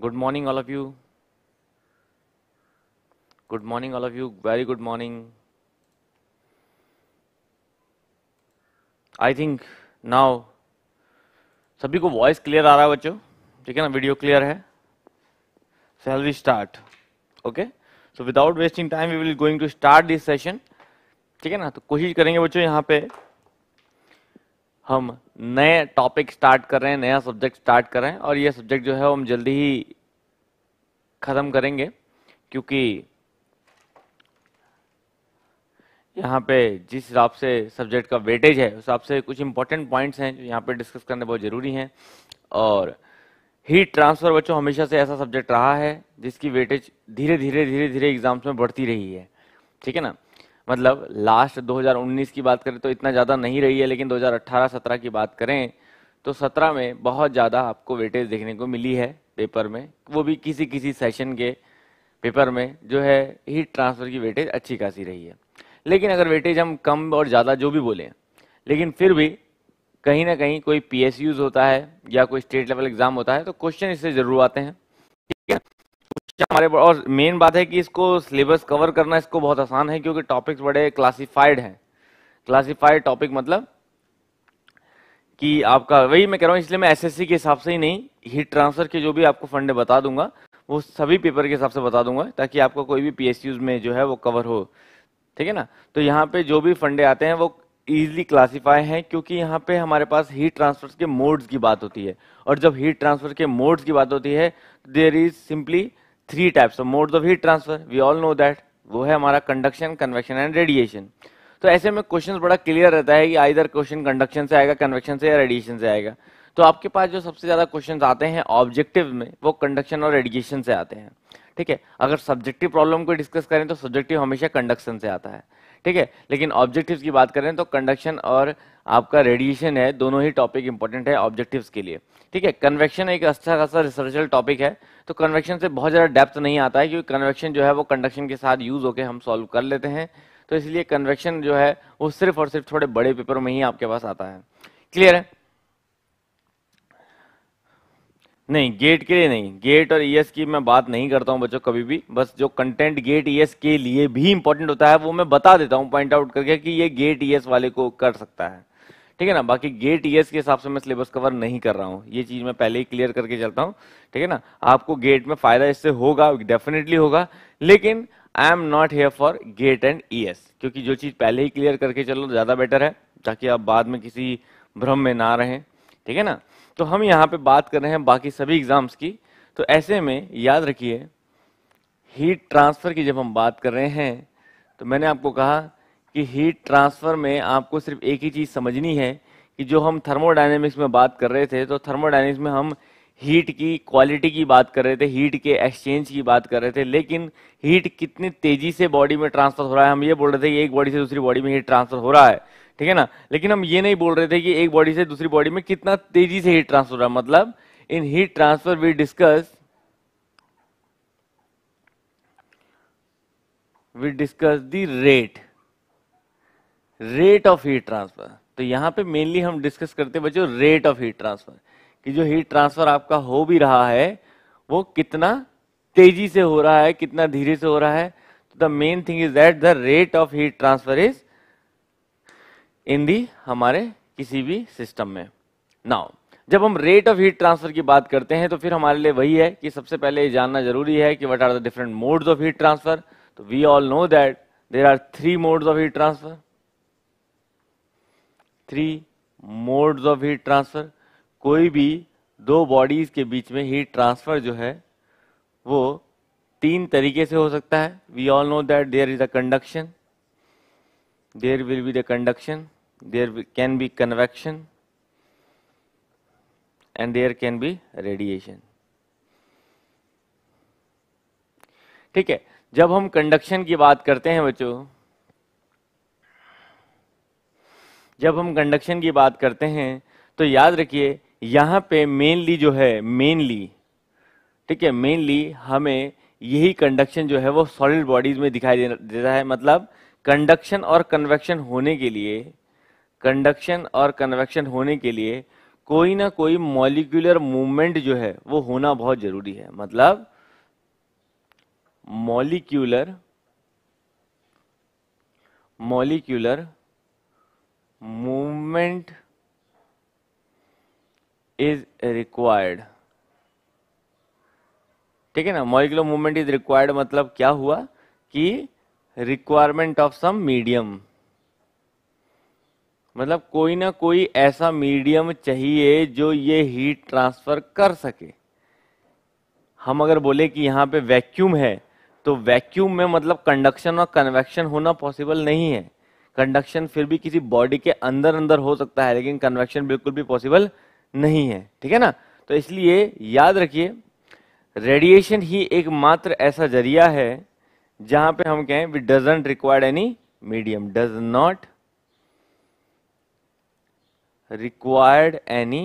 Good morning all of you good morning all of you very good morning I think now सभी को voice clear आ रहा है बच्चों ठीक है ना वीडियो क्लियर है shall we start okay so without wasting time we will going to start this session ठीक है ना तो कोशिश करेंगे बच्चों यहाँ पे हम नए टॉपिक स्टार्ट कर रहे हैं नया सब्जेक्ट स्टार्ट कर रहे हैं और ये सब्जेक्ट जो है हम जल्दी ही ख़त्म करेंगे क्योंकि यहाँ पे जिस हिसाब से सब्जेक्ट का वेटेज है उस हिसाब से कुछ इंपॉर्टेंट पॉइंट्स हैं जो यहाँ पे डिस्कस करने बहुत ज़रूरी हैं और हीट ट्रांसफ़र बच्चों हमेशा से ऐसा सब्जेक्ट रहा है जिसकी वेटेज धीरे धीरे धीरे धीरे एग्ज़ाम्स में बढ़ती रही है ठीक है ना मतलब लास्ट 2019 की बात करें तो इतना ज़्यादा नहीं रही है लेकिन 2018-17 की बात करें तो 17 में बहुत ज़्यादा आपको वेटेज देखने को मिली है पेपर में वो भी किसी किसी सेशन के पेपर में जो है हीट ट्रांसफ़र की वेटेज अच्छी खासी रही है लेकिन अगर वेटेज हम कम और ज़्यादा जो भी बोलें लेकिन फिर भी कहीं ना कहीं कोई पी होता है या कोई स्टेट लेवल एग्ज़ाम होता है तो क्वेश्चन इससे ज़रूर आते हैं ठीक है क्या हमारे और मेन बात है कि इसको सिलेबस कवर करना इसको बहुत आसान है क्योंकि टॉपिक्स बड़े क्लासिफाइड हैं क्लासिफाइड टॉपिक मतलब कि आपका वही मैं कह रहा हूँ इसलिए मैं एसएससी के हिसाब से ही नहीं हीट ट्रांसफर के जो भी आपको फंडे बता दूंगा वो सभी पेपर के हिसाब से बता दूंगा ताकि आपका कोई भी पी में जो है वो कवर हो ठीक है ना तो यहाँ पे जो भी फंडे आते हैं वो ईजिली क्लासीफाई हैं क्योंकि यहाँ पे हमारे पास हीट ट्रांसफर के मोड्स की बात होती है और जब हीट ट्रांसफर के मोड्स की बात होती है there is simply three types of modes of heat transfer we all know that वो है हमारा कंडक्शन कन्वेक्शन एंड रेडिएशन तो ऐसे में क्वेश्चन बड़ा क्लियर रहता है कि आइधर क्वेश्चन कंडक्शन से आएगा कन्वेक्शन से या रेडिएशन से आएगा तो आपके पास जो सबसे ज्यादा क्वेश्चन आते हैं ऑब्जेक्टिव में वो कंडक्शन और रेडिएशन से आते हैं ठीक है अगर सब्जेक्टिव प्रॉब्लम को डिस्कस करें तो सब्जेक्टिव हमेशा कंडक्शन से आता है ठीक है लेकिन ऑब्जेक्टिव की बात करें तो कंडक्शन और आपका रेडिएशन है दोनों ही टॉपिक इंपॉर्टेंट है ऑब्जेक्टिव्स के लिए ठीक है कन्वेक्शन एक अच्छा खासा रिसर्चल टॉपिक है तो कन्वेक्शन से बहुत ज़्यादा डेप्थ नहीं आता है क्योंकि कन्वेक्शन जो है वो कंडक्शन के साथ यूज़ होकर हम सॉल्व कर लेते हैं तो इसलिए कन्वेक्शन जो है वो सिर्फ और सिर्फ थोड़े बड़े पेपर में ही आपके पास आता है क्लियर है नहीं गेट के लिए नहीं गेट और ईएस की मैं बात नहीं करता हूं बच्चों कभी भी बस जो कंटेंट गेट ईएस के लिए भी इंपॉर्टेंट होता है वो मैं बता देता हूं पॉइंट आउट करके कि ये गेट ईएस वाले को कर सकता है ठीक है ना बाकी गेट ईयर्स के हिसाब से मैं सिलेबस कवर नहीं कर रहा हूँ ये चीज़ मैं पहले ही क्लियर करके चलता हूँ ठीक है ना आपको गेट में फायदा इससे होगा डेफिनेटली होगा लेकिन I am not here for GATE and IES क्योंकि जो चीज़ पहले ही क्लियर करके चलो ज़्यादा बेटर है ताकि आप बाद में किसी भ्रम में ना रहें ठीक है ना तो हम यहाँ पे बात कर रहे हैं बाकी सभी एग्जाम्स की तो ऐसे में याद रखिए हीट ट्रांसफर की जब हम बात कर रहे हैं तो मैंने आपको कहा कि हीट ट्रांसफर में आपको सिर्फ एक ही चीज़ समझनी है कि जो हम थर्मोडाइनमिक्स में बात कर रहे थे तो थर्मोडाइनमिक्स में हम हीट की क्वालिटी की बात कर रहे थे हीट के एक्सचेंज की बात कर रहे थे लेकिन हीट कितनी तेज़ी से बॉडी में ट्रांसफर हो रहा है हम ये बोल रहे थे कि एक बॉडी से दूसरी बॉडी में हीट ट्रांसफर हो रहा है ठीक है ना लेकिन हम ये नहीं बोल रहे थे कि एक बॉडी से दूसरी बॉडी में कितना तेज़ी से हीट ट्रांसफर हो रहा है मतलब in heat transfer we discuss we discuss the rate rate of heat transfer तो यहाँ पे मेनली हम डिस्कस करते हैं बच्चों रेट ऑफ हीट ट्रांसफर कि जो हीट ट्रांसफर आपका हो भी रहा है वो कितना तेजी से हो रहा है कितना धीरे से हो रहा है तो the main thing is that the rate of heat transfer is in the हमारे किसी भी सिस्टम में नाउ जब हम रेट ऑफ हीट ट्रांसफर की बात करते हैं तो फिर हमारे लिए वही है कि सबसे पहले ये जानना जरूरी है कि what are the different modes of heat transfer तो we all know that there are three modes of heat transfer three modes of heat transfer कोई भी दो बॉडीज के बीच में हीट ट्रांसफर जो है वो तीन तरीके से हो सकता है we all know that there is a conduction there will be the conduction there can be convection and there can be radiation ठीक है जब हम कंडक्शन की बात करते हैं बच्चों जब हम कंडक्शन की बात करते हैं तो याद रखिए यहाँ पे मेनली जो है मेनली ठीक है मेनली हमें यही कंडक्शन जो है वो सॉलिड बॉडीज में दिखाई देता है मतलब कंडक्शन और कन्वेक्शन होने के लिए कंडक्शन और कन्वेक्शन होने के लिए कोई ना कोई मॉलिक्यूलर मूवमेंट जो है वो होना बहुत जरूरी है मतलब molecular molecular movement is required ठीक है ना मॉलिकुलर मूवमेंट इज रिक्वायर्ड मतलब क्या हुआ कि रिक्वायरमेंट ऑफ सम मीडियम मतलब कोई ना कोई ऐसा मीडियम चाहिए जो ये हीट ट्रांसफर कर सके हम अगर बोले कि यहां पे वैक्यूम है तो वैक्यूम में मतलब कंडक्शन और कन्वेक्शन होना पॉसिबल नहीं है कंडक्शन फिर भी किसी बॉडी के अंदर अंदर हो सकता है लेकिन कन्वेक्शन बिल्कुल भी पॉसिबल नहीं है ठीक है ना तो इसलिए याद रखिए रेडिएशन ही एक मात्र ऐसा जरिया है जहां पे हम कहें we doesn't required any medium does not required any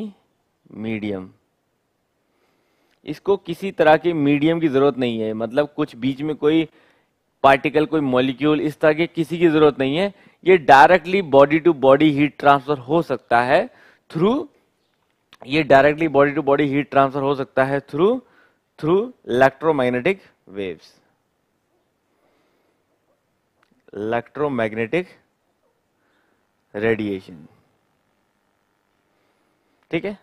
medium इसको किसी तरह के मीडियम की जरूरत नहीं है मतलब कुछ बीच में कोई पार्टिकल कोई मॉलिक्यूल इस तरह के किसी की जरूरत नहीं है ये directly body to body heat transfer हो सकता है थ्रू ये directly body to body heat transfer हो सकता है through through electromagnetic waves electromagnetic radiation ठीक है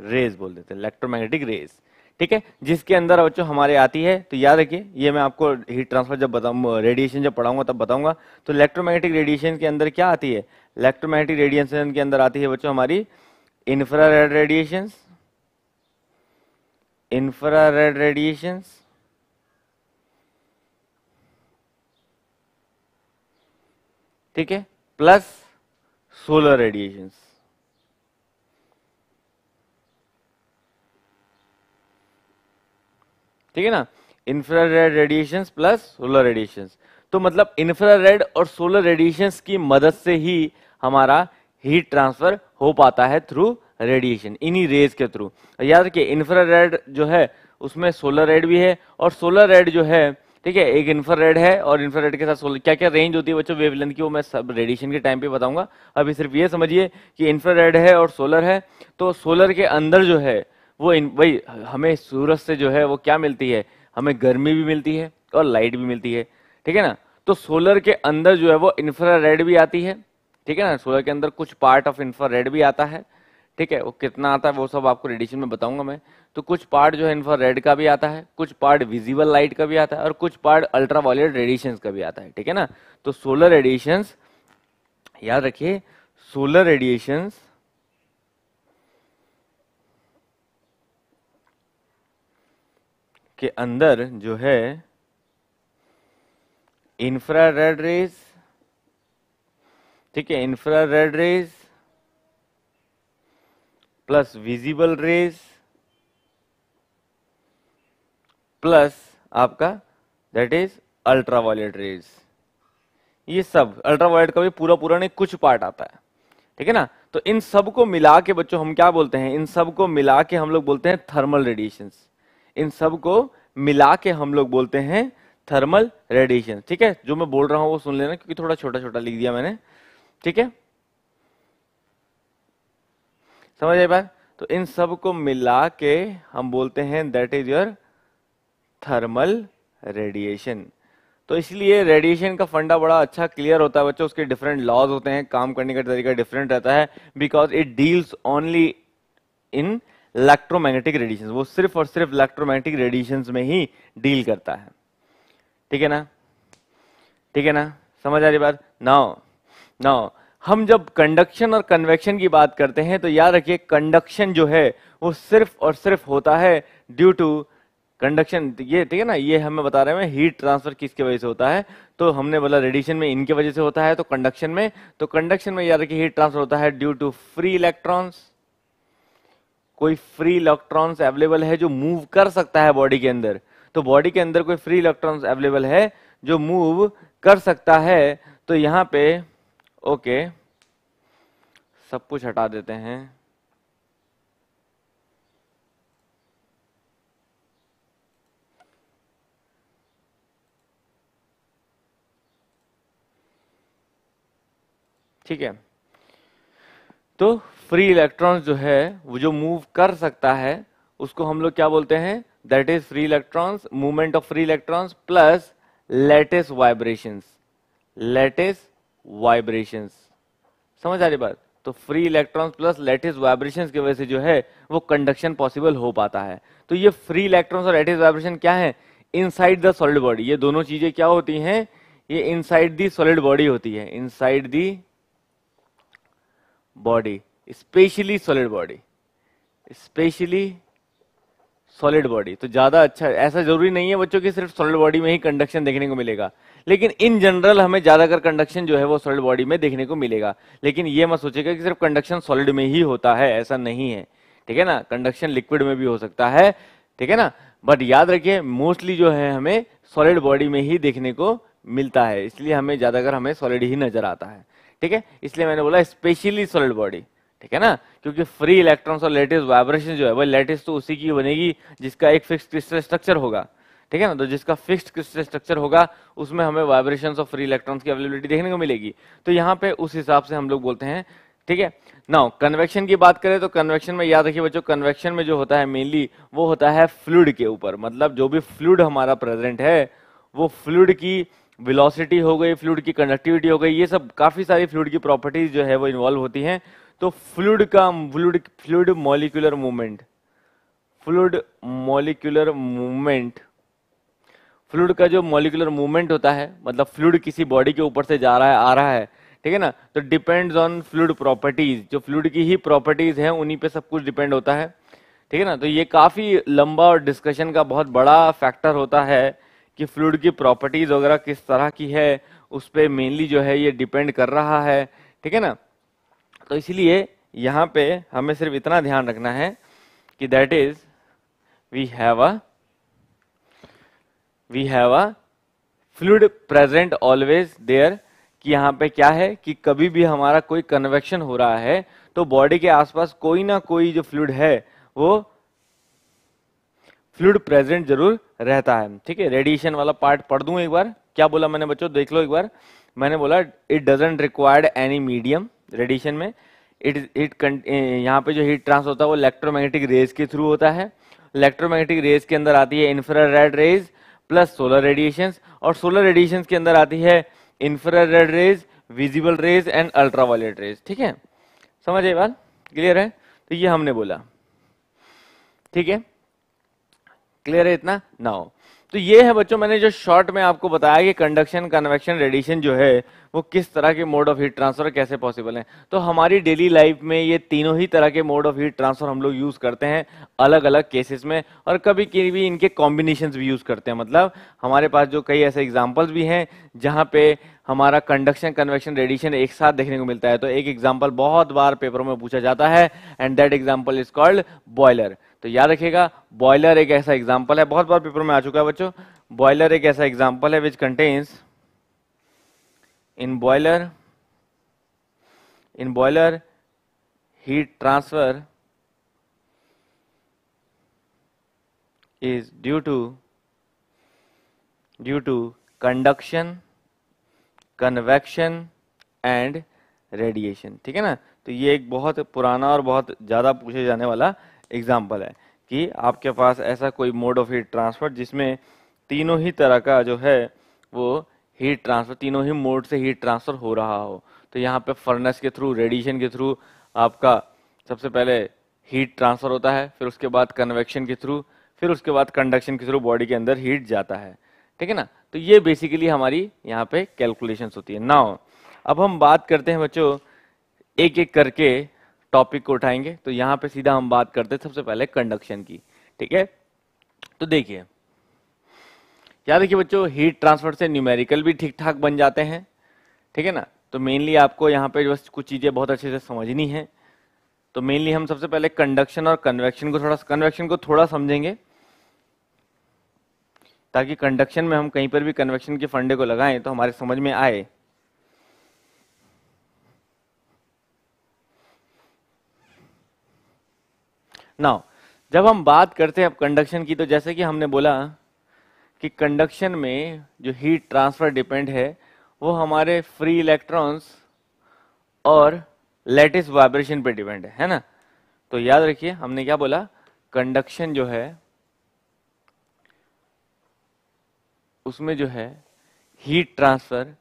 रेज बोल देते हैं इलेक्ट्रोमैग्नेटिक रेज ठीक है जिसके अंदर बच्चों हमारे आती है तो याद रखिए ये मैं आपको हीट ट्रांसफर जब बताऊँ रेडिएशन जब पढ़ाऊंगा तब बताऊंगा तो इलेक्ट्रोमैग्नेटिक रेडिएशन के अंदर क्या आती है इलेक्ट्रोमैग्नेटिक रेडिएशन के अंदर आती है बच्चों हमारी infra radiation infra infrared radiation ठीक है प्लस सोलर रेडिएशंस ठीक है ना infrared radiation plus solar radiation तो मतलब इंफ्रारेड और सोलर रेडिएशन की मदद से ही हमारा हीट ट्रांसफर हो पाता है थ्रू रेडिएशन इन्हीं रेज के थ्रू याद रखिए इंफ्रारेड जो है उसमें सोलर रेड भी है और सोलर रेड जो है ठीक है एक इंफ्रारेड है और इंफ्रारेड के साथ सोलर क्या क्या रेंज होती है बच्चों वेवलेंथ की वो मैं सब रेडिएशन के टाइम पे बताऊंगा अभी सिर्फ ये समझिए कि इंफ्रारेड है और सोलर है तो सोलर के अंदर जो है वो इन भाई हमें सूरज से जो है वो क्या मिलती है हमें गर्मी भी मिलती है और लाइट भी मिलती है ठीक है ना तो सोलर के अंदर जो है वो इंफ्रा भी आती है ठीक है ना सोलर के अंदर कुछ पार्ट ऑफ इंफ्रा भी आता है ठीक है वो कितना आता है वो सब आपको रेडिएशन में बताऊंगा मैं तो कुछ पार्ट जो है इंफ्रा का भी आता है कुछ पार्ट विजिबल लाइट का भी आता है और कुछ पार्ट अल्ट्रा वायलेट रेडिएशन का भी आता है ठीक है ना तो सोलर रेडिएशंस याद रखिए सोलर रेडिएशंस के अंदर जो है इंफ्रा रेड रेज ठीक है infra red rays plus visible rays plus आपका दैट इज अल्ट्रावायलेट रेज ये सब अल्ट्रावायलेट का भी पूरा पूरा नहीं कुछ पार्ट आता है ठीक है ना तो इन सब को मिला के बच्चों हम क्या बोलते हैं इन सब को मिला के हम लोग बोलते हैं थर्मल रेडिएशंस इन सब को मिला के हम लोग बोलते हैं थर्मल रेडिएशन ठीक है जो मैं बोल रहा हूं वो सुन लेना क्योंकि थोड़ा छोटा छोटा लिख दिया मैंने ठीक है समझ आई बात तो इन सब को मिला के हम बोलते हैं that is your thermal radiation तो इसलिए रेडिएशन का फंडा बड़ा अच्छा क्लियर होता है बच्चों उसके डिफरेंट लॉज होते हैं काम करने का तरीका डिफरेंट रहता है because it deals only in electromagnetic radiation वो सिर्फ और सिर्फ इलेक्ट्रोमैग्नेटिक रेडिएशन में ही डील करता है ठीक है ना ठीक है ना समझ आ रही बात नाउ नाउ हम जब कंडक्शन और कन्वेक्शन की बात करते हैं तो याद रखिए कंडक्शन जो है वो सिर्फ और सिर्फ होता है ड्यू टू कंडक्शन ये ठीक है ना ये हमें बता रहे हैं हीट ट्रांसफर किसके वजह से होता है तो हमने बोला रेडिएशन में इनके वजह से होता है तो कंडक्शन में तो कंडक्शन में याद रखिए हीट ट्रांसफर होता है ड्यू टू फ्री इलेक्ट्रॉन्स कोई फ्री इलेक्ट्रॉन्स अवेलेबल है जो मूव कर सकता है बॉडी के अंदर तो बॉडी के अंदर कोई फ्री इलेक्ट्रॉन्स अवेलेबल है जो मूव कर सकता है तो यहाँ पे ओके सब कुछ हटा देते हैं ठीक है तो फ्री इलेक्ट्रॉन्स जो है वो जो मूव कर सकता है उसको हम लोग क्या बोलते हैं that is free electrons movement of free electrons plus lattice vibrations lattice vibrations समझ आ रही बात तो free electrons plus lattice vibrations की वजह से जो है वो कंडक्शन पॉसिबल हो पाता है तो ये फ्री इलेक्ट्रॉन्स और लेटेस्ट वाइब्रेशन क्या है inside the solid body ये दोनों चीजें क्या होती हैं ये इन साइड दॉलिड बॉडी होती है inside side body specially solid body specially solid body तो ज़्यादा अच्छा ऐसा जरूरी नहीं है बच्चों की सिर्फ सॉलिड बॉडी में ही कंडक्शन देखने को मिलेगा लेकिन इन जनरल हमें ज़्यादातर कंडक्शन जो है वो सॉलिड बॉडी में देखने को मिलेगा लेकिन ये मत सोचेगा कि सिर्फ कंडक्शन सॉलिड में ही होता है ऐसा नहीं है ठीक है ना कंडक्शन लिक्विड में भी हो सकता है ठीक है ना बट याद रखिए मोस्टली जो है हमें सॉलिड बॉडी में ही देखने को मिलता है इसलिए हमें ज़्यादातर हमें सॉलिड ही नज़र आता है ठीक है इसलिए मैंने बोला स्पेशली सॉलिड बॉडी ठीक है ना क्योंकि फ्री इलेक्ट्रॉन्स और लेटेस्ट वाइब्रेशन जो है वह लेटेस्ट तो उसी की बनेगी जिसका एक फिक्स क्रिस्टल स्ट्रक्चर होगा ठीक है ना तो जिसका फिक्स्ड क्रिस्टल स्ट्रक्चर होगा उसमें हमें वाइब्रेशन ऑफ फ्री इलेक्ट्रॉन्स की अवेलेबिलिटी देखने को मिलेगी तो यहाँ पे उस हिसाब से हम लोग बोलते हैं ठीक है नाउ कन्वेक्शन की बात करें तो कन्वेक्शन में याद रखिए बच्चों कन्वेक्शन में जो होता है मेनली वो होता है फ्लूड के ऊपर मतलब जो भी फ्लूड हमारा प्रेजेंट है वो फ्लूड की वेलोसिटी हो गई फ्लूड की कंडक्टिविटी हो गई ये सब काफ़ी सारी फ्लूड की प्रॉपर्टीज जो है वो इन्वॉल्व होती हैं तो फ्लूड का fluid fluid molecular movement fluid molecular movement fluid का जो मॉलिकुलर मूवमेंट होता है मतलब फ्लूड किसी बॉडी के ऊपर से जा रहा है आ रहा है ठीक है ना तो डिपेंड्स ऑन फ्लूड प्रॉपर्टीज जो फ्लूड की ही प्रॉपर्टीज हैं उन्हीं पे सब कुछ डिपेंड होता है ठीक है ना तो ये काफ़ी लंबा और डिस्कशन का बहुत बड़ा फैक्टर होता है कि फ्लूड की प्रॉपर्टीज वगैरह किस तरह की है उस पर मेनली जो है ये डिपेंड कर रहा है ठीक है ना तो इसलिए यहाँ पे हमें सिर्फ इतना ध्यान रखना है कि that is we have a we have a fluid present always there कि यहाँ पे क्या है कि कभी भी हमारा कोई कन्वेक्शन हो रहा है तो बॉडी के आसपास कोई ना कोई जो फ्लूड है वो फ्लूड प्रेजेंट जरूर रहता है ठीक है रेडिएशन वाला पार्ट पढ़ दूं एक बार क्या बोला मैंने बच्चों देख लो एक बार मैंने बोला it doesn't required any medium radiation में इट इट eh, यहाँ पे जो हीट ट्रांसफर होता है वो इलेक्ट्रोमैग्नेटिक रेज के थ्रू होता है इलेक्ट्रोमैग्नेटिक रेज के अंदर आती है infra red rays plus solar radiation और सोलर रेडिएशन के अंदर आती है infra red rays visible rays and ultraviolet rays ठीक है समझ आई बात क्लियर है तो ये हमने बोला ठीक है क्लियर है इतना ना हो तो ये है बच्चों मैंने जो शॉर्ट में आपको बताया कि कंडक्शन कन्वेक्शन रेडिएशन जो है वो किस तरह के मोड ऑफ हीट ट्रांसफर कैसे पॉसिबल हैं तो हमारी डेली लाइफ में ये तीनों ही तरह के मोड ऑफ हीट ट्रांसफर हम लोग यूज़ करते हैं अलग अलग केसेस में और कभी कभी इनके कॉम्बिनेशन भी यूज़ करते हैं मतलब हमारे पास जो कई ऐसे एग्जाम्पल्स भी हैं जहाँ पे हमारा कंडक्शन कन्वेक्शन रेडिएशन एक साथ देखने को मिलता है तो एक एग्जाम्पल बहुत बार पेपरों में पूछा जाता है and that example is called boiler तो याद रखिएगा बॉयलर एक ऐसा एग्जाम्पल है बहुत बार पेपर में आ चुका है बच्चों बॉयलर एक ऐसा एग्जाम्पल है which contains in boiler in boiler heat transfer is due to due to conduction convection and radiation ठीक है ना तो ये एक बहुत पुराना और बहुत ज़्यादा पूछे जाने वाला एग्जाम्पल है कि आपके पास ऐसा कोई मोड ऑफ हीट ट्रांसफर जिसमें तीनों ही तरह का जो है वो हीट ट्रांसफर तीनों ही मोड से हीट ट्रांसफर हो रहा हो तो यहाँ पे फर्नेस के थ्रू रेडिएशन के थ्रू आपका सबसे पहले हीट ट्रांसफर होता है फिर उसके बाद कन्वेक्शन के थ्रू फिर उसके बाद कंडक्शन के थ्रू बॉडी के अंदर हीट जाता है ठीक है ना तो ये बेसिकली हमारी यहाँ पे कैलकुलेशंस होती है नाउ अब हम बात करते हैं बच्चों एक एक करके टॉपिक को उठाएंगे तो यहां पे सीधा हम बात करते हैं सबसे पहले कंडक्शन की ठीक है तो देखिए याद देखिए बच्चों हीट ट्रांसफर से न्यूमेरिकल भी ठीक ठाक बन जाते हैं ठीक है ना तो मेनली आपको यहाँ पे बस कुछ चीज़ें बहुत अच्छे से समझनी है तो मेनली हम सबसे पहले कंडक्शन और कन्वेक्शन को थोड़ा कन्वेक्शन को थोड़ा समझेंगे ताकि कंडक्शन में हम कहीं पर भी कन्वेक्शन के फंडे को लगाएं तो हमारे समझ में आए नाउ जब हम बात करते हैं अब कंडक्शन की तो जैसे कि हमने बोला कि कंडक्शन में जो हीट ट्रांसफर डिपेंड है वो हमारे फ्री इलेक्ट्रॉन्स और लेटेस्ट वाइब्रेशन पे डिपेंड है है ना तो याद रखिए हमने क्या बोला कंडक्शन जो है उसमें जो है हीट ट्रांसफर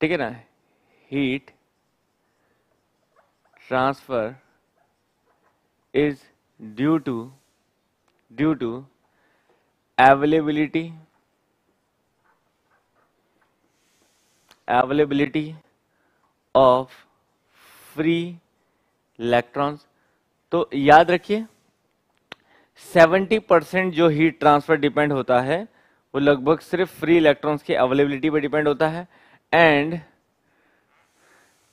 ठीक है ना heat transfer is due to due to availability availability of free electrons तो याद रखिए 70 परसेंट जो हीट ट्रांसफर डिपेंड होता है वो लगभग सिर्फ फ्री इलेक्ट्रॉन्स की अवेलेबिलिटी पर डिपेंड होता है एंड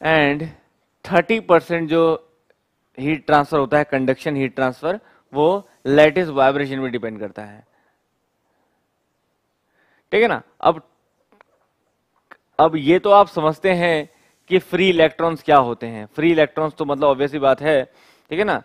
एंड 30 परसेंट जो हीट ट्रांसफर होता है कंडक्शन हीट ट्रांसफर वो लेटेस्ट वाइब्रेशन में डिपेंड करता है ठीक है ना अब अब ये तो आप समझते हैं कि फ्री इलेक्ट्रॉन्स क्या होते हैं फ्री इलेक्ट्रॉन्स तो मतलब ऑब्वियसली बात है ठीक है ना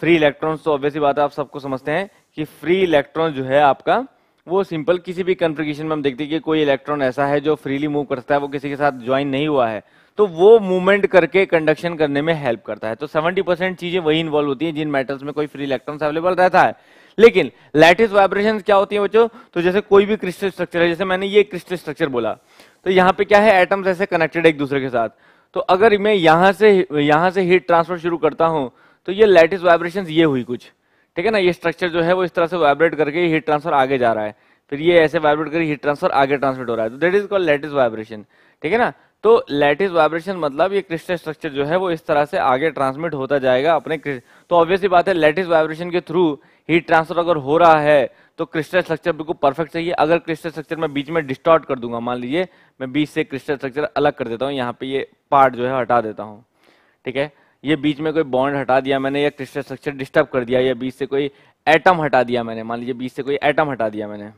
फ्री इलेक्ट्रॉन्स तो ऑब्वियसली बात है आप सबको समझते हैं कि फ्री इलेक्ट्रॉन जो है आपका वो सिंपल किसी भी कंफ्रिगेशन में हम देखते हैं कि कोई इलेक्ट्रॉन ऐसा है जो फ्रीली मूव करता है वो किसी के साथ ज्वाइन नहीं हुआ है तो वो मूवमेंट करके कंडक्शन करने में हेल्प करता है तो 70 परसेंट चीजें वही इन्वॉल्व होती हैं जिन मेटल्स में कोई फ्री इलेक्ट्रॉन्स अवेलेबल रहता है लेकिन लैटिस वाइब्रेशन क्या होती है बच्चों तो जैसे कोई भी क्रिस्टल स्ट्रक्चर है जैसे मैंने ये क्रिस्टल स्ट्रक्चर बोला तो यहाँ पे क्या है एटम्स ऐसे कनेक्टेड एक दूसरे के साथ तो अगर मैं यहाँ से यहाँ से हीट ट्रांसफर शुरू करता हूं तो ये लैटिस वाइब्रेशन ये हुई कुछ ठीक है ना ये स्ट्रक्चर जो है वो इस तरह से वाइब्रेट करके हीट ट्रांसफर आगे जा रहा है फिर ये ऐसे वाइब्रेट करके हीट ट्रांसफर आगे ट्रांसमिट हो रहा है तो that is call lattice vibration ठीक है ना तो लैटिस वाइब्रेशन मतलब ये क्रिस्टल स्ट्रक्चर जो है वो इस तरह से आगे ट्रांसमिट होता जाएगा अपने तो ऑब्वियसली बात है लैटिस वाइब्रेशन के थ्रू हीट ट्रांसफर अगर हो रहा है तो क्रिस्टल स्ट्रक्चर बिल्कुल परफेक्ट चाहिए अगर क्रिस्टल स्ट्रक्चर में बीच में डिस्टॉर्ट कर दूंगा मान लीजिए मैं बीच से क्रिस्टल स्ट्रक्चर अलग कर देता हूँ यहाँ पे ये पार्ट जो है हटा देता हूँ ठीक है ये बीच में कोई बॉन्ड हटा दिया मैंने या क्रिस्टल स्ट्रक्चर डिस्टर्ब कर दिया या बीच से कोई एटम हटा दिया मैंने मान लीजिए बीच से कोई एटम हटा दिया मैंने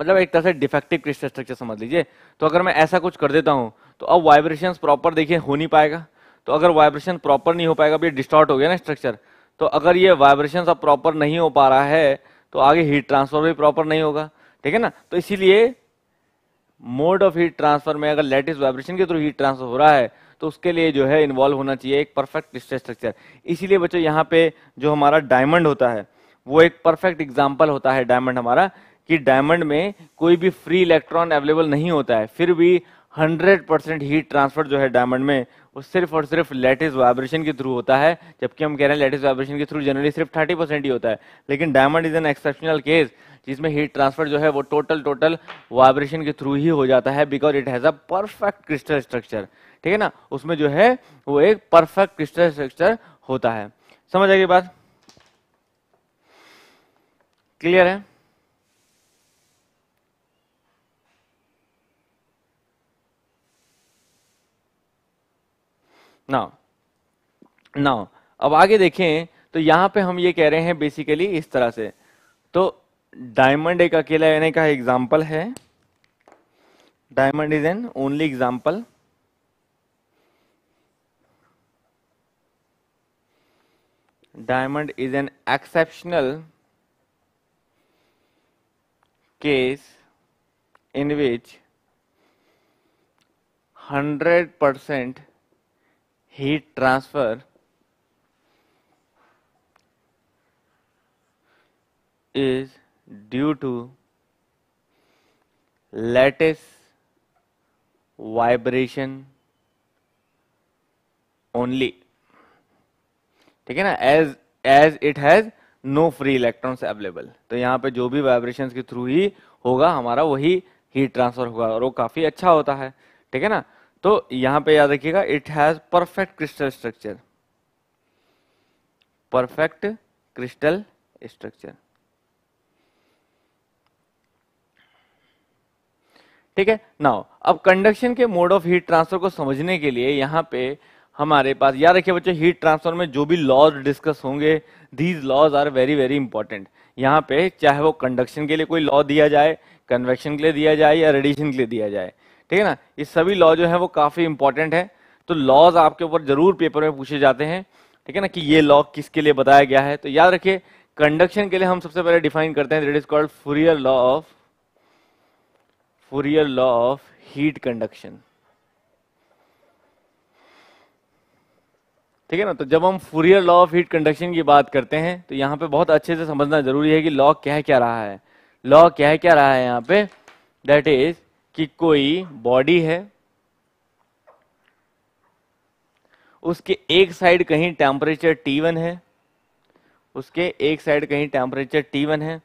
मतलब एक तरह से डिफेक्टिव क्रिस्टल स्ट्रक्चर समझ लीजिए तो अगर मैं ऐसा कुछ कर देता हूँ तो अब वाइब्रेशन प्रॉपर देखिए हो नहीं पाएगा तो अगर वाइब्रेशन प्रॉपर नहीं हो पाएगा अब ये डिस्टॉर्ट हो गया ना स्ट्रक्चर तो अगर ये वाइब्रेशन अब प्रॉपर नहीं हो पा रहा है तो आगे हीट ट्रांसफर भी प्रॉपर नहीं होगा ठीक है ना तो इसीलिए मोड ऑफ हीट ट्रांसफर में अगर लेटेस्ट वाइब्रेशन के थ्रू हीट ट्रांसफर हो रहा है तो उसके लिए जो है इन्वॉल्व होना चाहिए एक परफेक्ट क्रिस्टल स्ट्रक्चर इसीलिए बच्चों यहाँ पे जो हमारा डायमंड होता है वो एक परफेक्ट एग्जाम्पल होता है डायमंड हमारा कि डायमंड में कोई भी फ्री इलेक्ट्रॉन अवेलेबल नहीं होता है फिर भी 100 परसेंट हीट ट्रांसफर जो है डायमंड में वो सिर्फ और सिर्फ लेटेस्ट वाइब्रेशन के थ्रू होता है जबकि हम कह रहे हैं लेटेस्ट वाइब्रेशन के थ्रू जनरली सिर्फ 30 परसेंट ही होता है लेकिन diamond is an exceptional case जिसमें हीट ट्रांसफर जो है वो टोटल टोटल वाइब्रेशन के थ्रू ही हो जाता है because it has a perfect crystal structure ठीक है ना उसमें जो है वो एक परफेक्ट क्रिस्टल स्ट्रक्चर होता है समझ आएगी बात क्लियर है नाउ नाउ अब आगे देखें तो यहां पे हम ये कह रहे हैं बेसिकली इस तरह से तो डायमंड एक अकेला यानी का एग्जाम्पल है diamond is an only example is an exceptional case in which hundred percent heat transfer is due to lattice vibration only ठीक है ना as as it has no free electrons available तो यहाँ पे जो भी वाइब्रेशन के थ्रू ही होगा हमारा वही हीट ट्रांसफर होगा और वो काफी अच्छा होता है ठीक है ना तो यहां पे याद रखिएगा it has perfect crystal structure perfect crystal structure ठीक है नाउ अब कंडक्शन के मोड ऑफ हीट ट्रांसफर को समझने के लिए यहां पे हमारे पास याद रखिए बच्चों हीट ट्रांसफर में जो भी लॉज डिस्कस होंगे these laws are very very important यहां पे चाहे वो कंडक्शन के लिए कोई लॉ दिया जाए कन्वेक्शन के लिए दिया जाए या रेडिएशन के लिए दिया जाए ठीक है ना ये सभी लॉ जो है वो काफ़ी इंपॉर्टेंट है तो लॉज आपके ऊपर जरूर पेपर में पूछे जाते हैं ठीक है ना कि ये लॉ किसके लिए बताया गया है तो याद रखिए कंडक्शन के लिए हम सबसे पहले डिफाइन करते हैं that is called Fourier law of Fourier law of heat conduction ठीक है ना तो जब हम Fourier law of heat conduction की बात करते हैं तो यहाँ पे बहुत अच्छे से समझना जरूरी है कि लॉ क्या क्या रहा है लॉ क्या क्या रहा है यहाँ पे दैट इज कि कोई बॉडी है उसके एक साइड कहीं टेम्परेचर टी वन है उसके एक साइड कहीं टेम्परेचर टी वन है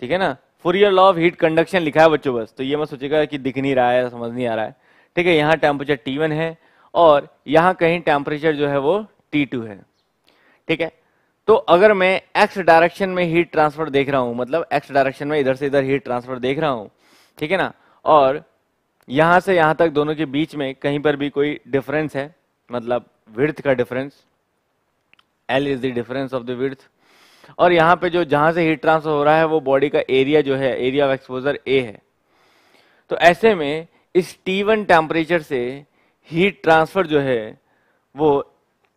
ठीक है ना Fourier law of heat conduction लिखा है बच्चों बस तो ये मैं सोचेगा कि दिख नहीं रहा है समझ नहीं आ रहा है ठीक है यहाँ टेम्परेचर टी वन है और यहाँ कहीं टेम्परेचर जो है वो टी टू है ठीक है तो अगर मैं एक्स डायरेक्शन में हीट ट्रांसफर देख रहा हूँ मतलब एक्स डायरेक्शन में इधर से इधर हीट ट्रांसफर देख रहा हूँ ठीक है ना और यहाँ से यहाँ तक दोनों के बीच में कहीं पर भी कोई डिफरेंस है मतलब विर्थ का difference L is the difference of the width और यहाँ पे जो जहाँ से हीट ट्रांसफर हो रहा है वो बॉडी का एरिया जो है एरिया ऑफ एक्सपोजर ए है तो ऐसे में इस T1 टेम्परेचर से हीट ट्रांसफर जो है वो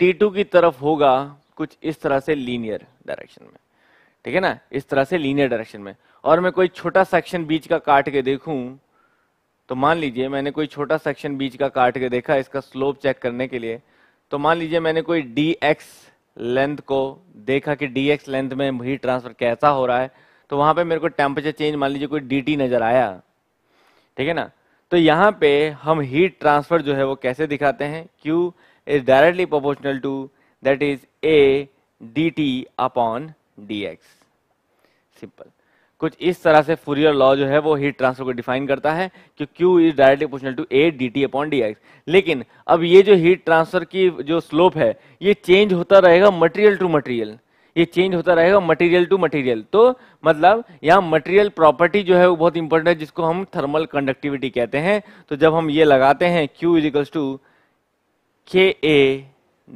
T2 की तरफ होगा कुछ इस तरह से लीनियर डायरेक्शन में ठीक है ना इस तरह से लीनियर डायरेक्शन में और मैं कोई छोटा सेक्शन बीच का काट के देखूं तो मान लीजिए मैंने कोई छोटा सेक्शन बीच का काट के देखा इसका स्लोप चेक करने के लिए तो मान लीजिए मैंने कोई डी एक्स लेंथ को देखा कि डी एक्स लेंथ में हीट ट्रांसफर कैसा हो रहा है तो वहां पे मेरे को टेम्परेचर चेंज मान लीजिए कोई डी टी नजर आया ठीक है ना तो यहाँ पे हम हीट ट्रांसफर जो है वो कैसे दिखाते हैं Q is directly proportional to that is A D T upon D X simple कुछ इस तरह से फूरियर लॉ जो है वो हीट ट्रांसफर को डिफाइन करता है कि Q is directly proportional to A D T upon D X लेकिन अब ये जो हीट ट्रांसफर की जो स्लोप है ये चेंज होता रहेगा मटेरियल टू मटेरियल ये चेंज होता रहेगा मटेरियल टू मटेरियल तो मतलब यहाँ मटेरियल प्रॉपर्टी जो है वो बहुत इंपॉर्टेंट है जिसको हम थर्मल कंडक्टिविटी कहते हैं तो जब हम ये लगाते हैं Q equals to K A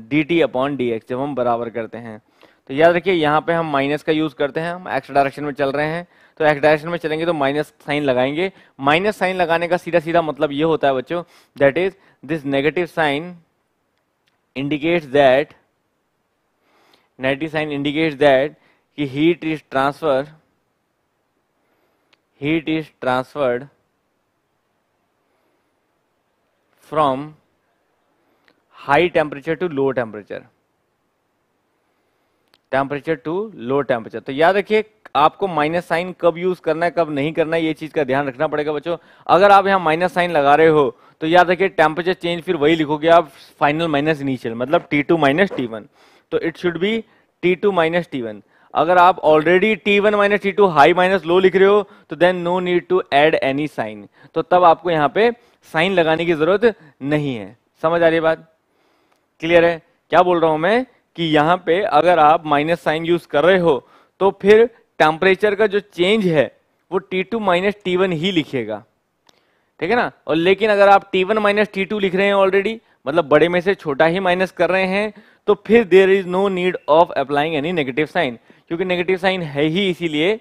D T upon D X जब हम बराबर करते हैं तो याद रखिए यहाँ पे हम माइनस का यूज करते हैं हम एक्स डायरेक्शन में चल रहे हैं तो एक्स डायरेक्शन में चलेंगे तो माइनस साइन लगाएंगे माइनस साइन लगाने का सीधा सीधा मतलब ये होता है बच्चों that is this negative sign indicate that negative sign indicates that कि heat is transfer heat is transferred from high temperature to low temperature temperature to low temperature तो याद रखिए आपको माइनस साइन कब यूज करना है कब नहीं करना है ये चीज का ध्यान रखना पड़ेगा बच्चों अगर आप यहाँ माइनस साइन लगा रहे हो तो याद रखिए टेम्परेचर चेंज फिर वही लिखोगे आप फाइनल माइनस इनिशियल मतलब T two minus T one तो it should be T two minus T one अगर आप already T one minus T two high minus low लिख रहे हो तो then no need to add any sign तो तब आपको यहाँ पे साइन लगाने की जरूरत नहीं है समझ आ रही है बात क्लियर है क्या बोल रहा हूं मैं कि यहाँ पे अगर आप माइनस साइन यूज कर रहे हो तो फिर टेम्परेचर का जो चेंज है वो T two minus T one ही लिखेगा ठीक है ना और लेकिन अगर आप T one minus T two लिख रहे हैं ऑलरेडी मतलब बड़े में से छोटा ही माइनस कर रहे हैं तो फिर there is no need of applying any negative sign क्योंकि नेगेटिव साइन है ही इसीलिए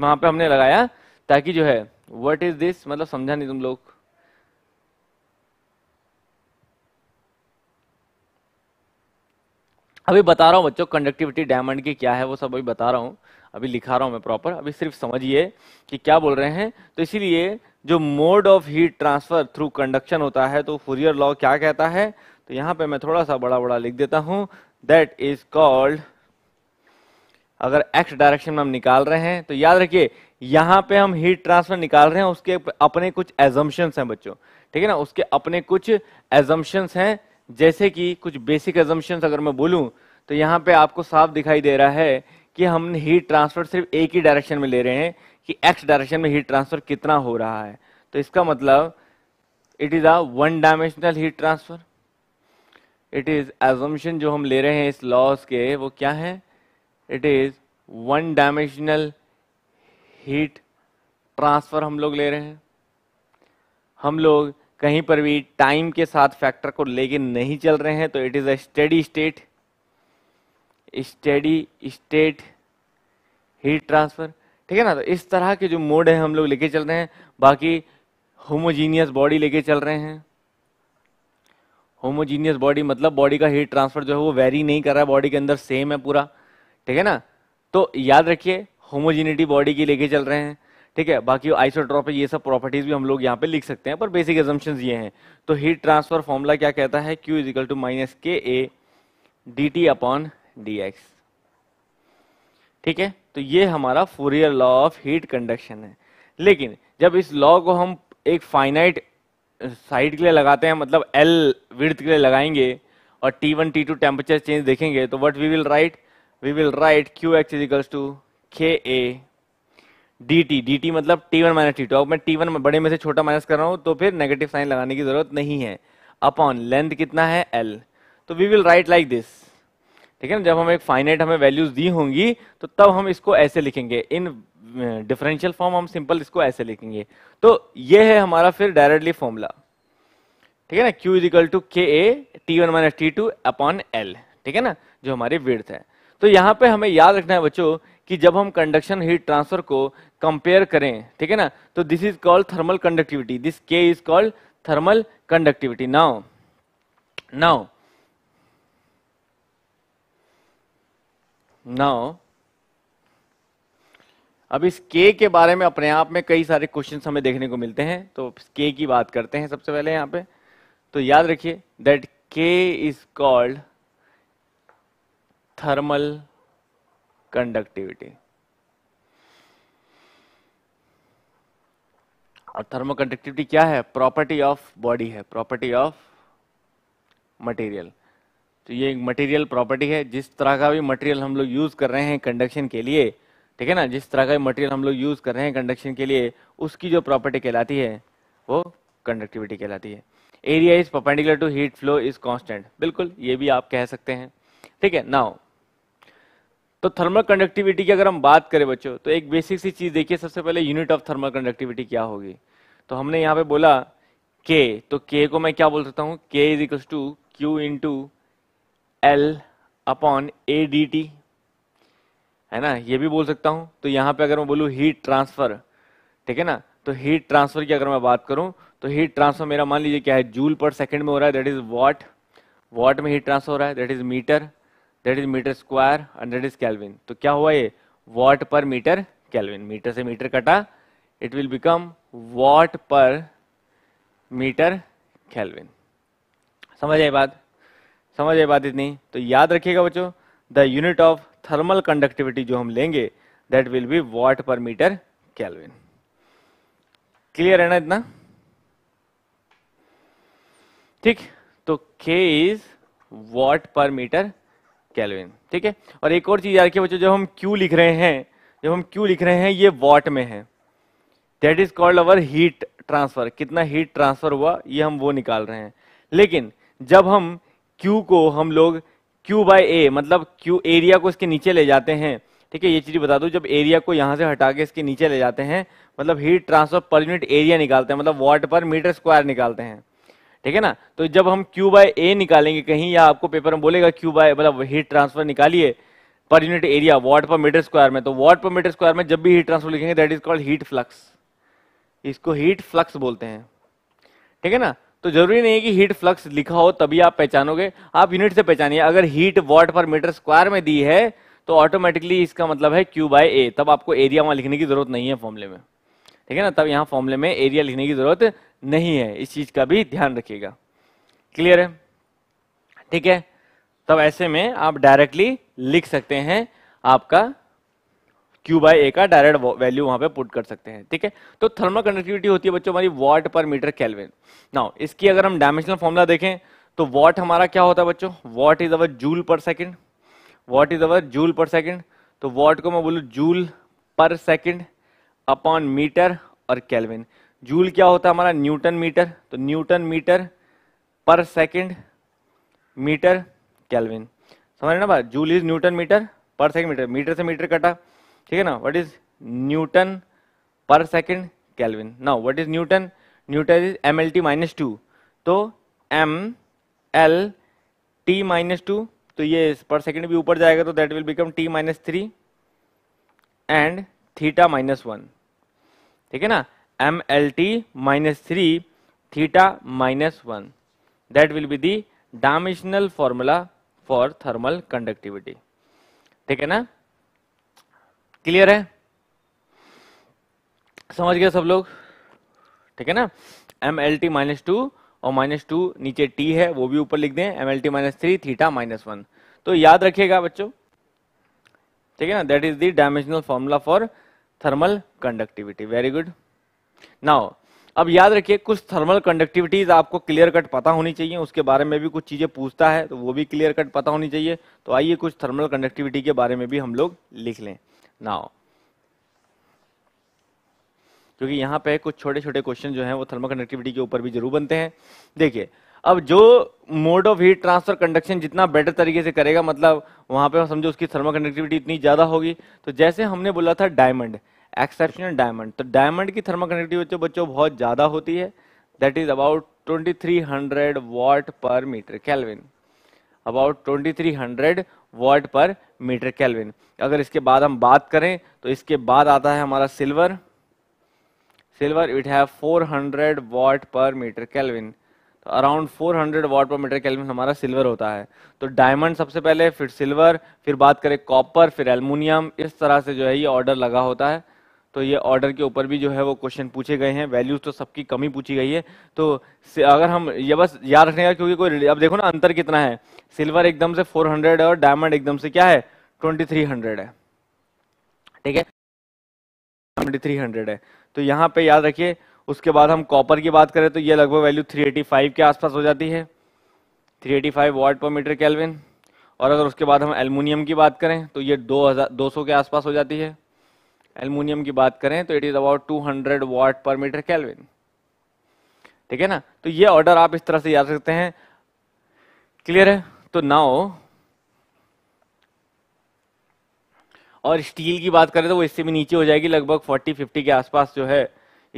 वहां पे हमने लगाया ताकि जो है वट इज दिस मतलब समझा नहीं तुम लोग अभी बता रहा हूँ बच्चों कंडक्टिविटी डायमंड की क्या है वो सब अभी बता रहा हूँ अभी लिखा रहा हूँ मैं प्रॉपर अभी सिर्फ समझिए कि क्या बोल रहे हैं तो इसीलिए जो mode of heat transfer through conduction होता है तो फूरियर लॉ क्या कहता है तो यहाँ पे मैं थोड़ा सा बड़ा बड़ा लिख देता हूँ दैट इज कॉल्ड अगर एक्स डायरेक्शन में हम निकाल रहे हैं तो याद रखिए यहाँ पे हम हीट ट्रांसफर निकाल रहे हैं उसके अपने कुछ एजम्पन्स हैं बच्चों ठीक है ना उसके अपने कुछ एजम्पन्स हैं जैसे कि कुछ बेसिक एजम्पन्स अगर मैं बोलूं तो यहाँ पे आपको साफ दिखाई दे रहा है कि हम हीट ट्रांसफर सिर्फ एक ही डायरेक्शन में ले रहे हैं कि एक्स डायरेक्शन में हीट ट्रांसफर कितना हो रहा है तो इसका मतलब it is a one dimensional heat transfer it is assumption जो हम ले रहे हैं इस लॉस के वो क्या है it is one dimensional heat transfer हम लोग ले रहे हैं हम लोग कहीं पर भी टाइम के साथ फैक्टर को लेके नहीं चल रहे हैं तो it is a steady state steady state heat transfer ठीक है ना तो इस तरह के जो मोड है हम लोग लेके चल रहे हैं बाकी होमोजीनियस बॉडी लेके चल रहे हैं होमोजीनियस बॉडी मतलब बॉडी का हीट ट्रांसफर जो है वो वेरी नहीं कर रहा है बॉडी के अंदर सेम है पूरा ठीक है ना तो याद रखिए होमोजीनिटी बॉडी की लेके चल रहे हैं ठीक है बाकी आइसोट्रॉप ये सब प्रॉपर्टीज भी हम लोग यहाँ पे लिख सकते हैं पर बेसिक एजम्पन ये हैं तो हीट ट्रांसफर फॉर्मूला क्या कहता है Q equal to minus K A D T upon D X ठीक है तो ये हमारा Fourier law of heat conduction है लेकिन जब इस लॉ को हम एक फाइनाइट साइड के लिए लगाते हैं मतलब एल विर्थ के लिए लगाएंगे और T one T two temperature change देखेंगे तो what we will write we will write Q X equals to K A D T D T मतलब T one minus T two अब मैं टी वन बड़े में से छोटा माइनस कर रहा हूँ तो फिर नेगेटिव साइन लगाने की जरूरत नहीं है अपॉन लेंथ कितना है एल तो we will write like this ठीक है ना जब हम एक फाइनाइट हमें वैल्यूज दी होंगी तो तब हम इसको ऐसे लिखेंगे इन डिफरेंशियल फॉर्म हम सिंपल इसको ऐसे लिखेंगे तो ये है हमारा फिर डायरेक्टली फॉर्मूला ठीक है ना Q is equal to K A T one minus T two upon L ठीक है ना जो हमारी विर्थ है तो यहाँ पे हमें याद रखना है बच्चों कि जब हम कंडक्शन हीट ट्रांसफर को कंपेयर करें ठीक है ना तो this is called thermal conductivity this K is called thermal conductivity now now now अब इस के के बारे में अपने आप में कई सारे क्वेश्चन हमें देखने को मिलते हैं तो के की बात करते हैं सबसे पहले यहां पे तो याद रखिए that k is called thermal conductivity और थर्मोकंडक्टिविटी क्या है प्रॉपर्टी ऑफ बॉडी है प्रॉपर्टी ऑफ मटेरियल तो ये एक मटेरियल प्रॉपर्टी है जिस तरह का भी मटेरियल हम लोग यूज़ कर रहे हैं कंडक्शन के लिए ठीक है ना जिस तरह का भी मटेरियल हम लोग यूज़ कर रहे हैं कंडक्शन के लिए उसकी जो प्रॉपर्टी कहलाती है वो कंडक्टिविटी कहलाती है area is perpendicular to heat flow is constant बिल्कुल ये भी आप कह सकते हैं ठीक है नाउ तो थर्मल कंडक्टिविटी की अगर हम बात करें बच्चों तो एक बेसिक सी चीज़ देखिए सबसे पहले यूनिट ऑफ थर्मल कंडक्टिविटी क्या होगी तो हमने यहाँ पे बोला के तो के को मैं क्या बोल सकता हूँ K is equals to Q to L upon A D T है ना ये भी बोल सकता हूँ तो यहाँ पे अगर मैं बोलूँ हीट ट्रांसफर ठीक है ना तो हीट ट्रांसफर की अगर मैं बात करूँ तो हीट ट्रांसफर मेरा मान लीजिए क्या है जूल पर सेकेंड में हो रहा है दैट इज वॉट वॉट में हीट ट्रांसफर हो रहा है that is metre that is metre square and that is kelvin तो क्या हुआ ये watt per metre kelvin metre से मीटर कटा it will become watt per metre kelvin समझ आई बात समझ आई बात इतनी तो याद रखिएगा बच्चों the unit of thermal conductivity जो हम लेंगे that will be watt per metre kelvin clear है ना इतना ठीक तो K is watt per metre kelvin ठीक है और एक और चीज यार बच्चों जब हम क्यू लिख रहे हैं जब हम क्यू लिख रहे हैं ये वॉट में है that is called our heat transfer कितना हीट ट्रांसफर हुआ ये हम वो निकाल रहे हैं लेकिन जब हम क्यू को हम लोग क्यू बाय ए मतलब क्यू एरिया को इसके नीचे ले जाते हैं ठीक है ये चीज बता दूं जब एरिया को यहाँ से हटा के इसके नीचे ले जाते हैं मतलब heat transfer per unit area निकालते हैं मतलब वाट पर मीटर स्क्वायर निकालते हैं ठीक है ना तो जब हम क्यू बाय ए निकालेंगे कहीं या आपको पेपर में बोलेगा क्यू बाय मतलब हीट ट्रांसफर निकालिए पर यूनिट एरिया वाट पर मीटर स्क्वायर में तो वाट पर मीटर स्क्वायर में जब भी हीट ट्रांसफर लिखेंगे that is called heat flux इसको हीट फ्लक्स बोलते हैं ठीक है ना तो जरूरी नहीं है कि हीट फ्लक्स लिखा हो तभी आप पहचानोगे आप यूनिट से पहचानिए अगर हीट वाट पर मीटर स्क्वायर में दी है तो ऑटोमेटिकली इसका मतलब है क्यू बाय ए तब आपको एरिया वहां लिखने की जरूरत नहीं है फॉर्मले में ठीक है ना तब यहाँ फॉर्मूले में एरिया लिखने की जरूरत नहीं है इस चीज का भी ध्यान रखिएगा क्लियर है ठीक है तब ऐसे में आप डायरेक्टली लिख सकते हैं आपका Q बाई ए का डायरेक्ट वैल्यू वहां पे पुट कर सकते हैं ठीक है तो थर्मल कंडक्टिविटी होती है बच्चों हमारी what per metre kelvin now इसकी अगर हम डायमेंशनल फॉर्मूला देखें तो वॉट हमारा क्या होता है बच्चों watt is our joule per second watt is our joule per second तो वॉट को मैं बोलू joule per second upon metre और कैलविन जूल क्या होता है हमारा न्यूटन मीटर तो newton metre per second metre kelvin समझ ना बात joule is newton metre per second metre metre से मीटर कटा ठीक है ना what is newton per second kelvin now what is newton Newton is M L T minus two तो M L T minus two तो ये per second भी ऊपर जाएगा तो that will become T minus three and theta minus one ठीक है ना M L T minus three theta minus one that will be the dimensional formula for thermal conductivity ठीक है ना क्लियर है समझ गए सब लोग ठीक है ना M L T minus two और माइनस टू नीचे टी है वो भी ऊपर लिख दें M L T minus three theta minus one तो याद रखिएगा बच्चों ठीक है ना that is the dimensional formula for thermal conductivity very good now अब याद रखिए कुछ थर्मल कंडक्टिविटीज आपको क्लियर कट पता होनी चाहिए उसके बारे में भी कुछ चीजें पूछता है तो वो भी क्लियर कट पता होनी चाहिए तो आइए कुछ थर्मल कंडक्टिविटी के बारे में भी हम लोग लिख लें नाउ क्योंकि यहां पे कुछ छोटे छोटे क्वेश्चन जो हैं वो थर्मल कंडक्टिविटी के ऊपर भी जरूर बनते हैं देखिए अब जो mode of heat transfer conduction जितना बेटर तरीके से करेगा मतलब वहां पे समझो उसकी थर्मल कंडक्टिविटी इतनी ज़्यादा होगी तो जैसे हमने बोला था डायमंड एक्सेप्शनल डायमंड तो डायमंड की थर्मल कनेक्टिविटी बच्चों बच्चों बहुत ज़्यादा होती है that is about 2300 watt per metre kelvin about 2300 watt per metre kelvin अगर इसके बाद हम बात करें तो इसके बाद आता है हमारा silver silver it have 400 watt per metre kelvin तो around 400 watt per metre kelvin हमारा सिल्वर होता है तो डायमंड सबसे पहले फिर सिल्वर फिर बात करें कॉपर फिर एलमोनियम इस तरह से जो है ये ऑर्डर लगा होता है तो ये ऑर्डर के ऊपर भी जो है वो क्वेश्चन पूछे गए हैं वैल्यूज तो सबकी कमी पूछी गई है तो अगर हम ये बस याद रखने का क्योंकि कोई अब देखो ना अंतर कितना है सिल्वर एकदम से 400 है और डायमंड एकदम से क्या है 2300 है ठीक है 2300 है तो यहाँ पे याद रखिए उसके बाद हम कॉपर की बात करें तो ये लगभग वैल्यू 385 के आसपास हो जाती है 385 वाट पर मीटर कैलविन और अगर उसके बाद हम एलमिनियम की बात करें तो ये 2000 200 के आसपास हो जाती है एल्यूमिनियम की बात करें तो it is about 200 watt per metre kelvin ठीक है ना तो ये ऑर्डर आप इस तरह से याद सकते हैं क्लियर है तो नाउ और स्टील की बात करें तो वो इससे भी नीचे हो जाएगी लगभग 40 50 के आसपास जो है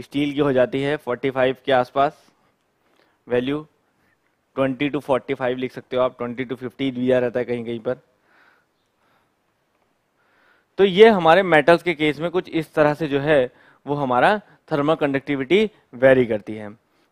स्टील की हो जाती है 45 के आसपास वैल्यू 20 टू 45 लिख सकते हो आप 20 टू 50 दिया रहता है कहीं कहीं पर तो ये हमारे मेटल्स के केस में कुछ इस तरह से जो है वो हमारा थर्मल कंडक्टिविटी वेरी करती है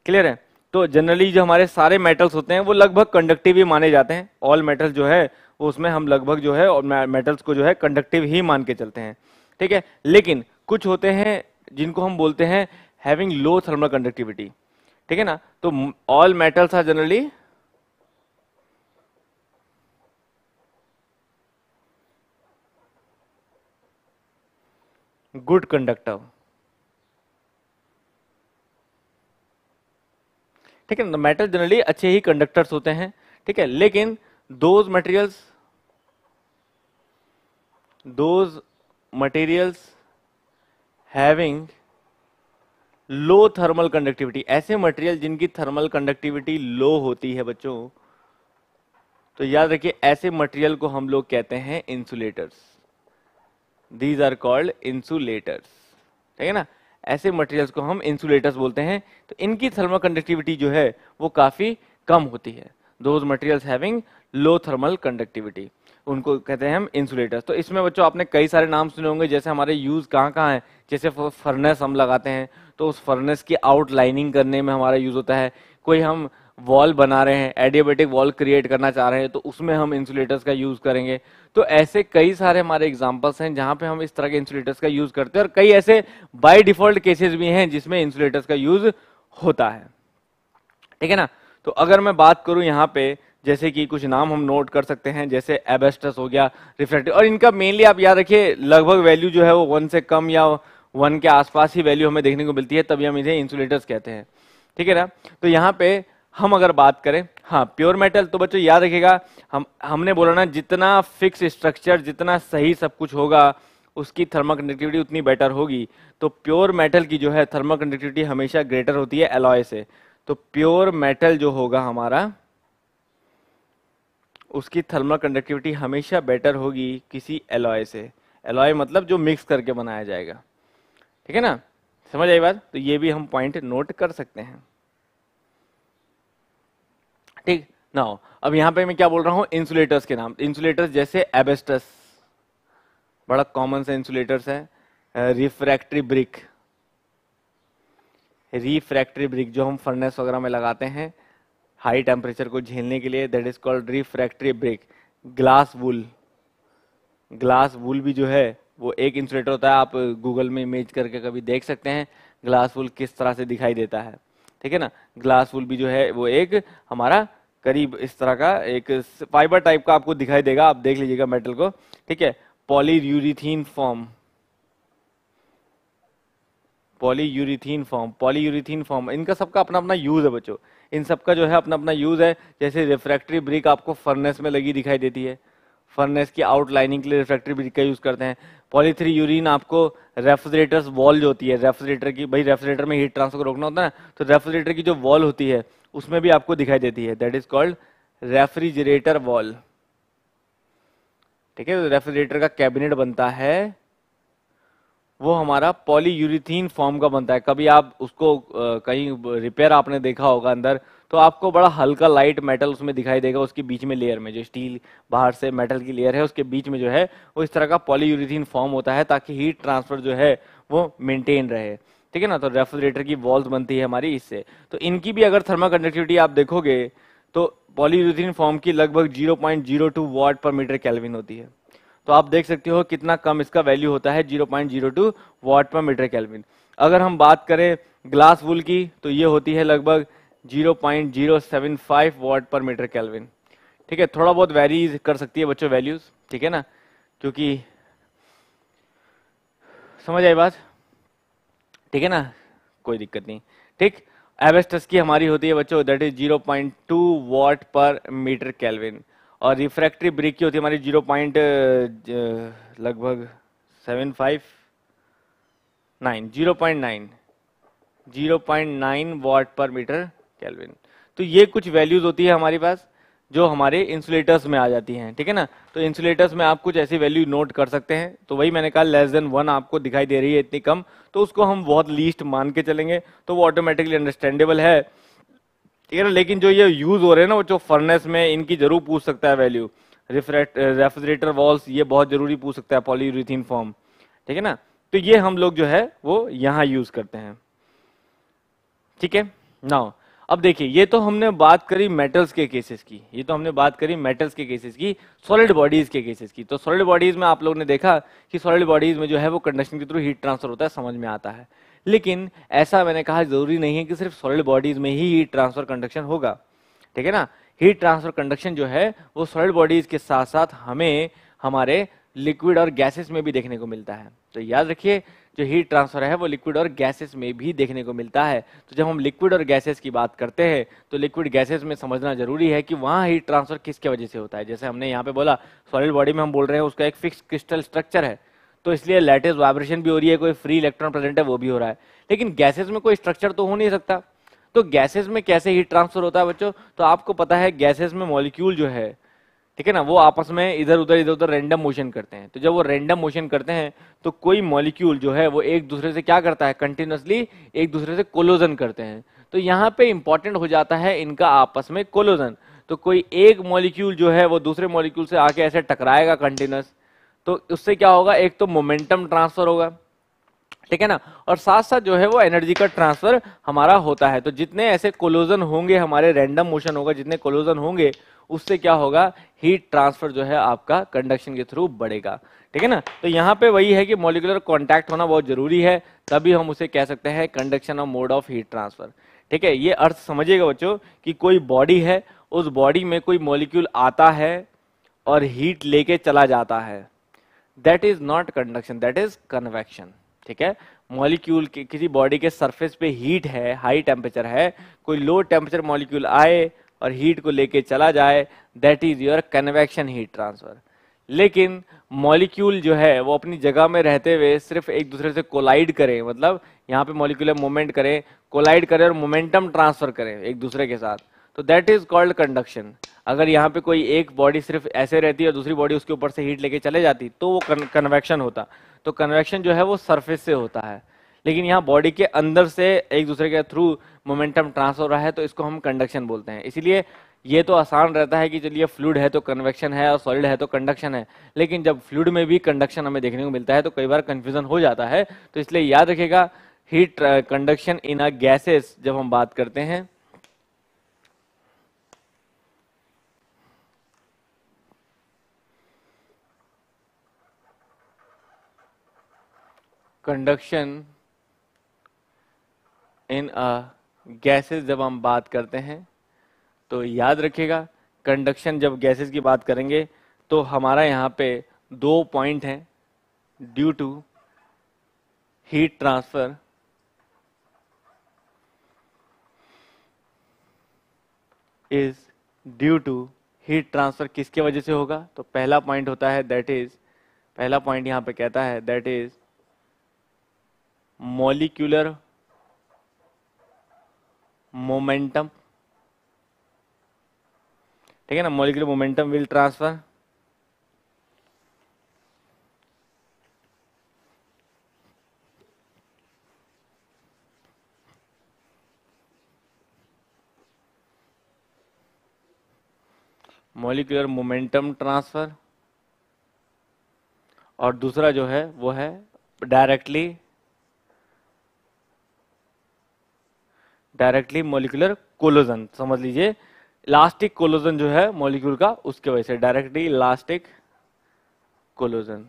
क्लियर है तो जनरली जो हमारे सारे मेटल्स होते हैं वो लगभग कंडक्टिव ही माने जाते हैं ऑल मेटल्स जो है वो उसमें हम लगभग जो है और मेटल्स को जो है कंडक्टिव ही मान के चलते हैं ठीक है लेकिन कुछ होते हैं जिनको हम बोलते हैं हैविंग लो थर्मल कंडक्टिविटी ठीक है ना तो all metals are generally good conductor ठीक है मेटल जनरली अच्छे ही कंडक्टर्स होते हैं ठीक है लेकिन those materials those materials having low thermal conductivity ऐसे मटेरियल जिनकी थर्मल कंडक्टिविटी लो होती है बच्चों तो याद रखिए ऐसे मटेरियल को हम लोग कहते हैं insulators these are called insulators ठीक है ना ऐसे मटेरियल्स को हम इंसुलेटर्स बोलते हैं तो इनकी थर्मल कंडक्टिविटी जो है वो काफ़ी कम होती है those materials having low thermal conductivity उनको कहते हैं हम इंसुलेटर्स तो इसमें बच्चों आपने कई सारे नाम सुने होंगे जैसे हमारे यूज़ कहाँ कहाँ हैं जैसे फर्नेस हम लगाते हैं तो उस फर्नेस की आउटलाइनिंग करने में हमारा यूज़ होता है कोई हम वॉल बना रहे हैं एडियाबेटिक वॉल क्रिएट करना चाह रहे हैं तो उसमें हम इंसुलेटर्स का यूज़ करेंगे तो ऐसे कई सारे हमारे एग्जांपल्स हैं जहां पे हम इस तरह के इंसुलेटर्स का यूज़ करते हैं और कई ऐसे बाय डिफॉल्ट केसेस भी हैं जिसमें इंसुलेटर्स का यूज़ होता है ठीक है ना तो अगर मैं बात करूं यहाँ पे जैसे कि कुछ नाम हम नोट कर सकते हैं जैसे एबेस्टस हो गया रिफ्लेक्टिव और इनका मेनली आप याद रखिए लगभग वैल्यू जो है वो वन से कम या वन के आसपास ही वैल्यू हमें देखने को मिलती है तभी हम इन्हें इंसुलेटर्स कहते हैं ठीक है ना तो यहाँ पे हम अगर बात करें हाँ प्योर मेटल तो बच्चों याद रखिएगा हम हमने बोला ना जितना फिक्स स्ट्रक्चर जितना सही सब कुछ होगा उसकी थर्मल कंडक्टिविटी उतनी बेटर होगी तो प्योर मेटल की जो है थर्मल कंडक्टिविटी हमेशा ग्रेटर होती है एलॉय से तो प्योर मेटल जो होगा हमारा उसकी थर्मल कंडक्टिविटी हमेशा बेटर होगी किसी एलॉय से एलॉय मतलब जो मिक्स करके बनाया जाएगा ठीक है ना समझ आई बात तो ये भी हम पॉइंट नोट कर सकते हैं ठीक ना हो अब यहां पे मैं क्या बोल रहा हूँ इंसुलेटर्स के नाम इंसुलेटर्स जैसे एबेस्टस बड़ा कॉमन सा इंसुलेटर्स है रिफ्रैक्ट्री ब्रिक रिफ्रैक्ट्री ब्रिक जो हम फर्नेस वगैरह में लगाते हैं हाई टेम्परेचर को झेलने के लिए that is called refractory brick glass wool glass wool भी जो है वो एक इंसुलेटर होता है आप गूगल में इमेज करके कभी देख सकते हैं ग्लास वुल किस तरह से दिखाई देता है ठीक है ना ग्लास वुल भी जो है वो एक हमारा करीब इस तरह का एक फाइबर टाइप का आपको दिखाई देगा आप देख लीजिएगा मेटल को ठीक है polyurethane foam polyurethane foam polyurethane foam इनका सबका अपना अपना यूज है बच्चों इन सबका जो है अपना अपना यूज है जैसे रिफ्रैक्टरी ब्रिक आपको फर्नेस में लगी दिखाई देती है फर्नेस की आउटलाइनिंग के लिए रिफ्रैक्टरी ब्रिक का यूज़ करते हैं पॉलीथ्री यूरिन आपको रेफ्रिजरेटर्स वॉल जो होती है रेफ्रिजरेटर की भाई रेफ्रिजरेटर में हीट ट्रांसफर को रोकना होता है ना तो रेफ्रिजरेटर की जो वॉल होती है उसमें भी आपको दिखाई देती है that is called refrigerator wall ठीक है तो रेफ्रिजरेटर का कैबिनेट बनता है वो हमारा पॉली फॉर्म का बनता है कभी आप उसको कहीं रिपेयर आपने देखा होगा अंदर तो आपको बड़ा हल्का लाइट मेटल उसमें दिखाई देगा उसके बीच में लेयर में जो स्टील बाहर से मेटल की लेयर है उसके बीच में जो है वो इस तरह का पॉलीयूरिथीन फॉर्म होता है ताकि हीट ट्रांसफर जो है वो मेंटेन रहे ठीक है ना तो रेफ्रिजरेटर की वॉल्स बनती है हमारी इससे तो इनकी भी अगर थर्मल कंडक्टिविटी आप देखोगे तो पॉलीयूरिथीन फॉर्म की लगभग जीरो पॉइंट वाट पर मीटर कैलविन होती है तो आप देख सकते हो कितना कम इसका वैल्यू होता है 0.02 वाट पर मीटर कैलविन अगर हम बात करें ग्लास वुल की तो ये होती है लगभग 0.075 वाट पर मीटर कैलविन ठीक है थोड़ा बहुत वेरी कर सकती है बच्चों वैल्यूज ठीक है ना क्योंकि समझ आई बात ठीक है ना कोई दिक्कत नहीं ठीक एवेस्टस की हमारी होती है बच्चों that is 0.2 watt per metre kelvin और रिफ्रैक्टरी ब्रिक की होती है हमारी 0. लगभग 75 9 0.9 0.9 वाट पर मीटर केल्विन तो ये कुछ वैल्यूज होती है हमारे पास जो हमारे इंसुलेटर्स में आ जाती हैं ठीक है ना तो इंसुलेटर्स में आप कुछ ऐसी वैल्यू नोट कर सकते हैं तो वही मैंने कहा लेस देन वन आपको दिखाई दे रही है इतनी कम तो उसको हम बहुत लीस्ट मान के चलेंगे तो वो ऑटोमेटिकली अंडरस्टैंडेबल है ठीक है ना लेकिन जो ये यूज हो रहे हैं ना वो जो फर्नेस में इनकी जरूर पूछ सकता है वैल्यू रेफ्रिजरेटर वॉल्स ये बहुत जरूरी पूछ सकता है पॉलीयूरिथीन फॉर्म ठीक है ना तो ये हम लोग जो है वो यहाँ यूज करते हैं ठीक है नाउ अब देखिए ये तो हमने बात करी मेटल्स के केसेस की ये तो हमने बात करी मेटल्स के केसेस की सॉलिड बॉडीज के केसेस की तो सॉलिड बॉडीज में आप लोगों ने देखा कि सॉलिड बॉडीज में जो है वो कंडक्शन के थ्रू हीट ट्रांसफर होता है समझ में आता है लेकिन ऐसा मैंने कहा जरूरी नहीं है कि सिर्फ सॉलिड बॉडीज में ही हीट ट्रांसफर कंडक्शन होगा ठीक है ना हीट ट्रांसफर कंडक्शन जो है वो सॉलिड बॉडीज के साथ साथ हमें हमारे लिक्विड और गैसेस में भी देखने को मिलता है तो याद रखिए जो हीट ट्रांसफर है वो लिक्विड और गैसेस में भी देखने को मिलता है तो जब हम लिक्विड और गैसेस की बात करते हैं तो लिक्विड गैसेस में समझना जरूरी है कि वहाँ हीट ट्रांसफर किसके वजह से होता है जैसे हमने यहाँ पे बोला सॉलिड बॉडी में हम बोल रहे हैं उसका एक फिक्स क्रिस्टल स्ट्रक्चर है तो इसलिए लेटेस्ट वाइब्रेशन भी हो रही है कोई फ्री इलेक्ट्रॉन प्रेजेंट है वो भी हो रहा है लेकिन गैसेज में कोई स्ट्रक्चर तो हो नहीं सकता तो गैसेज में कैसे हीट ट्रांसफर होता है बच्चों तो आपको पता है गैसेज में मॉलिक्यूल जो है ठीक है ना वो आपस में इधर उधर इधर उधर रैंडम मोशन करते हैं तो जब वो रैंडम मोशन करते हैं तो कोई मॉलिक्यूल जो है वो एक दूसरे से क्या करता है कंटिन्यूसली एक दूसरे से कोलोजन करते हैं तो यहाँ पे इंपॉर्टेंट हो जाता है इनका आपस में कोलोजन तो कोई एक मॉलिक्यूल जो है वो दूसरे मॉलिक्यूल से आके ऐसे टकराएगा कंटिन्यूस तो उससे क्या होगा एक तो मोमेंटम ट्रांसफर होगा ठीक है ना और साथ साथ जो है वो एनर्जी का ट्रांसफर हमारा होता है तो जितने ऐसे कोलोजन होंगे हमारे रेंडम मोशन होगा जितने कोलोजन होंगे उससे क्या होगा हीट ट्रांसफर जो है आपका कंडक्शन के थ्रू बढ़ेगा ठीक है ना तो यहाँ पे वही है कि मोलिकुलर कॉन्टैक्ट होना बहुत जरूरी है तभी हम उसे कह सकते हैं conduction of mode of heat transfer ठीक है ये अर्थ समझिएगा बच्चों कि कोई बॉडी है उस बॉडी में कोई मॉलिक्यूल आता है और हीट लेके चला जाता है that is not conduction that is convection ठीक है मॉलिक्यूल के किसी बॉडी के सरफेस पे हीट है हाई टेम्परेचर है कोई लो टेम्परेचर मॉलिक्यूल आए और हीट को लेके चला जाए that is your convection heat transfer लेकिन मॉलिक्यूल जो है वो अपनी जगह में रहते हुए सिर्फ एक दूसरे से कोलाइड करें मतलब यहाँ पे मॉलिक्यूलर मोमेंट करें कोलाइड करें और मोमेंटम ट्रांसफर करें एक दूसरे के साथ तो दैट इज कॉल्ड कंडक्शन अगर यहाँ पे कोई एक बॉडी सिर्फ ऐसे रहती है और दूसरी बॉडी उसके ऊपर से हीट लेके चले जाती तो वो कन्वेक्शन होता तो कन्वेक्शन जो है वो सरफेस से होता है लेकिन यहाँ बॉडी के अंदर से एक दूसरे के थ्रू मोमेंटम ट्रांसफर हो रहा है तो इसको हम कंडक्शन बोलते हैं इसीलिए ये तो आसान रहता है कि चलिए फ्लूड है तो कन्वेक्शन है और सॉलिड है तो कंडक्शन है लेकिन जब फ्लूड में भी कंडक्शन हमें देखने को मिलता है तो कई बार कन्फ्यूजन हो जाता है तो इसलिए याद रखेगा heat conduction in a gases जब हम बात करते हैं कंडक्शन इन अ गैसेस जब हम बात करते हैं तो याद रखिएगा कंडक्शन जब गैसेस की बात करेंगे तो हमारा यहाँ पे दो पॉइंट हैं due to heat transfer is due to heat transfer किसके वजह से होगा तो पहला पॉइंट होता है दैट इज पहला पॉइंट यहाँ पे कहता है दैट इज मॉलिक्यूलर मोमेंटम ठीक है ना molecular momentum will transfer molecular momentum transfer और दूसरा जो है वो है डायरेक्टली डायरेक्टली मोलिकुलर कोलोजन समझ लीजिए इलास्टिक कोलोजन जो है मोलिक्यूल का उसके वजह से डायरेक्टली इलास्टिक कोलोजन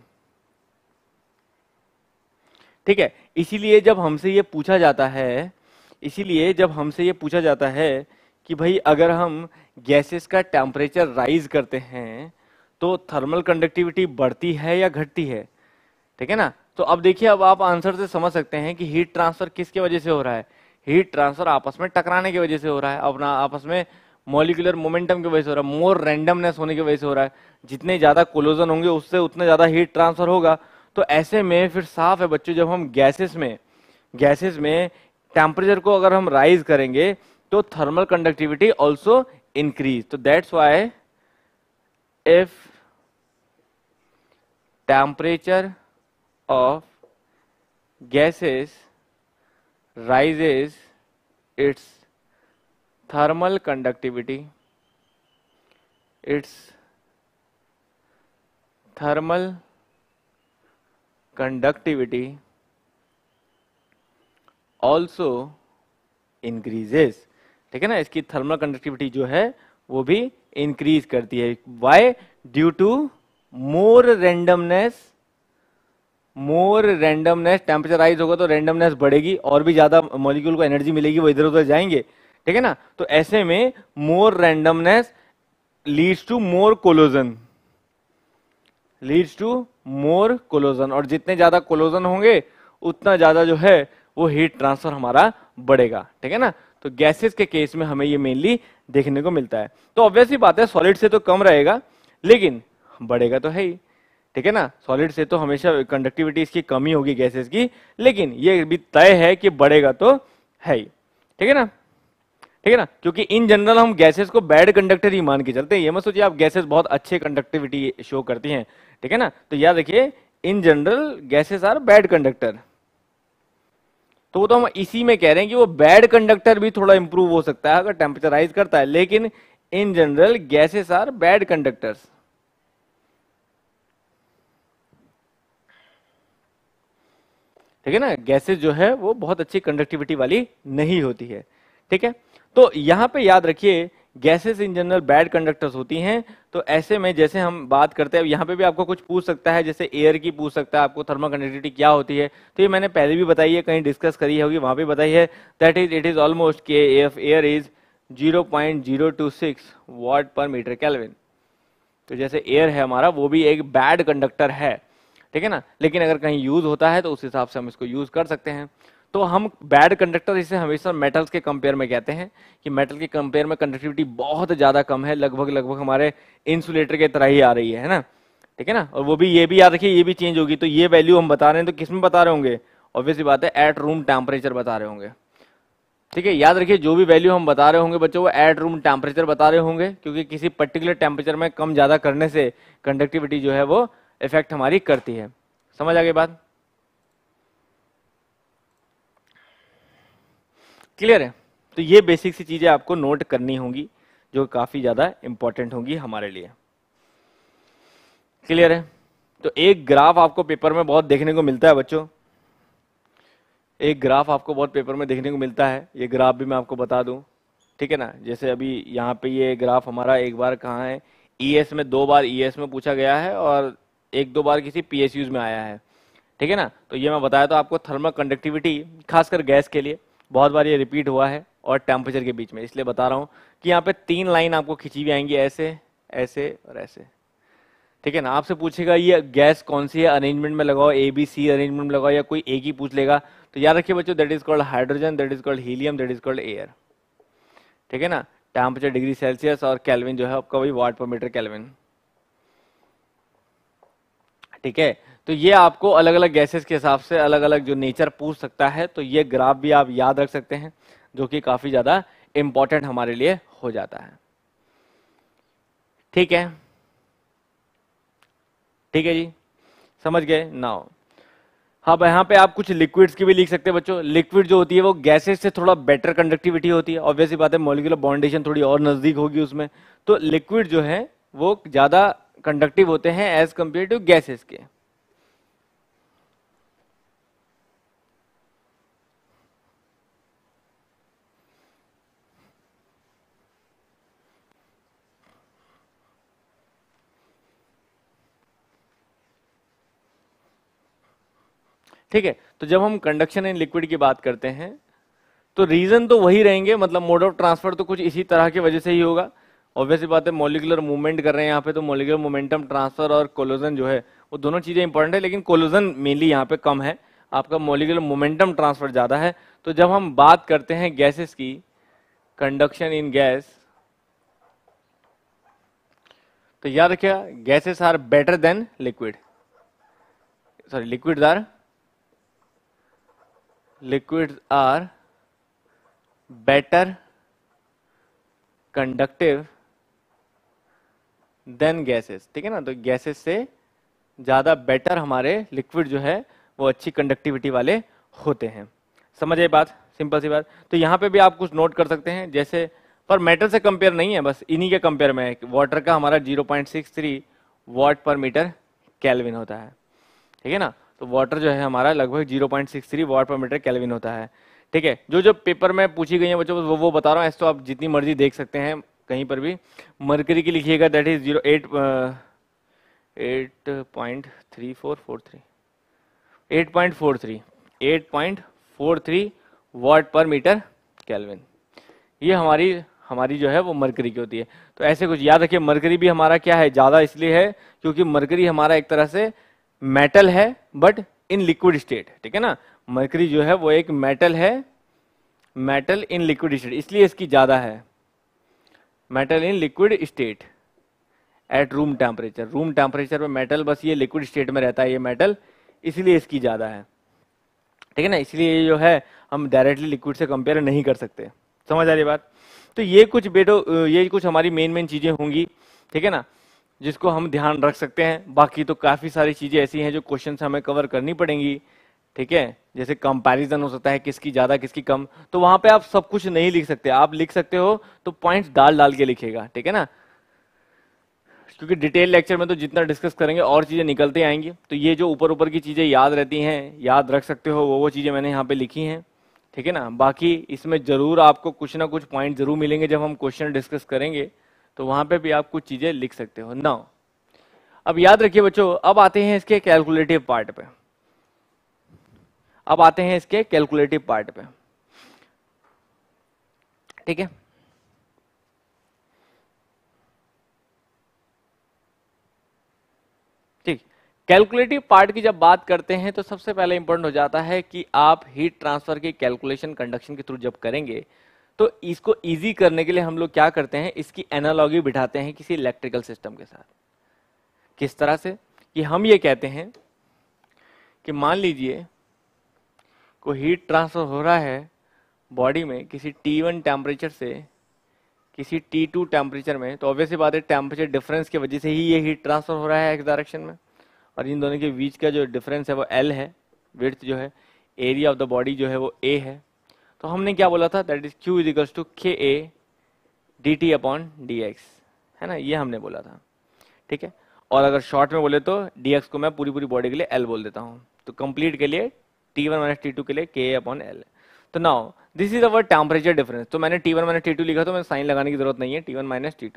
ठीक है इसीलिए जब हमसे ये पूछा जाता है इसीलिए जब हमसे ये पूछा जाता है कि भाई अगर हम गैसेस का टेम्परेचर राइज करते हैं तो थर्मल कंडक्टिविटी बढ़ती है या घटती है ठीक है ना तो अब देखिए अब आप आंसर से समझ सकते हैं कि हीट ट्रांसफर किसके वजह से हो रहा है हीट ट्रांसफर आपस में टकराने की वजह से हो रहा है अपना आपस में मॉलिकुलर मोमेंटम की वजह से हो रहा है मोर रैंडमनेस होने की वजह से हो रहा है जितने ज़्यादा कोलोजन होंगे उससे उतना ज़्यादा हीट ट्रांसफर होगा तो ऐसे में फिर साफ है बच्चों जब हम गैसेस में गैसेस में टेम्परेचर को अगर हम राइज करेंगे तो थर्मल कंडक्टिविटी ऑल्सो इंक्रीज तो that's why if temperature of gases rises its thermal conductivity its thermal conductivity also increases ठीक है ना इसकी thermal conductivity जो है वो भी increase करती है why due to more randomness more randomness temperature rise होगा तो रैंडमनेस बढ़ेगी और भी ज़्यादा मॉलिक्यूल को एनर्जी मिलेगी वो इधर उधर जाएंगे ठीक है ना तो ऐसे में more randomness leads to more collision leads to more collision और जितने ज़्यादा कोलोजन होंगे उतना ज़्यादा जो है वो हीट ट्रांसफर हमारा बढ़ेगा ठीक है ना तो गैसेस के केस में हमें ये मेनली देखने को मिलता है तो ऑब्वियसली बात है सॉलिड से तो कम रहेगा लेकिन बढ़ेगा तो है ही ठीक है ना सॉलिड से तो हमेशा कंडक्टिविटी इसकी कमी होगी गैसेस की लेकिन ये भी तय है कि बढ़ेगा तो है ही ठीक है ना ठीक है ना क्योंकि इन जनरल हम गैसेस को बैड कंडक्टर ही मान के चलते हैं ये मत सोचिए आप गैसेस बहुत अच्छे कंडक्टिविटी शो करती हैं ठीक है ना तो याद रखिए in general gases are bad conductor तो वो तो हम इसी में कह रहे हैं कि वो बैड कंडक्टर भी थोड़ा इंप्रूव हो सकता है अगर टेम्परेचराइज करता है लेकिन in general gases are bad conductors ठीक है ना गैसेज जो है वो बहुत अच्छी कंडक्टिविटी वाली नहीं होती है ठीक है तो यहाँ पे याद रखिए gases in general bad conductors होती हैं तो ऐसे में जैसे हम बात करते हैं यहाँ पे भी आपको कुछ पूछ सकता है जैसे एयर की पूछ सकता है आपको थर्मल कंडक्टिविटी क्या होती है तो ये मैंने पहले भी बताई है कहीं डिस्कस करी होगी वहाँ पे बताई है that is it is almost K of air is 0.026 point per metre kelvin तो जैसे एयर है हमारा वो भी एक बैड कंडक्टर है ठीक है ना लेकिन अगर कहीं यूज होता है तो उस हिसाब से हम इसको यूज कर सकते हैं तो हम बैड कंडक्टर इसे हमेशा मेटल्स के कंपेयर में कहते हैं कि मेटल के कंपेयर में कंडक्टिविटी बहुत ज़्यादा कम है लगभग लगभग हमारे इंसुलेटर के तरह ही आ रही है ना ठीक है ना और वो भी ये भी याद रखिए ये भी चेंज होगी तो ये वैल्यू हम बता रहे हैं तो किस में बता रहे होंगे ऑब्वियसली बात है एट रूम टेम्परेचर बता रहे होंगे ठीक है याद रखिए जो भी वैल्यू हम बता रहे होंगे बच्चों वो एट रूम टेम्परेचर बता रहे होंगे क्योंकि किसी पर्टिकुलर टेम्परेचर में कम ज़्यादा करने से कंडक्टिविटी जो है वो इफेक्ट हमारी करती है समझ आगे बात क्लियर है तो ये बेसिक सी चीजें आपको नोट करनी होंगी जो काफी ज्यादा इंपॉर्टेंट होंगी हमारे लिए क्लियर है तो एक ग्राफ आपको पेपर में बहुत देखने को मिलता है बच्चों एक ग्राफ आपको बहुत पेपर में देखने को मिलता है ये ग्राफ भी मैं आपको बता दूं ठीक है ना जैसे अभी यहाँ पे ये ग्राफ हमारा एक बार कहाँ है ई e में दो बार ई e में पूछा गया है और एक दो बार किसी पी में आया है ठीक है ना तो ये मैं बताया तो आपको थर्मल कंडक्टिविटी खासकर गैस के लिए बहुत बार ये रिपीट हुआ है और टेम्परेचर के बीच में इसलिए बता रहा हूँ कि यहाँ पे तीन लाइन आपको खींची हुई आएंगी ऐसे ऐसे और ऐसे ठीक है ना आपसे पूछेगा ये गैस कौन सी है अरेंजमेंट में लगाओ ए बी सी अरेंजमेंट में लगाओ या कोई एक ही पूछ लेगा तो याद रखिए बच्चों that is called hydrogen that is called helium that is called air ठीक है ना टेम्परेचर डिग्री सेल्सियस और कैलविन जो है आपका वही वाट पर मीटर कैलविन ठीक है तो ये आपको अलग अलग गैसेस के हिसाब से अलग अलग जो नेचर पूछ सकता है तो ये ग्राफ भी आप याद रख सकते हैं जो कि काफ़ी ज़्यादा इंपॉर्टेंट हमारे लिए हो जाता है ठीक है ठीक है जी समझ गए नाउ हाँ यहाँ पे आप कुछ लिक्विड्स की भी लिख सकते हैं बच्चों लिक्विड जो होती है वो गैसेस से थोड़ा बेटर कंडक्टिविटी होती है ऑब्वियसली बात है मोलिकुलर बाउंडेशन थोड़ी और नज़दीक होगी उसमें तो लिक्विड जो है वो ज़्यादा कंडक्टिव होते हैं एज कंपेयर टू गैसेस के ठीक है तो जब हम कंडक्शन इन लिक्विड की बात करते हैं तो रीजन तो वही रहेंगे मतलब मोड ऑफ ट्रांसफर तो कुछ इसी तरह की वजह से ही होगा ऑब्वियसली बात है मोलिकुलर मूवमेंट कर रहे हैं यहाँ पे तो मोलिकुलर मोमेंटम ट्रांसफर और कोलोजन जो है वो दोनों चीज़ें इंपॉर्टेंट है लेकिन कोलोजन मेनली यहाँ पे कम है आपका मोलिकुलर मोमेंटम ट्रांसफर ज़्यादा है तो जब हम बात करते हैं गैसेस की कंडक्शन इन गैस तो याद रखिए gases are better than liquid sorry liquid are liquid are better conductive than gases ठीक है ना तो गैसेस से ज़्यादा बेटर हमारे लिक्विड जो है वो अच्छी कंडक्टिविटी वाले होते हैं समझ आई बात सिंपल सी बात तो यहाँ पे भी आप कुछ नोट कर सकते हैं जैसे पर मेटल से कंपेयर नहीं है बस इन्हीं के कंपेयर में है वाटर का हमारा 0.63 वाट पर मीटर कैलविन होता है ठीक है ना तो वाटर जो है हमारा लगभग 0.63 वाट पर मीटर कैलविन होता है ठीक है जो जो पेपर में पूछी गई है बच्चों वो वो बता रहा हूँ ऐसे तो आप जितनी मर्जी देख सकते हैं कहीं पर भी मरकरी की लिखिएगा that is zero eight eight point three four four three eight point four three eight point four three watt per metre kelvin ये हमारी हमारी जो है वो मरकरी की होती है तो ऐसे कुछ याद रखिए मरकरी भी हमारा क्या है ज़्यादा इसलिए है क्योंकि मरकरी हमारा एक तरह से मेटल है बट इन लिक्विड स्टेट ठीक है ना मरकरी जो है वो एक मेटल है मेटल इन लिक्विड स्टेट इसलिए इसकी ज़्यादा है metal in liquid state at room temperature room temperature में मेटल बस ये लिक्विड स्टेट में रहता है ये मेटल इसलिए इसकी ज़्यादा है ठीक है ना इसलिए ये जो है हम डायरेक्टली लिक्विड से कंपेयर नहीं कर सकते समझ आ रही बात तो ये कुछ बेटो ये कुछ हमारी मेन मेन चीज़ें होंगी ठीक है ना जिसको हम ध्यान रख सकते हैं बाकी तो काफ़ी सारी चीज़ें ऐसी हैं जो क्वेश्चन हमें कवर करनी पड़ेंगी ठीक है जैसे कंपैरिजन हो सकता है किसकी ज्यादा किसकी कम तो वहां पे आप सब कुछ नहीं लिख सकते आप लिख सकते हो तो पॉइंट्स डाल डाल के लिखेगा ठीक है ना क्योंकि डिटेल लेक्चर में तो जितना डिस्कस करेंगे और चीजें निकलते आएंगी तो ये जो ऊपर ऊपर की चीजें याद रहती हैं याद रख सकते हो वो वो चीजें मैंने यहाँ पे लिखी हैं ठीक है ना बाकी इसमें जरूर आपको कुछ ना कुछ पॉइंट जरूर मिलेंगे जब हम क्वेश्चन डिस्कस करेंगे तो वहां पर भी आप कुछ चीजें लिख सकते हो ना अब याद रखिए बच्चों अब आते हैं इसके कैलकुलेटिव पार्ट पे अब आते हैं इसके कैलकुलेटिव पार्ट पे ठीक है ठीक कैलकुलेटिव पार्ट की जब बात करते हैं तो सबसे पहले इंपॉर्टेंट हो जाता है कि आप हीट ट्रांसफर की कैलकुलेशन कंडक्शन के थ्रू जब करेंगे तो इसको इजी करने के लिए हम लोग क्या करते हैं इसकी एनालॉगी बिठाते हैं किसी इलेक्ट्रिकल सिस्टम के साथ किस तरह से कि हम ये कहते हैं कि मान लीजिए को हीट ट्रांसफर हो रहा है बॉडी में किसी टी वन टेम्परेचर से किसी टी टू टेम्परेचर में तो ऑब्वियसली बात है टेम्परेचर डिफरेंस की वजह से ही ये हीट ट्रांसफर हो रहा है एक्स डायरेक्शन में और इन दोनों के बीच का जो डिफरेंस है वो एल है विर्थ जो है एरिया ऑफ द बॉडी जो है वो ए है तो हमने क्या बोला था that is Q is equals to K A D T upon D X है ना ये हमने बोला था ठीक है और अगर शॉर्ट में बोले तो डी एक्स को मैं पूरी पूरी बॉडी के लिए एल बोल देता हूँ तो कंप्लीट के लिए T1 वन माइनस टी के लिए K अपॉन L तो now this is our temperature difference तो मैंने T1 वन माइनस टी लिखा तो मैं साइन लगाने की जरूरत नहीं है T1 वन माइनस टी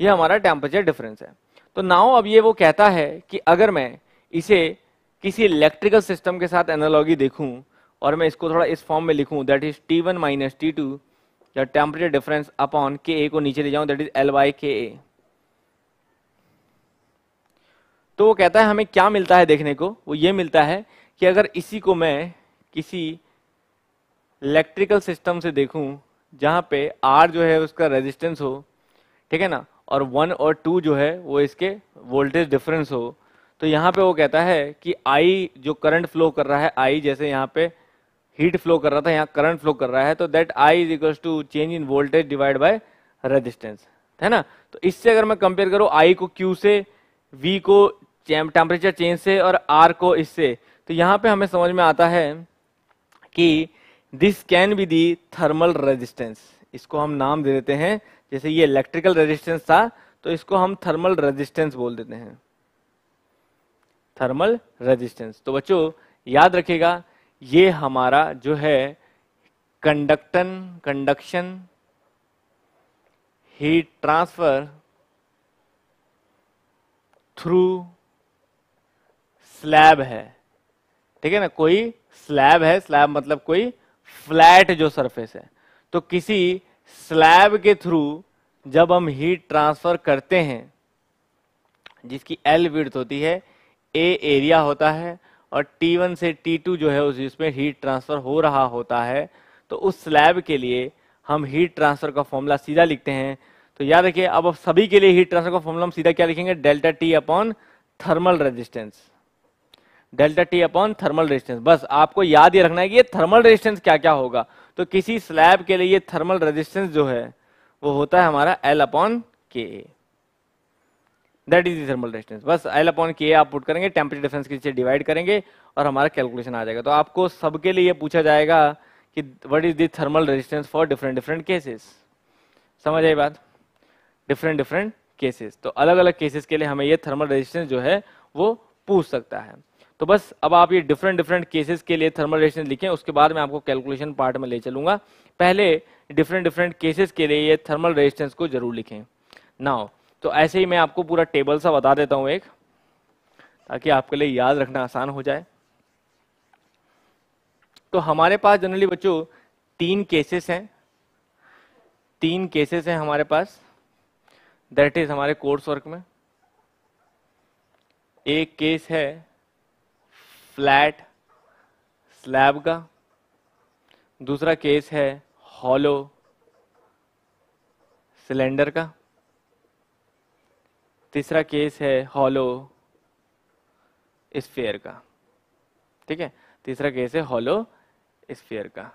ये हमारा टेम्परेचर डिफरेंस है तो नाउ अब ये वो कहता है कि अगर मैं इसे किसी इलेक्ट्रिकल सिस्टम के साथ एनालॉगी देखूं और मैं इसको थोड़ा इस फॉर्म में लिखूं that is T one minus T two या temperature difference upon K A को नीचे ले जाऊं दैट इज एल वाई के ए तो वो कहता है हमें क्या मिलता है देखने को वो ये मिलता है कि अगर इसी को मैं किसी इलेक्ट्रिकल सिस्टम से देखूं जहां पे आर जो है उसका रेजिस्टेंस हो ठीक है ना और वन और टू जो है वो इसके वोल्टेज डिफरेंस हो तो यहाँ पे वो कहता है कि आई जो करंट फ्लो कर रहा है आई जैसे यहाँ पे हीट फ्लो कर रहा था यहाँ करंट फ्लो कर रहा है तो that I is equals to change in voltage divide by resistance है ना तो इससे अगर मैं कंपेयर करूँ आई को क्यू से वी को टेम्परेचर चेंज से और आर को इससे तो यहां पे हमें समझ में आता है कि this can be the thermal resistance इसको हम नाम दे देते हैं जैसे ये इलेक्ट्रिकल रेजिस्टेंस था तो इसको हम थर्मल रेजिस्टेंस बोल देते हैं थर्मल रेजिस्टेंस तो बच्चों याद रखेगा ये हमारा जो है conductance conduction heat transfer through slab है ठीक है ना कोई स्लैब है स्लैब मतलब कोई फ्लैट जो सरफेस है तो किसी स्लैब के थ्रू जब हम हीट ट्रांसफर करते हैं जिसकी एल विड्थ होती है ए एरिया होता है और T1 से T2 जो है उस जिसमें हीट ट्रांसफर हो रहा होता है तो उस स्लैब के लिए हम हीट ट्रांसफर का फॉर्मूला सीधा लिखते हैं तो याद रखिए अब सभी के लिए हीट ट्रांसफर का फॉर्मूला हम सीधा क्या लिखेंगे delta T upon thermal resistance delta T upon thermal resistance बस आपको याद ही रखना है कि ये थर्मल रेजिस्टेंस क्या क्या होगा तो किसी स्लैब के लिए ये थर्मल रेजिस्टेंस जो है वो होता है हमारा L upon K that is thermal resistance बस एल अपॉन के आप पुट करेंगे टेम्परेचर डिफरेंस के डिवाइड करेंगे और हमारा कैलकुलेशन आ जाएगा तो आपको सबके लिए ये पूछा जाएगा कि what is the thermal resistance for different different cases समझ आई बात डिफरेंट डिफरेंट केसेस तो अलग अलग केसेस के लिए हमें ये थर्मल रेजिस्टेंस जो है वो पूछ सकता है तो बस अब आप ये डिफरेंट डिफरेंट केसेस के लिए थर्मल रेजिस्टेंस लिखें उसके बाद मैं आपको कैलकुलेशन पार्ट में ले चलूंगा पहले डिफरेंट डिफरेंट केसेस के लिए ये थर्मल रेजिस्टेंस को जरूर लिखें नाउ तो ऐसे ही मैं आपको पूरा टेबल सा बता देता हूँ एक ताकि आपके लिए याद रखना आसान हो जाए तो हमारे पास जनरली बच्चों तीन केसेस हैं तीन केसेस हैं हमारे पास दैट इज हमारे कोर्स वर्क में एक केस है फ्लैट स्लैब का दूसरा केस है हॉलो सिलेंडर का तीसरा केस है हॉलो स्फीयर का ठीक है तीसरा केस है हॉलो स्फीयर का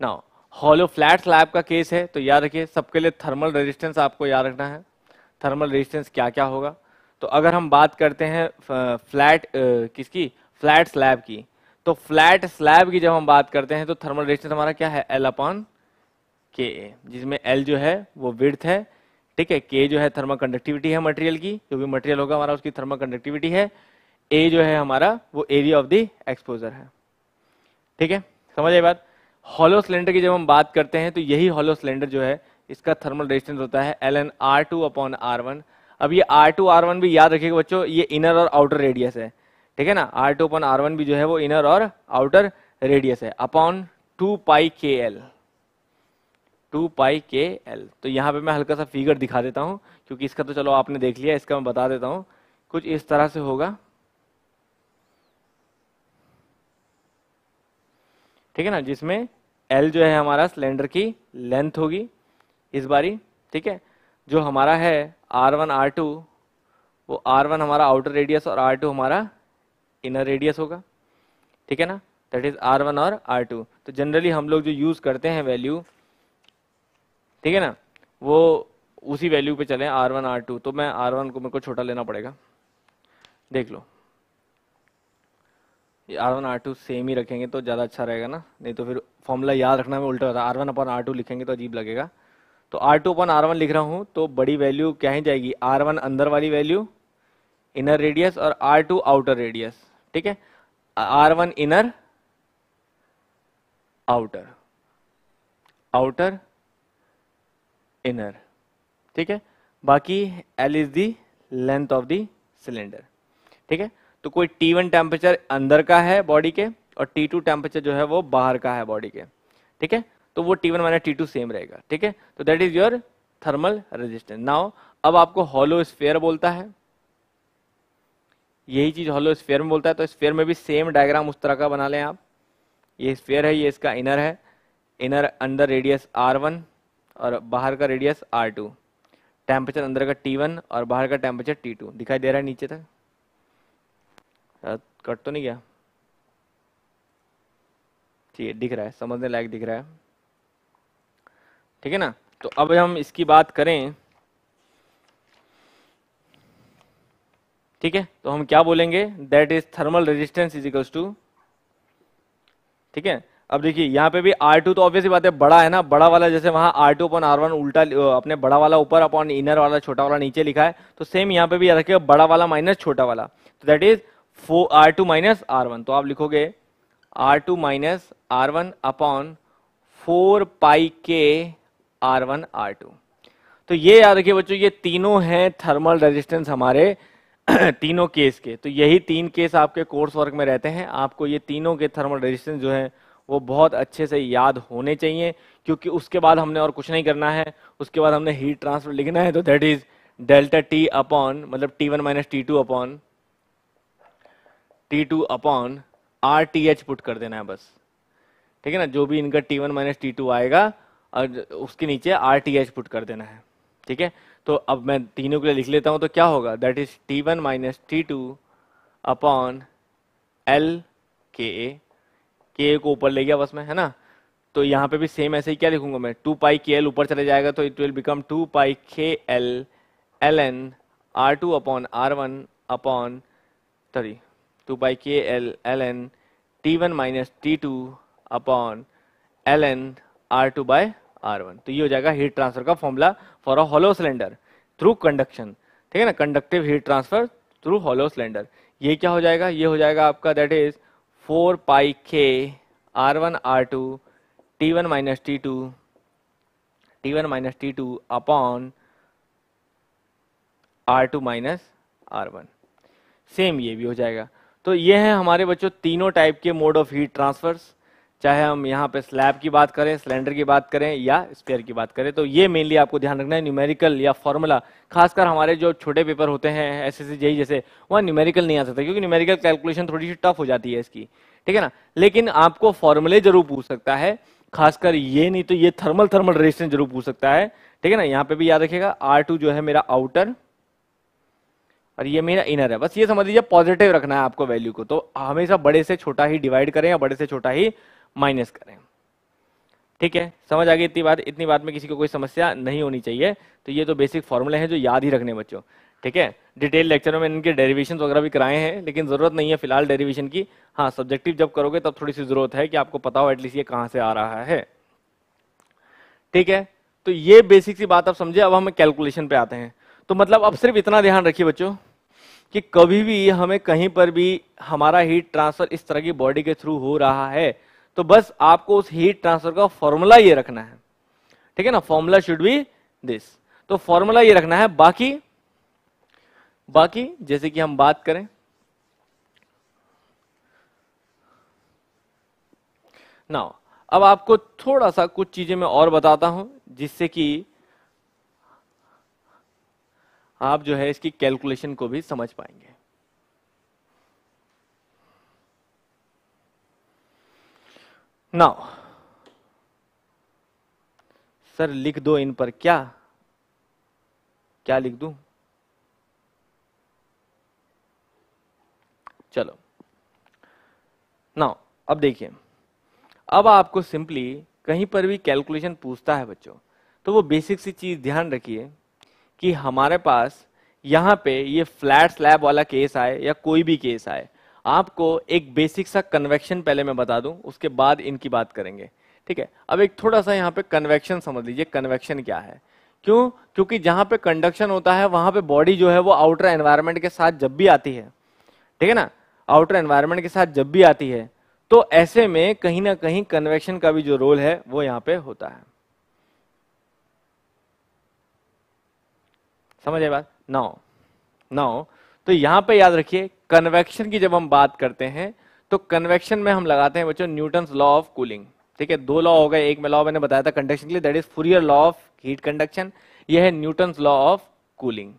नाउ हॉलो फ्लैट स्लैब का केस है तो याद रखिए सबके लिए थर्मल रेजिस्टेंस आपको याद रखना है थर्मल रेजिस्टेंस क्या क्या होगा तो अगर हम बात करते हैं फ्लैट किसकी फ्लैट स्लैब की तो फ्लैट स्लैब की जब हम बात करते हैं तो थर्मल रेजिस्टेंस हमारा क्या है एल अपॉन के ए जिसमें एल जो है वो विर्थ है ठीक है के जो है थर्मल कंडक्टिविटी है मटेरियल की जो भी मटेरियल होगा हमारा उसकी थर्मल कंडक्टिविटी है ए जो है हमारा वो एरिया ऑफ द एक्सपोजर है ठीक है समझ आई बात हॉलो सिलेंडर की जब हम बात करते हैं तो यही हॉलो सिलेंडर जो है इसका थर्मल रेजिस्टेंस होता है L N R two upon R one अब ये आर टू आर वन भी याद रखिएगा बच्चों ये इनर और आउटर रेडियस है ठीक है ना R two upon R one भी जो है वो इनर और आउटर रेडियस है upon two pi K L to pi K L तो यहाँ पे मैं हल्का सा फिगर दिखा देता हूँ क्योंकि इसका तो चलो आपने देख लिया इसका मैं बता देता हूँ कुछ इस तरह से होगा ठीक है ना जिसमें एल जो है हमारा सिलेंडर की लेंथ होगी इस बारी ठीक है जो हमारा है आर वन आर टू वो आर वन हमारा आउटर रेडियस और आर टू हमारा इनर रेडियस होगा ठीक है ना दैट इज आर वन और आर टू तो जनरली हम लोग जो यूज़ करते हैं वैल्यू ठीक है ना वो उसी वैल्यू पे चले आर वन आर टू तो मैं आर वन को मेरे को छोटा लेना पड़ेगा देख लो ये R one R two same ही रखेंगे तो ज़्यादा अच्छा रहेगा ना नहीं तो फिर फॉर्मूला याद रखना में उल्टा होता है R one upon R two लिखेंगे तो अजीब लगेगा तो R two upon R one लिख रहा हूँ तो बड़ी वैल्यू क्या ही जाएगी आर वन अंदर वाली वैल्यू इनर रेडियस और आर टू आउटर रेडियस ठीक है R one inner outer outer inner ठीक है बाकी L is the length of the cylinder ठीक है तो कोई टी वन टेम्परेचर अंदर का है बॉडी के और टी टू टेम्परेचर जो है वो बाहर का है बॉडी के ठीक है तो वो T one minus T two same रहेगा ठीक है तो that is your thermal resistance now अब आपको हॉलो स्फेयर बोलता है यही चीज हॉलो स्फेयर में बोलता है तो स्फेयर में भी सेम डायग्राम उस तरह का बना लें आप ये स्फेयर है ये इसका इनर है इनर अंदर रेडियस आर वन और बाहर का रेडियस आर टू टेम्परेचर अंदर का टी वन और बाहर का टेम्परेचर टी टू दिखाई दे रहा है नीचे तक कट तो नहीं गया ठीक है दिख रहा है समझने लायक दिख रहा है ठीक है ना तो अब हम इसकी बात करें ठीक है तो हम क्या बोलेंगे that is thermal resistance is equals to ठीक है अब देखिए यहाँ पे भी R2 तो ऑब्वियसली बात है बड़ा है ना बड़ा वाला जैसे वहां R2 टू अपन आर उल्टा अपने बड़ा वाला ऊपर अपॉन इनर वाला छोटा वाला नीचे लिखा है तो सेम यहाँ पे भी रखिएगा बड़ा वाला माइनस छोटा वाला तो that is for R two minus R one तो आप लिखोगे R two minus R one upon four pi K R one R two तो ये याद रखिए बच्चों ये तीनों हैं थर्मल रेजिस्टेंस हमारे तीनों केस के तो यही तीन केस आपके कोर्स वर्क में रहते हैं आपको ये तीनों के थर्मल रेजिस्टेंस जो है वो बहुत अच्छे से याद होने चाहिए क्योंकि उसके बाद हमने और कुछ नहीं करना है उसके बाद हमने हीट ट्रांसफर लिखना है तो that is delta T upon मतलब T one minus T two upon T two upon R T H put कर देना है बस ठीक है ना जो भी इनका T one minus T two आएगा और उसके नीचे आर टी एच पुट कर देना है ठीक है तो अब मैं तीनों के लिए लिख लेता हूँ तो क्या होगा that is T one minus T two upon L K A के ए को ऊपर ले गया बस में है ना तो यहाँ पे भी सेम ऐसे ही क्या लिखूंगा मैं टू पाई के एल ऊपर चले जाएगा तो it will become two pi K L L N R two upon R one upon sorry two pi K L L N T one minus T two upon L N R two by R one तो ये हो जाएगा heat transfer का formula for a hollow cylinder through conduction ठीक है ना conductive heat transfer through hollow cylinder ये क्या हो जाएगा ये हो जाएगा आपका that is four pi K R one R two T one minus T two T one minus T two upon R two minus R one same ये भी हो जाएगा तो ये हैं हमारे बच्चों तीनों टाइप के मोड ऑफ हीट ट्रांसफर्स चाहे हम यहाँ पे स्लैब की बात करें सिलेंडर की बात करें या स्पेयर की बात करें तो ये मेनली आपको ध्यान रखना है न्यूमेरिकल या फॉर्मूला खासकर हमारे जो छोटे पेपर होते हैं एस एस जेई जैसे वहाँ न्यूमेरिकल नहीं आ सकता क्योंकि न्यूमेरिकल कैलकुलेशन थोड़ी सी टफ हो जाती है इसकी ठीक है ना लेकिन आपको फॉर्मूले जरूर पूछ सकता है खासकर ये नहीं तो ये थर्मल थर्मल रेजिस्टेंस जरूर पूछ सकता है ठीक है ना यहाँ पे भी याद रखेगा आर टू जो है मेरा आउटर और ये मेरा इनर है बस ये समझ लीजिए पॉजिटिव रखना है आपको वैल्यू को तो हमेशा बड़े से छोटा ही डिवाइड करें या बड़े से छोटा ही माइनस करें ठीक है समझ आ गई इतनी बात इतनी बात में किसी को कोई समस्या नहीं होनी चाहिए तो ये तो बेसिक फॉर्मूले हैं जो याद ही रखने बच्चों ठीक है डिटेल लेक्चर में इनके डेरिवेशन वगैरह भी कराए हैं लेकिन ज़रूरत नहीं है फिलहाल डेरिवेशन की हाँ सब्जेक्टिव जब करोगे तब थोड़ी सी ज़रूरत है कि आपको पता हो एटलीस्ट ये कहाँ से आ रहा है ठीक है तो ये बेसिक सी बात आप समझे अब हम कैलकुलेशन पे आते हैं तो मतलब अब सिर्फ इतना ध्यान रखिए बच्चों कि कभी भी हमें कहीं पर भी हमारा हीट ट्रांसफर इस तरह की बॉडी के थ्रू हो रहा है तो बस आपको उस हीट ट्रांसफर का फॉर्मूला ये रखना है ठीक है ना फॉर्मूला शुड बी दिस तो फॉर्मूला ये रखना है बाकी बाकी जैसे कि हम बात करें ना अब आपको थोड़ा सा कुछ चीजें मैं और बताता हूं जिससे कि आप जो है इसकी कैलकुलेशन को भी समझ पाएंगे नाउ सर लिख दो इन पर क्या क्या लिख दू चलो नाउ अब देखिए अब आपको सिंपली कहीं पर भी कैलकुलेशन पूछता है बच्चों तो वो बेसिक सी चीज ध्यान रखिए कि हमारे पास यहां पे ये फ्लैट स्लैब वाला केस आए या कोई भी केस आए आपको एक बेसिक सा कन्वेक्शन पहले मैं बता दूं उसके बाद इनकी बात करेंगे ठीक है अब एक थोड़ा सा यहाँ पे कन्वेक्शन समझ लीजिए कन्वेक्शन क्या है क्यों क्योंकि जहां पे कंडक्शन होता है वहां पे बॉडी जो है वो आउटर एनवायरनमेंट के साथ जब भी आती है ठीक है ना आउटर एनवायरनमेंट के साथ जब भी आती है तो ऐसे में कहीं ना कहीं कन्वेक्शन का भी जो रोल है वो यहाँ पे होता है समझ आए बात नाउ नाउ तो यहां पे याद रखिए कन्वेक्शन की जब हम बात करते हैं तो कन्वेक्शन में हम लगाते हैं बच्चों न्यूटन लॉ ऑफ कूलिंग ठीक है दो लॉ हो गए एक में लॉ मैंने बताया था कंडक्शन के लिए that is Fourier law of heat conduction यह है न्यूटन लॉ ऑफ कूलिंग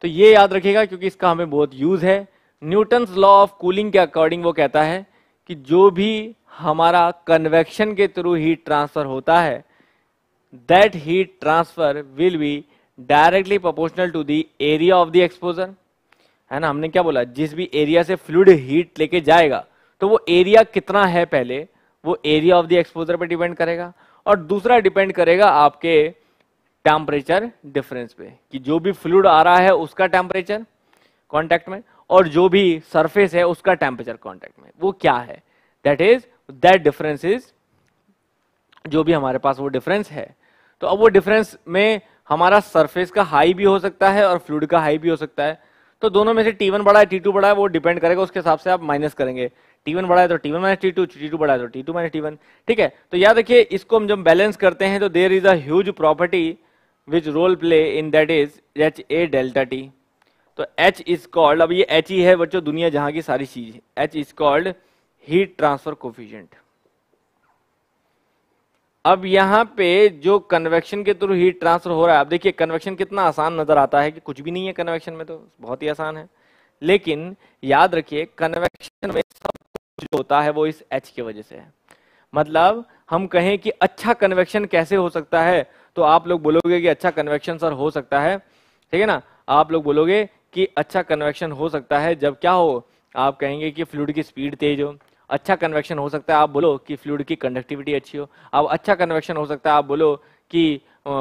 तो ये याद रखिएगा क्योंकि इसका हमें बहुत यूज है न्यूटन लॉ ऑफ कूलिंग के अकॉर्डिंग वो कहता है कि जो भी हमारा कन्वेक्शन के थ्रू हीट ट्रांसफर होता है that heat transfer will be directly proportional to the area of the exposure है ना हमने क्या बोला जिस भी एरिया से फ्लूड हीट लेके जाएगा तो वो एरिया कितना है पहले वो एरिया ऑफ द एक्सपोजर पे डिपेंड करेगा और दूसरा डिपेंड करेगा आपके टेम्परेचर डिफरेंस पे कि जो भी फ्लूड आ रहा है उसका टेम्परेचर कॉन्टैक्ट में और जो भी सरफेस है उसका टेम्परेचर कॉन्टैक्ट में वो क्या है that is that difference is जो भी हमारे पास वो डिफरेंस है तो अब वो डिफरेंस में हमारा सरफेस का हाई भी हो सकता है और फ्लूड का हाई भी हो सकता है तो दोनों में से टी वन बड़ा है टी टू बड़ा है वो डिपेंड करेगा उसके हिसाब से आप माइनस करेंगे टी वन बड़ा है तो T one minus T two T two बड़ा है तो T two minus T one ठीक है तो याद रखिए इसको हम जब बैलेंस करते हैं तो there is a huge property which role play in that is H A delta T तो एच इज कॉल्ड अब ये एच ही e है बच्चों दुनिया जहाँ की सारी चीज H is called heat transfer coefficient अब यहाँ पे जो कन्वेक्शन के थ्रू हीट ट्रांसफर हो रहा है आप देखिए कन्वेक्शन कितना आसान नजर आता है कि कुछ भी नहीं है कन्वेक्शन में तो बहुत ही आसान है लेकिन याद रखिए कन्वेक्शन में सब कुछ होता है वो इस एच की वजह से है मतलब हम कहें कि अच्छा कन्वेक्शन कैसे हो सकता है तो आप लोग बोलोगे कि अच्छा कन्वेक्शन सर हो सकता है ठीक है ना आप लोग बोलोगे कि अच्छा कन्वेक्शन हो सकता है जब क्या हो आप कहेंगे कि फ्लूड की स्पीड तेज हो अच्छा कन्वेक्शन हो सकता है आप बोलो कि फ्लूड की कंडक्टिविटी अच्छी हो अब अच्छा कन्वेक्शन हो सकता है आप बोलो कि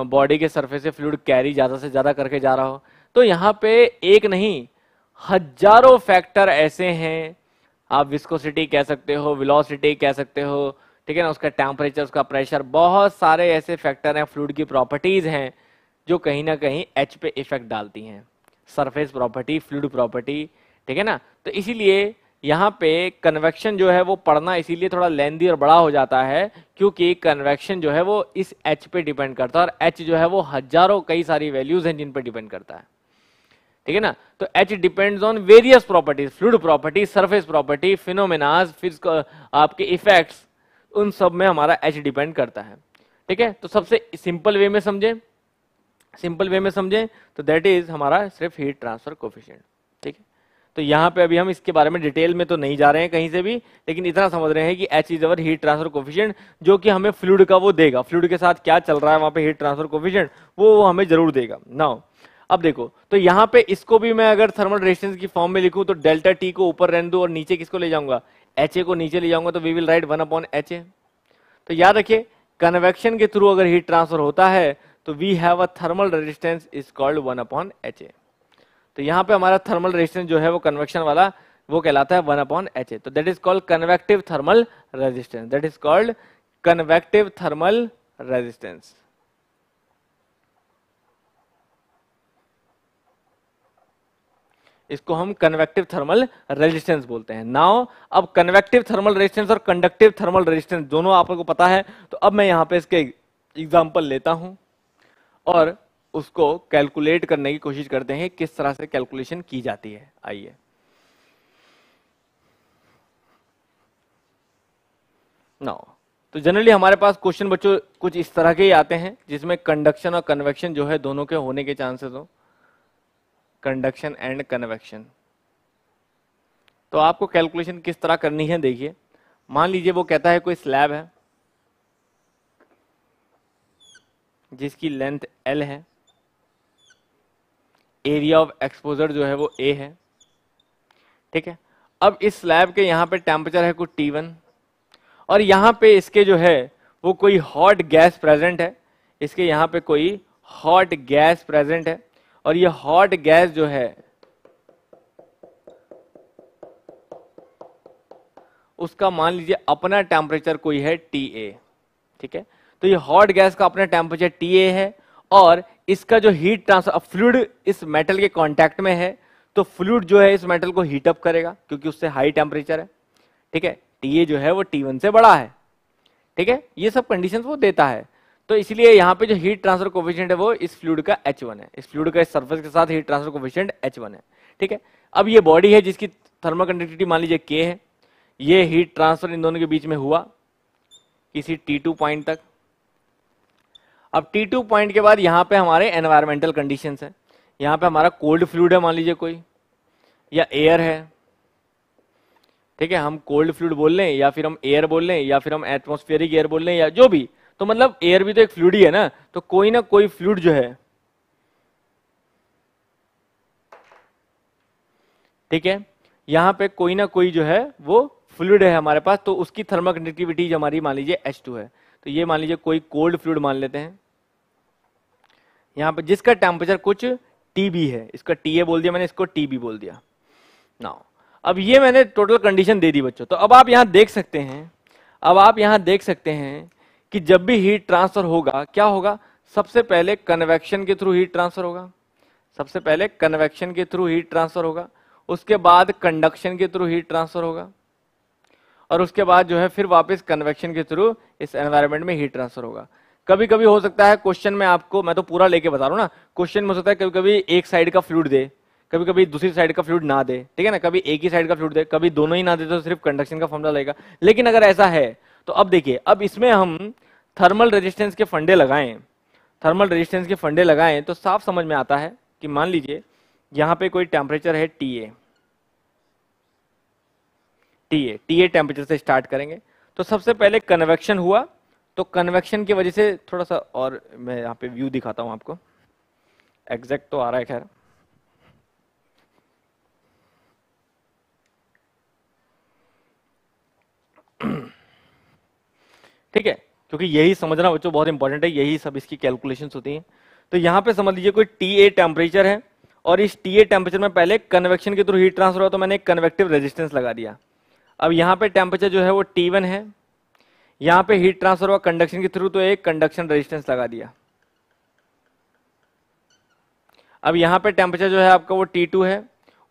बॉडी के सरफेस से फ्लूड कैरी ज़्यादा से ज़्यादा करके जा रहा हो तो यहाँ पे एक नहीं हजारों फैक्टर ऐसे हैं आप विस्कोसिटी कह सकते हो विलोसिटी कह सकते हो ठीक है ना उसका टेम्परेचर उसका प्रेशर बहुत सारे ऐसे फैक्टर हैं फ्लूड की प्रॉपर्टीज़ हैं जो कहीं ना कहीं एच पे इफेक्ट डालती हैं सरफेस प्रॉपर्टी फ्लूड प्रॉपर्टी ठीक है ना तो इसीलिए यहाँ पे कन्वेक्शन जो है वो पढ़ना इसीलिए थोड़ा लेंदी और बड़ा हो जाता है क्योंकि कन्वेक्शन जो है वो इस एच पे डिपेंड करता है और एच जो है वो हजारों कई सारी वैल्यूज हैं जिन पर डिपेंड करता है ठीक है ना तो H depends on various properties fluid property surface property phenomenas फिर आपके इफेक्ट्स उन सब में हमारा एच डिपेंड करता है ठीक है तो सबसे सिंपल वे में समझें सिंपल वे में समझें तो दैट इज हमारा सिर्फ हीट ट्रांसफर कोफिशियंट तो यहाँ पे अभी हम इसके बारे में डिटेल में तो नहीं जा रहे हैं कहीं से भी लेकिन इतना समझ रहे हैं कि H is our heat transfer coefficient जो कि हमें फ्लूड का वो देगा फ्लूड के साथ क्या चल रहा है वहाँ पे हीट ट्रांसफर कोफिशियंट वो वो हमें जरूर देगा नाउ अब देखो तो यहाँ पे इसको भी मैं अगर थर्मल रेजिस्टेंस की फॉर्म में लिखूँ तो डेल्टा टी को ऊपर रहने दूँ और नीचे किसको ले जाऊंगा एच को नीचे ले जाऊंगा तो we will write one upon H तो याद रखिए कन्वेक्शन के थ्रू अगर हीट ट्रांसफर होता है तो we have a thermal resistance is called one upon H A तो यहां पे हमारा थर्मल रेजिस्टेंस जो है वो कन्वेक्शन वाला वो कहलाता है वन अपॉन एच ए तो that is called convective thermal resistance that is called convective thermal resistance इसको हम कन्वेक्टिव थर्मल रेजिस्टेंस बोलते हैं नाउ अब कन्वेक्टिव थर्मल रेजिस्टेंस और कंडक्टिव थर्मल रेजिस्टेंस दोनों आपको पता है तो अब मैं यहां पे इसके एग्जांपल लेता हूं और उसको कैलकुलेट करने की कोशिश करते हैं किस तरह से कैलकुलेशन की जाती है आइए ना तो जनरली हमारे पास क्वेश्चन बच्चों कुछ इस तरह के ही आते हैं जिसमें कंडक्शन और कन्वेक्शन जो है दोनों के होने के चांसेस हो कंडक्शन एंड कन्वेक्शन तो आपको कैलकुलेशन किस तरह करनी है देखिए मान लीजिए वो कहता है कोई स्लैब है जिसकी लेंथ एल है एरिया ऑफ एक्सपोजर जो है वो ए है ठीक है अब इस स्लैब के यहाँ पे टेम्परेचर है कुछ टी वन और यहाँ पे इसके जो है वो कोई हॉट गैस प्रेजेंट है इसके यहाँ पे कोई हॉट गैस प्रेजेंट है और ये हॉट गैस जो है उसका मान लीजिए अपना टेम्परेचर कोई है टी ए ठीक है तो ये हॉट गैस का अपना टेम्परेचर टी ए है और इसका जो हीट ट्रांसफर अब फ्लूड इस मेटल के कांटेक्ट में है तो फ्लूड जो है इस मेटल को हीट अप करेगा क्योंकि उससे हाई टेम्परेचर है ठीक है टी जो है वो टी से बड़ा है ठीक है ये सब कंडीशन वो देता है तो इसलिए यहाँ पे जो हीट ट्रांसफर कोफिशियंट है वो इस फ्लूड का एच वन है इस फ्लूड का इस सर्फेस के साथ heat transfer coefficient H one है ठीक है अब ये बॉडी है जिसकी थर्मल कंडक्टिविटी मान लीजिए के है ये हीट ट्रांसफर इन दोनों के बीच में हुआ किसी टी टू पॉइंट तक अब टी टू पॉइंट के बाद यहाँ पे हमारे एनवायरमेंटल कंडीशन है यहाँ पे हमारा कोल्ड फ्लूड है मान लीजिए कोई या एयर है ठीक है हम कोल्ड फ्लूड बोल लें या फिर हम एयर बोल लें या फिर हम एटमोस्फेरिक एयर बोल लें या जो भी तो मतलब एयर भी तो एक फ्लूड ही है ना तो कोई ना कोई फ्लूड जो है ठीक है यहाँ पे कोई ना कोई जो है वो फ्लूड है हमारे पास तो उसकी थर्मल कंडक्टिविटी जो हमारी मान लीजिए एच टू है तो ये मान लीजिए कोई कोल्ड फ्लूड मान लेते हैं यहां पर जिसका टेम्परेचर कुछ टीबी है इसका टीए बोल दिया मैंने इसको टीबी बोल दिया नाउ अब ये मैंने टोटल कंडीशन दे दी बच्चों तो अब आप यहां देख सकते हैं अब आप यहां देख सकते हैं कि जब भी हीट ट्रांसफर होगा क्या होगा सबसे पहले कन्वेक्शन के थ्रू हीट ट्रांसफर होगा सबसे पहले कन्वेक्शन के थ्रू हीट ट्रांसफर होगा उसके बाद कंडक्शन के थ्रू हीट ट्रांसफर होगा और उसके बाद जो है फिर वापस कन्वेक्शन के थ्रू इस एनवायरमेंट में हीट ट्रांसफर होगा कभी कभी हो सकता है क्वेश्चन में आपको मैं तो पूरा लेके बता रहा हूँ ना क्वेश्चन में हो सकता है कभी कभी एक साइड का फ्लूड दे कभी कभी दूसरी साइड का फ्लूड ना दे ठीक है ना कभी एक ही साइड का फ्लूड दे कभी दोनों ही ना दे तो सिर्फ कंडक्शन का फॉर्मला लगेगा लेकिन अगर ऐसा है तो अब देखिए अब इसमें हम थर्मल रेजिस्टेंस के फंडे लगाएं थर्मल रेजिस्टेंस के फंडे लगाएं तो साफ समझ में आता है कि मान लीजिए यहाँ पे कोई टेम्परेचर है T A T A T A temperature से स्टार्ट करेंगे तो सबसे पहले कन्वेक्शन हुआ तो कन्वेक्शन की वजह से थोड़ा सा और मैं यहाँ पे व्यू दिखाता हूँ आपको एग्जैक्ट तो आ रहा है खैर ठीक है क्योंकि यही समझना बच्चों बहुत इंपॉर्टेंट है यही सब इसकी कैलकुलेशन होती हैं तो यहाँ पे समझ लीजिए कोई टी ए टेम्परेचर है और इस टी ए टेम्परेचर में पहले कन्वेक्शन के थ्रू हीट ट्रांसफर हुआ तो मैंने एक कन्वेक्टिव रेजिस्टेंस लगा दिया अब यहाँ पे टेम्परेचर जो है वो टी वन है यहां पे हीट ट्रांसफर हुआ कंडक्शन के थ्रू तो एक कंडक्शन रेजिस्टेंस लगा दिया अब यहाँ पे टेम्परेचर जो है आपका वो T2 है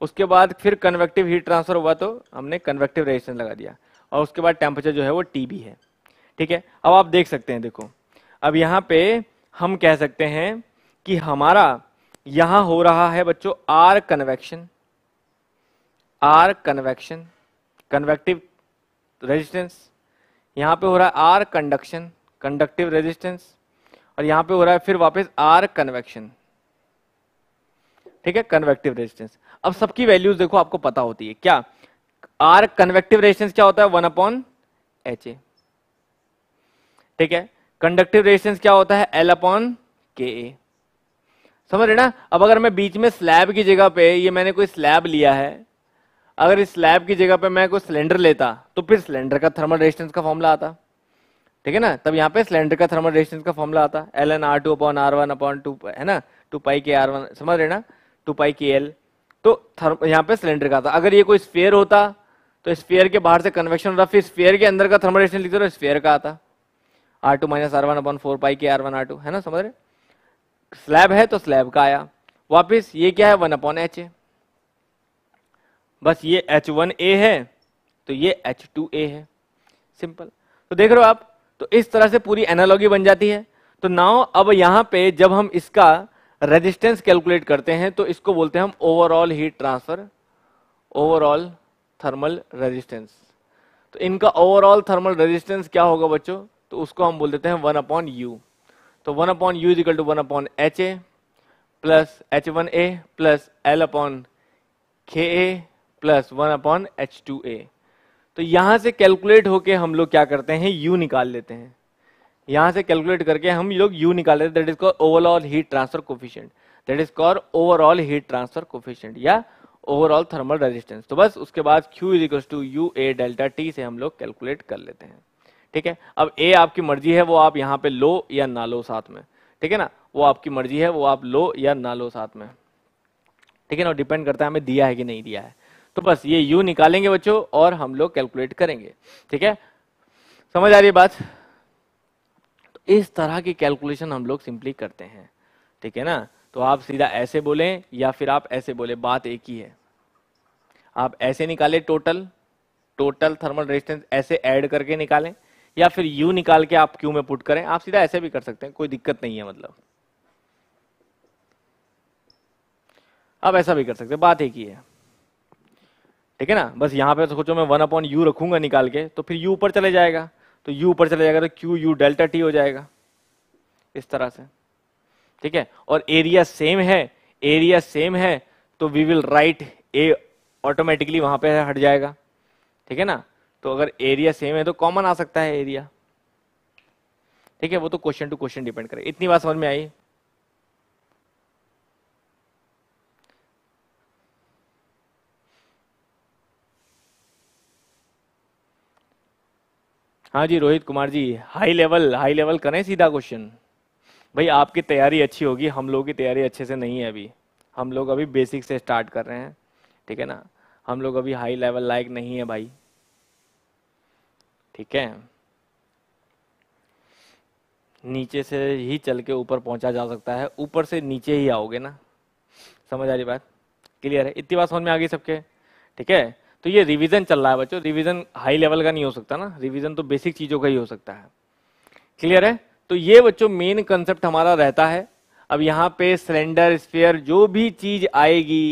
उसके बाद फिर कन्वेक्टिव हीट ट्रांसफर हुआ तो हमने कन्वेक्टिव रेजिस्टेंस लगा दिया और उसके बाद टेम्परेचर जो है वो बी है ठीक है अब आप देख सकते हैं देखो अब यहाँ पे हम कह सकते हैं कि हमारा यहां हो रहा है बच्चों R convection R convection convective resistance यहाँ पे हो रहा है आर कंडक्शन कंडक्टिव रेजिस्टेंस और यहाँ पे हो रहा है फिर वापस आर कन्वेक्शन ठीक है कन्वेक्टिव रेजिस्टेंस अब सबकी वैल्यूज देखो आपको पता होती है क्या आर कन्वेक्टिव रेजिस्टेंस क्या होता है वन अपॉन एच ए ठीक है कंडक्टिव रेजिस्टेंस क्या होता है एल अपॉन के ए समझ रहे ना अब अगर मैं बीच में स्लैब की जगह पे ये मैंने कोई स्लैब लिया है अगर इस स्लैब की जगह पे मैं कोई सिलेंडर लेता तो फिर सिलेंडर का थर्मल रेजिस्टेंस का फॉर्मूला आता ठीक है ना तब यहाँ पे सिलेंडर का थर्मल रेजिस्टेंस का फॉर्मूला आता L N R two upon R one upon two है ना to pi K R one समझ रहे ना टू पाई के एल तो थर्म यहाँ पे सिलेंडर का था अगर ये कोई स्फेयर होता तो स्फेयर के बाहर से कन्वेक्शन होता फिर स्फेयर के अंदर का थर्मल रेजिस्टेंस लिखते तो स्फेयर का आता R two minus R one upon four pi K R one R to है ना समझ रहे स्लैब है तो स्लैब का आया वापिस ये क्या है वन अपॉन एच है बस ये एच वन ए है तो ये एच टू ए है सिंपल तो देख रहे हो आप तो इस तरह से पूरी एनालॉगी बन जाती है तो नाउ अब यहां पे जब हम इसका रेजिस्टेंस कैलकुलेट करते हैं तो इसको बोलते हैं हम overall heat transfer overall thermal resistance तो इनका ओवरऑल थर्मल रेजिस्टेंस क्या होगा बच्चों तो उसको हम बोल देते हैं वन अपॉन यू तो one upon U equal to one upon H A plus H one A plus L upon K A plus one upon H two A तो यहां से कैलकुलेट होके हम लोग क्या करते हैं यू निकाल लेते हैं यहां से कैलकुलेट करके हम लोग यू निकाल लेते हैं that is call overall heat transfer coefficient that is call overall heat transfer coefficient या ओवरऑल थर्मल रेजिस्टेंस तो बस उसके बाद is equals to U A delta T से हम लोग कैलकुलेट कर लेते हैं ठीक है अब ए आपकी मर्जी है वो आप यहाँ पे लो या ना लो साथ में ठीक है ना वो आपकी मर्जी है वो आप लो या ना लो साथ में ठीक है ना डिपेंड करता है हमें दिया है कि नहीं दिया है तो बस ये यू निकालेंगे बच्चों और हम लोग कैलकुलेट करेंगे ठीक है समझ आ रही है बात तो इस तरह की कैलकुलेशन हम लोग सिंपली करते हैं ठीक है ना तो आप सीधा ऐसे बोले या फिर आप ऐसे बोले बात एक ही है आप ऐसे निकाले टोटल टोटल थर्मल रेजिस्टेंस ऐसे ऐड करके निकालें या फिर यू निकाल के आप क्यू में पुट करें आप सीधा ऐसे भी कर सकते हैं कोई दिक्कत नहीं है मतलब आप ऐसा भी कर सकते हैं बात एक ही है ठीक है ना बस यहाँ पे सोचो मैं वन अपॉन यू रखूंगा निकाल के तो फिर यू ऊपर चले जाएगा तो यू ऊपर चले जाएगा तो क्यू यू डेल्टा टी हो जाएगा इस तरह से ठीक है और एरिया सेम है एरिया सेम है तो we will write A automatically वहां पे हट जाएगा ठीक है ना तो अगर एरिया सेम है तो कॉमन आ सकता है एरिया ठीक है वो तो क्वेश्चन टू क्वेश्चन डिपेंड करे इतनी बात समझ में आई हाँ जी Rohit Kumar ji high level high level करें सीधा क्वेश्चन भाई आपकी तैयारी अच्छी होगी हम लोगों की तैयारी अच्छे से नहीं है अभी हम लोग अभी बेसिक से स्टार्ट कर रहे हैं ठीक है ना हम लोग अभी हाई लेवल लायक नहीं है भाई ठीक है नीचे से ही चल के ऊपर पहुंचा जा सकता है ऊपर से नीचे ही आओगे ना समझ आ रही बात क्लियर है इतनी बात समझ में आ गई सबके ठीक है तो ये रिवीजन चल रहा है बच्चों रिवीजन हाई लेवल का नहीं हो सकता ना रिवीजन तो बेसिक चीज़ों का ही हो सकता है क्लियर है तो ये बच्चों मेन कंसेप्ट हमारा रहता है अब यहाँ पे सिलेंडर स्पेयर जो भी चीज आएगी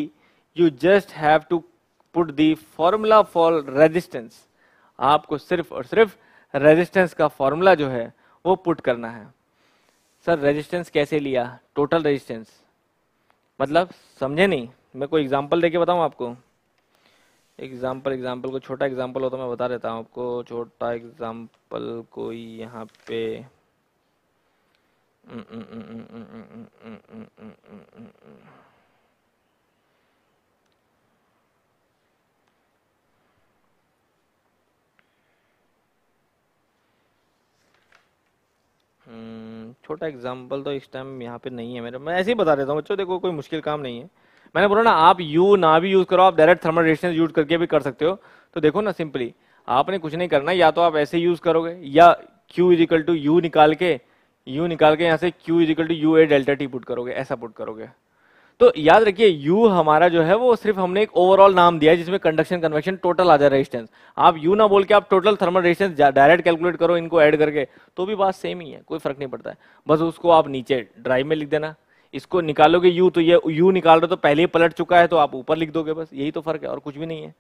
you just have to put the formula for resistance आपको सिर्फ और सिर्फ रेजिस्टेंस का फॉर्मूला जो है वो पुट करना है सर रेजिस्टेंस कैसे लिया टोटल रेजिस्टेंस मतलब समझे नहीं मैं कोई एग्जांपल देके बताऊं आपको एग्जाम्पल एग्जाम्पल को छोटा एग्जाम्पल हो तो मैं बता देता हूँ आपको छोटा एग्जाम्पल कोई यहाँ पे छोटा एग्जाम्पल तो इस टाइम यहाँ पे नहीं है मेरा मैं ऐसे ही बता देता हूँ बच्चों देखो कोई मुश्किल काम नहीं है मैंने बोला ना आप यू ना भी यूज़ करो आप डायरेक्ट थर्मल रेजिस्टेंस यूज करके भी कर सकते हो तो देखो ना सिंपली आपने कुछ नहीं करना या तो आप ऐसे यूज़ करोगे या क्यू इजिकल टू यू निकाल के यू निकाल के यहाँ से Q equal to U A delta T put करोगे ऐसा पुट करोगे तो याद रखिए यू हमारा जो है वो सिर्फ हमने एक ओवरऑल नाम दिया है जिसमें कंडक्शन कन्वेक्शन टोटल आ जाए रेजिस्टेंस आप यू ना बोल के आप total thermal resistance direct calculate करो इनको ऐड करके तो भी बात सेम ही है कोई फर्क नहीं पड़ता है बस उसको आप नीचे ड्राइव में लिख देना इसको निकालोगे यू तो ये यू निकाल रहे हो तो पहले ही पलट चुका है तो आप ऊपर लिख दोगे बस यही तो फर्क है और कुछ भी नहीं है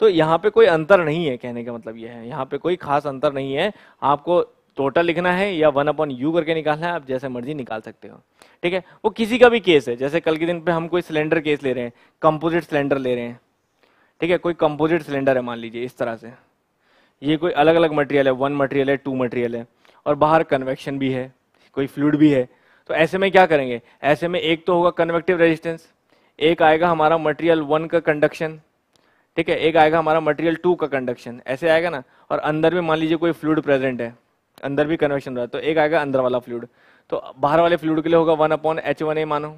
तो यहाँ पे कोई अंतर नहीं है कहने का मतलब ये है यहाँ पे कोई खास अंतर नहीं है आपको टोटल लिखना है या वन अपॉन यू करके निकालना है आप जैसे मर्जी निकाल सकते हो ठीक है वो किसी का भी केस है जैसे कल के दिन पे हम कोई सिलेंडर केस ले रहे हैं कंपोजिट सिलेंडर ले रहे हैं ठीक है कोई कंपोजिट सिलेंडर है मान लीजिए इस तरह से ये कोई अलग अलग मटेरियल है वन मटेरियल है टू मटेरियल है और बाहर कन्वेक्शन भी है कोई फ्लूड भी है तो ऐसे में क्या करेंगे ऐसे में एक तो होगा कन्वेक्टिव रेजिस्टेंस एक आएगा हमारा मटेरियल वन का कंडक्शन ठीक है एक आएगा हमारा मटेरियल टू का कंडक्शन ऐसे आएगा ना और अंदर भी मान लीजिए कोई फ्लूड प्रेजेंट है अंदर भी कन्वेक्शन रहा है तो एक आएगा अंदर वाला फ्लूड तो बाहर वाले फ्लूड के लिए होगा one upon H one A मानो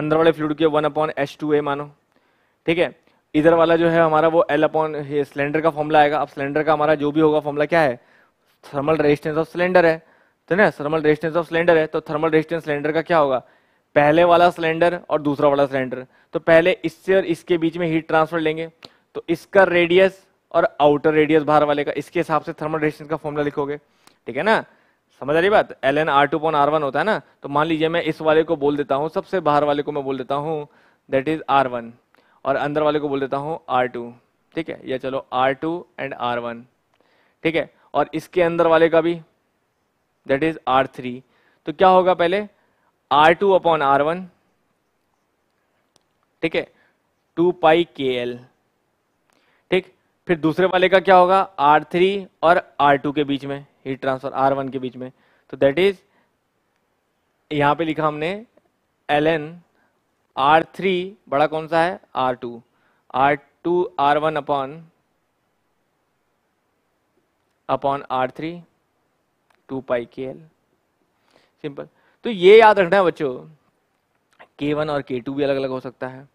अंदर वाले फ्लूड के one upon H two A मानो ठीक है इधर वाला जो है हमारा वो एल अपॉन सिलेंडर का फॉर्मला आएगा अब सिलेंडर का हमारा जो भी होगा फॉर्मला क्या है थर्मल रेजिस्टेंस ऑफ सिलेंडर है तो ना थर्मल रेजिस्टेंस ऑफ सिलेंडर है तो थर्मल रेजिस्टेंस सिलेंडर का क्या होगा पहले वाला सिलेंडर और दूसरा वाला सिलेंडर तो पहले इससे और इसके बीच में हीट ट्रांसफर लेंगे तो इसका रेडियस और आउटर रेडियस बाहर वाले का इसके हिसाब से थर्मल रेजिस्टेंस का फॉर्मूला लिखोगे ठीक है ना समझ आ रही बात L N R two upon R one होता है ना तो मान लीजिए मैं इस वाले को बोल देता हूँ सबसे बाहर वाले को मैं बोल देता हूँ दैट इज आर वन और अंदर वाले को बोल देता हूँ आर टू ठीक है या चलो R two and R one ठीक है और इसके अंदर वाले का भी दैट इज आर थ्री तो क्या होगा पहले R two upon R one ठीक है टू पाई के एल ठीक फिर दूसरे वाले का क्या होगा आर थ्री और आर टू के बीच में हीट ट्रांसफर आर वन के बीच में तो दैट इज यहां पे लिखा हमने एल एन आर थ्री बड़ा कौन सा है R two R two R one upon upon R three two pi K L simple तो ये याद रखना है बच्चों के वन और के टू भी अलग अलग हो सकता है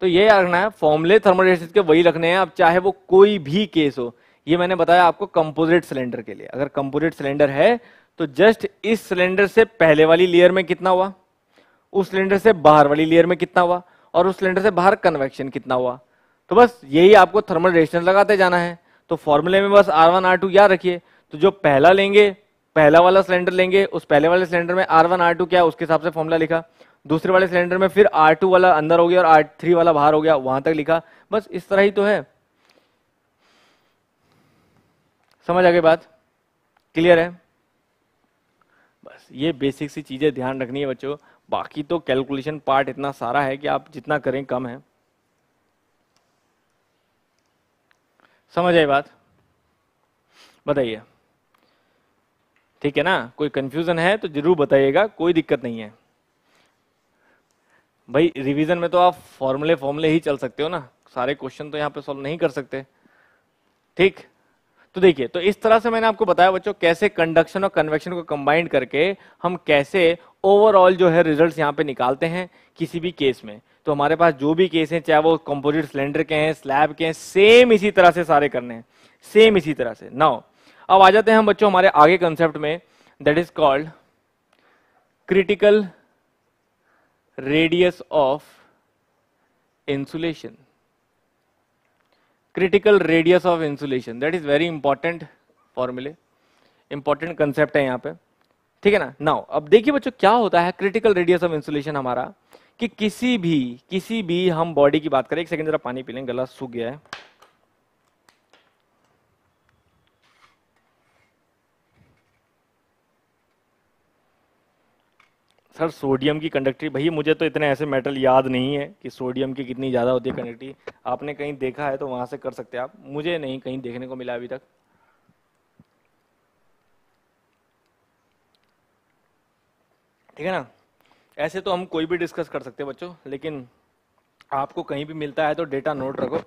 तो ये याद रखना है फॉर्मले थर्मल के वही रखने हैं अब चाहे वो कोई भी केस हो ये मैंने बताया आपको कंपोजिट सिलेंडर के लिए अगर कंपोजिट सिलेंडर है तो जस्ट इस सिलेंडर से पहले वाली लेयर में कितना हुआ उस सिलेंडर से बाहर वाली लेयर में कितना हुआ और उस सिलेंडर से बाहर कन्वेक्शन कितना हुआ तो बस यही आपको थर्मल रेजिस्टेंस लगाते जाना है तो फॉर्मूले में बस आर वन आर टू याद रखिए तो जो पहला लेंगे पहला वाला सिलेंडर लेंगे उस पहले वाले सिलेंडर में आर वन आर टू क्या उसके हिसाब से फॉर्मुला लिखा दूसरे वाले सिलेंडर में फिर आर टू वाला अंदर हो गया और आर थ्री वाला बाहर हो गया वहां तक लिखा बस इस तरह ही तो है समझ आ गई बात क्लियर है बस ये बेसिक सी चीजें ध्यान रखनी है बच्चों बाकी तो कैलकुलेशन पार्ट इतना सारा है कि आप जितना करें कम है समझ आई बात बताइए ठीक है ना कोई कंफ्यूजन है तो जरूर बताइएगा कोई दिक्कत नहीं है भाई रिवीजन में तो आप फॉर्मूले फॉर्मूले ही चल सकते हो ना सारे क्वेश्चन तो यहाँ पे सॉल्व नहीं कर सकते ठीक तो देखिए तो इस तरह से मैंने आपको बताया बच्चों कैसे कंडक्शन और कन्वेक्शन को कंबाइंड करके हम कैसे ओवरऑल जो है रिजल्ट्स यहाँ पे निकालते हैं किसी भी केस में तो हमारे पास जो भी केस हैं चाहे वो कंपोजिट सिलेंडर के हैं स्लैब के हैं सेम इसी तरह से सारे करने हैं सेम इसी तरह से नाउ अब आ जाते हैं हम बच्चों हमारे आगे कंसेप्ट में that is called critical radius of insulation critical radius of insulation that is very important फॉर्मुले इंपॉर्टेंट कंसेप्ट है यहां पे ठीक है ना नाउ अब देखिए बच्चों क्या होता है क्रिटिकल रेडियस ऑफ इंसुलेशन हमारा कि किसी भी किसी भी हम बॉडी की बात करें एक सेकंड जरा पानी पी लें गला सूख गया है सर सोडियम की कंडक्टिविटी भैया मुझे तो इतने ऐसे मेटल याद नहीं है कि सोडियम की कितनी ज़्यादा होती है कंडक्टिविटी आपने कहीं देखा है तो वहाँ से कर सकते हैं आप मुझे नहीं कहीं देखने को मिला अभी तक ठीक है ना ऐसे तो हम कोई भी डिस्कस कर सकते हैं बच्चों लेकिन आपको कहीं भी मिलता है तो डेटा नोट रखो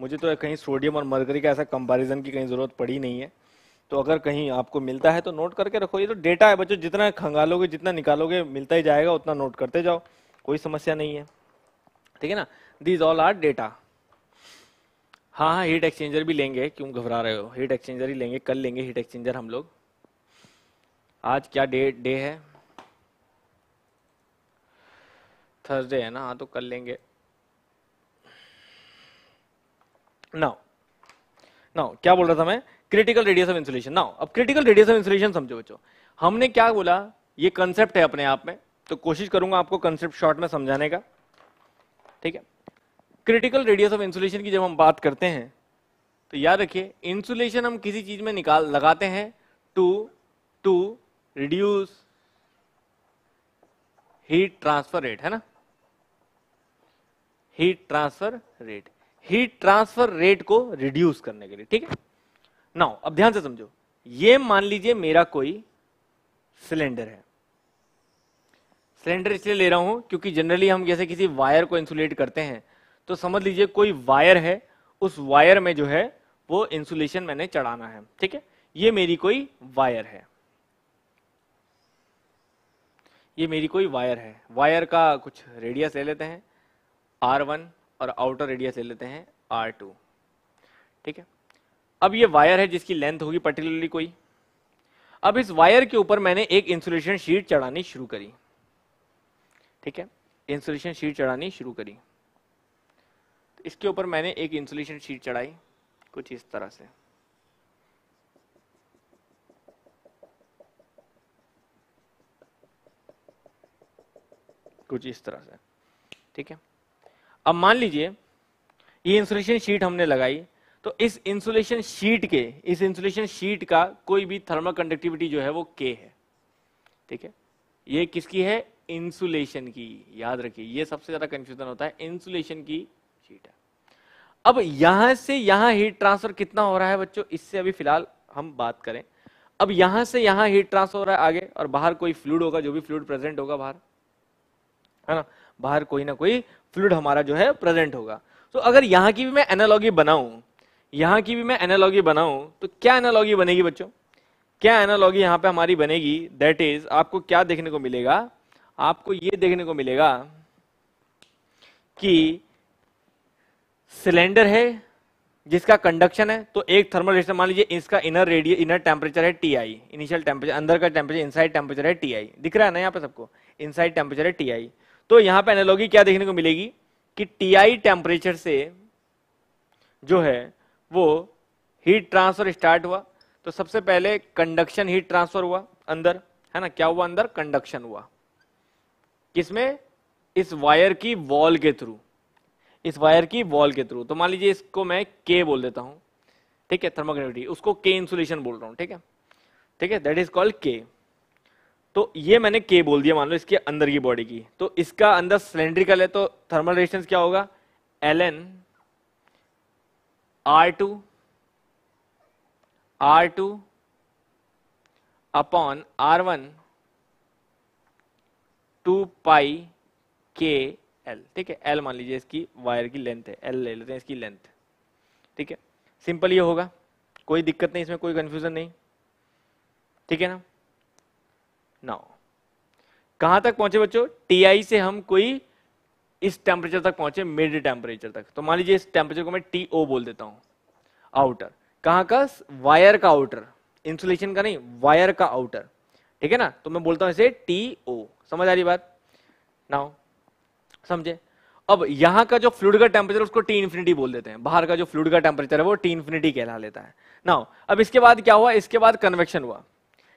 मुझे तो कहीं सोडियम और मरकरी का ऐसा कंपैरिजन की कहीं ज़रूरत पड़ी नहीं है तो अगर कहीं आपको मिलता है तो नोट करके रखो ये तो डेटा है बच्चों जितना खंगालोगे जितना निकालोगे मिलता ही जाएगा उतना नोट करते जाओ कोई समस्या नहीं है ठीक है ना दीज ऑल आर डेटा हाँ हाँ हीट एक्सचेंजर भी लेंगे क्यों घबरा रहे हो हीट एक्सचेंजर ही लेंगे कल लेंगे हीट एक्सचेंजर हम लोग आज क्या डे डे है थर्सडे है ना हाँ तो कल लेंगे नाउ नाउ क्या बोल रहा था मैं critical radius of insulation now अब क्रिटिकल रेडियस ऑफ इंसुलेशन समझो बच्चों हमने क्या बोला ये कंसेप्ट है अपने आप में तो कोशिश करूंगा आपको कंसेप्ट शॉर्ट में समझाने का ठीक है क्रिटिकल रेडियस ऑफ इंसुलेशन की जब हम बात करते हैं तो याद रखिए इंसुलेशन हम किसी चीज में निकाल लगाते हैं to to reduce heat transfer rate है ना heat transfer rate heat transfer rate को रिड्यूस करने के लिए ठीक है नाउ अब ध्यान से समझो ये मान लीजिए मेरा कोई सिलेंडर है सिलेंडर इसलिए ले रहा हूं क्योंकि जनरली हम जैसे किसी वायर को इंसुलेट करते हैं तो समझ लीजिए कोई वायर है उस वायर में जो है वो इंसुलेशन मैंने चढ़ाना है ठीक है ये मेरी कोई वायर है ये मेरी कोई वायर है वायर का कुछ रेडियस ले लेते हैं आर वन और आउटर रेडियस ले लेते हैं आर टू ठीक है अब ये वायर है जिसकी लेंथ होगी पर्टिकुलरली कोई अब इस वायर के ऊपर मैंने एक इंसुलेशन शीट चढ़ानी शुरू करी ठीक है इंसुलेशन शीट चढ़ानी शुरू करी तो इसके ऊपर मैंने एक इंसुलेशन शीट चढ़ाई कुछ इस तरह से कुछ इस तरह से ठीक है अब मान लीजिए ये इंसुलेशन शीट हमने लगाई तो इस इंसुलेशन शीट के इस इंसुलेशन शीट का कोई भी थर्मल कंडक्टिविटी जो है वो के है ठीक है ये किसकी है इंसुलेशन की याद रखिए ये सबसे ज्यादा कंफ्यूजन होता है इंसुलेशन की शीट है अब यहां से यहां हीट ट्रांसफर कितना हो रहा है बच्चों इससे अभी फिलहाल हम बात करें अब यहां से यहां हीट ट्रांसफर हो रहा है आगे और बाहर कोई फ्लूड होगा जो भी फ्लूड प्रेजेंट होगा बाहर है ना बाहर कोई ना कोई फ्लूड हमारा जो है प्रेजेंट होगा तो अगर यहां की भी मैं एनालॉगी बनाऊं यहां की भी मैं एनालॉगी बनाऊं तो क्या एनालॉगी बनेगी बच्चों क्या एनालॉगी यहां पे हमारी बनेगी दैट इज आपको क्या देखने को मिलेगा आपको ये देखने को मिलेगा कि सिलेंडर है जिसका कंडक्शन है तो एक थर्मल रेजिस्टर मान लीजिए इसका इनर रेडियो इनर टेम्परेचर है टी आई इनिशियल टेम्परेचर अंदर का टेम्परेचर इनसाइड टेम्परेचर है टी आई दिख रहा है ना यहाँ पे सबको इनसाइड टेम्परेचर है टी आई तो यहाँ पे एनालॉगी क्या देखने को मिलेगी कि टी आई टेम्परेचर से जो है वो हीट ट्रांसफर स्टार्ट हुआ तो सबसे पहले कंडक्शन हीट ट्रांसफर हुआ अंदर है ना क्या हुआ अंदर कंडक्शन हुआ किसमें इस वायर की वॉल के थ्रू इस वायर की वॉल के थ्रू तो मान लीजिए इसको मैं के बोल देता हूं ठीक है थर्मोग्रेविटी उसको के इंसुलेशन बोल रहा हूं ठीक है ठीक है दैट इज कॉल्ड के तो ये मैंने के बोल दिया मान लो इसके अंदर की बॉडी की तो इसका अंदर सिलेंड्रिकल है तो थर्मल रेजिस्टेंस क्या होगा L N R2 R2 upon R1 two pi K L ठीक है एल मान लीजिए इसकी वायर की लेंथ है एल ले लेते हैं इसकी लेंथ ठीक है सिंपल ये होगा कोई दिक्कत नहीं इसमें कोई कंफ्यूजन नहीं ठीक है ना ना कहां तक पहुंचे बच्चों टी आई से हम कोई इस टेम्परेचर तक पहुंचे मिड टेम्परेचर तक तो मान लीजिए इस टेम्परेचर को मैं टी ओ बोल देता हूं आउटर कहां का वायर का आउटर इंसुलेशन का नहीं वायर का आउटर ठीक है ना तो मैं बोलता हूं इसे टी ओ समझ आ रही बात नाउ समझे अब यहां का जो फ्लूड का टेम्परेचर उसको टी इन्फिनिटी बोल देते हैं बाहर का जो फ्लूड का टेम्परेचर है वो टी इन्फिनिटी कहला लेता है नाउ अब इसके बाद क्या हुआ इसके बाद कन्वेक्शन हुआ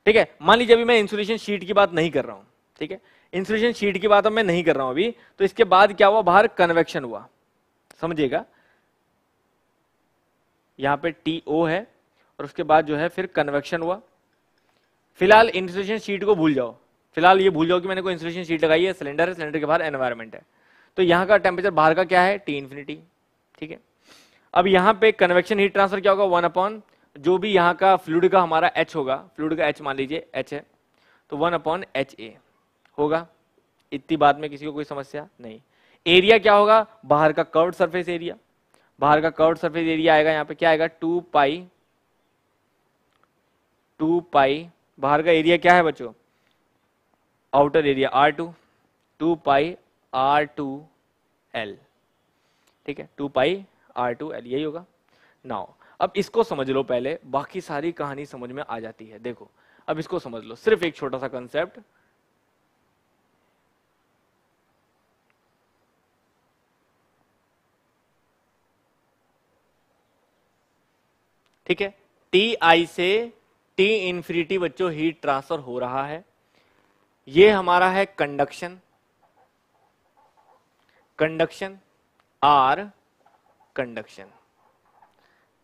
ठीक है मान लीजिए अभी मैं इंसुलेशन शीट की बात नहीं कर रहा हूं ठीक है इंसुलेशन शीट की बात अब मैं नहीं कर रहा हूं अभी तो इसके बाद क्या हुआ बाहर कन्वेक्शन हुआ समझिएगा यहां पे टी ओ है और उसके बाद जो है फिर कन्वेक्शन हुआ फिलहाल इंसुलेशन शीट को भूल जाओ फिलहाल ये भूल जाओ कि मैंने कोई इंसुलेशन शीट लगाई है सिलेंडर है सिलेंडर के बाहर एनवायरमेंट है तो यहां का टेम्परेचर बाहर का क्या है टी इन्फिनिटी ठीक है अब यहां पे कन्वेक्शन हीट ट्रांसफर क्या होगा वन अपॉन जो भी यहाँ का फ्लूड का हमारा एच होगा फ्लूड का एच मान लीजिए एच है तो वन अपॉन एच ए होगा इतनी बात में किसी को कोई समस्या नहीं एरिया क्या होगा बाहर का कर्व सरफेस एरिया बाहर का कर्व सरफेस एरिया आएगा यहाँ पे क्या आएगा टू पाई टू पाई बाहर का एरिया क्या है बच्चों outer area R two two pi R two L ठीक है two pi R two L यही होगा नाउ अब इसको समझ लो पहले बाकी सारी कहानी समझ में आ जाती है देखो अब इसको समझ लो सिर्फ एक छोटा सा कंसेप्ट ठीक है टी आई से टी इन्फिनिटी बच्चों हीट ट्रांसफर हो रहा है ये हमारा है conduction conduction R conduction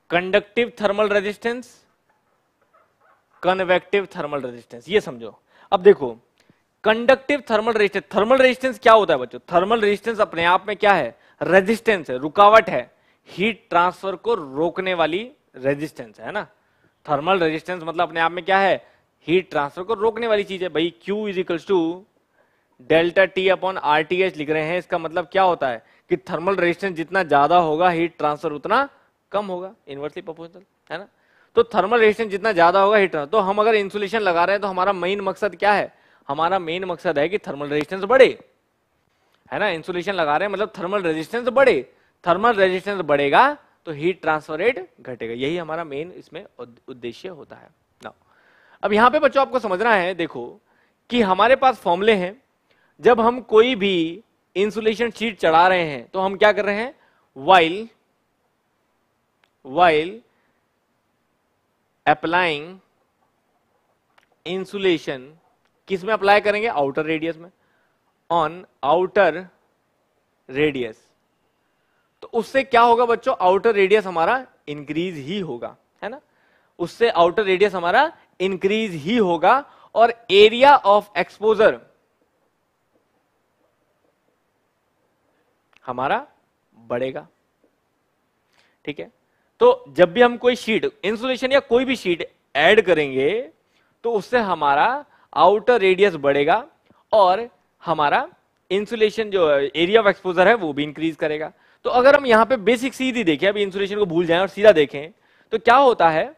conductive thermal resistance convective thermal resistance ये समझो अब देखो conductive thermal resistance thermal resistance क्या होता है बच्चों थर्मल रेजिस्टेंस अपने आप में क्या है रेजिस्टेंस है रुकावट है हीट ट्रांसफर को रोकने वाली रेजिस्टेंस है ना थर्मल रेजिस्टेंस मतलब अपने आप में क्या है हीट ट्रांसफर को रोकने वाली चीज है भाई Q is equals to delta T upon R T H लिख रहे हैं इसका मतलब क्या होता है कि थर्मल रेजिस्टेंस जितना ज्यादा होगा हीट ट्रांसफर उतना कम होगा इनवर्सली प्रोपोर्शनल है ना तो थर्मल रेजिस्टेंस जितना ज्यादा होगा हीट ट्रांसफर तो हम अगर इंसुलेशन लगा रहे हैं तो हमारा मेन मकसद क्या है हमारा मेन मकसद है कि थर्मल रेजिस्टेंस बढ़े है ना इंसुलेशन लगा रहे हैं मतलब थर्मल रेजिस्टेंस बढ़े थर्मल रेजिस्टेंस बढ़ेगा तो हीट ट्रांसफर रेट घटेगा यही हमारा मेन इसमें उद्देश्य होता है ना अब यहां पे बच्चों आपको समझना है देखो कि हमारे पास फॉर्मुले हैं जब हम कोई भी इंसुलेशन शीट चढ़ा रहे हैं तो हम क्या कर रहे हैं वाइल वाइल अप्लाइंग इंसुलेशन किस में अप्लाई करेंगे आउटर रेडियस में ऑन आउटर रेडियस उससे क्या होगा बच्चों आउटर रेडियस हमारा इंक्रीज ही होगा है ना उससे आउटर रेडियस हमारा इंक्रीज ही होगा और एरिया ऑफ एक्सपोजर हमारा बढ़ेगा ठीक है तो जब भी हम कोई शीट इंसुलेशन या कोई भी शीट ऐड करेंगे तो उससे हमारा आउटर रेडियस बढ़ेगा और हमारा इंसुलेशन जो एरिया ऑफ एक्सपोजर है वो भी इंक्रीज करेगा तो अगर हम यहाँ पे बेसिक सीधी देखें अभी इंसुलेशन को भूल जाएं और सीधा देखें तो क्या होता है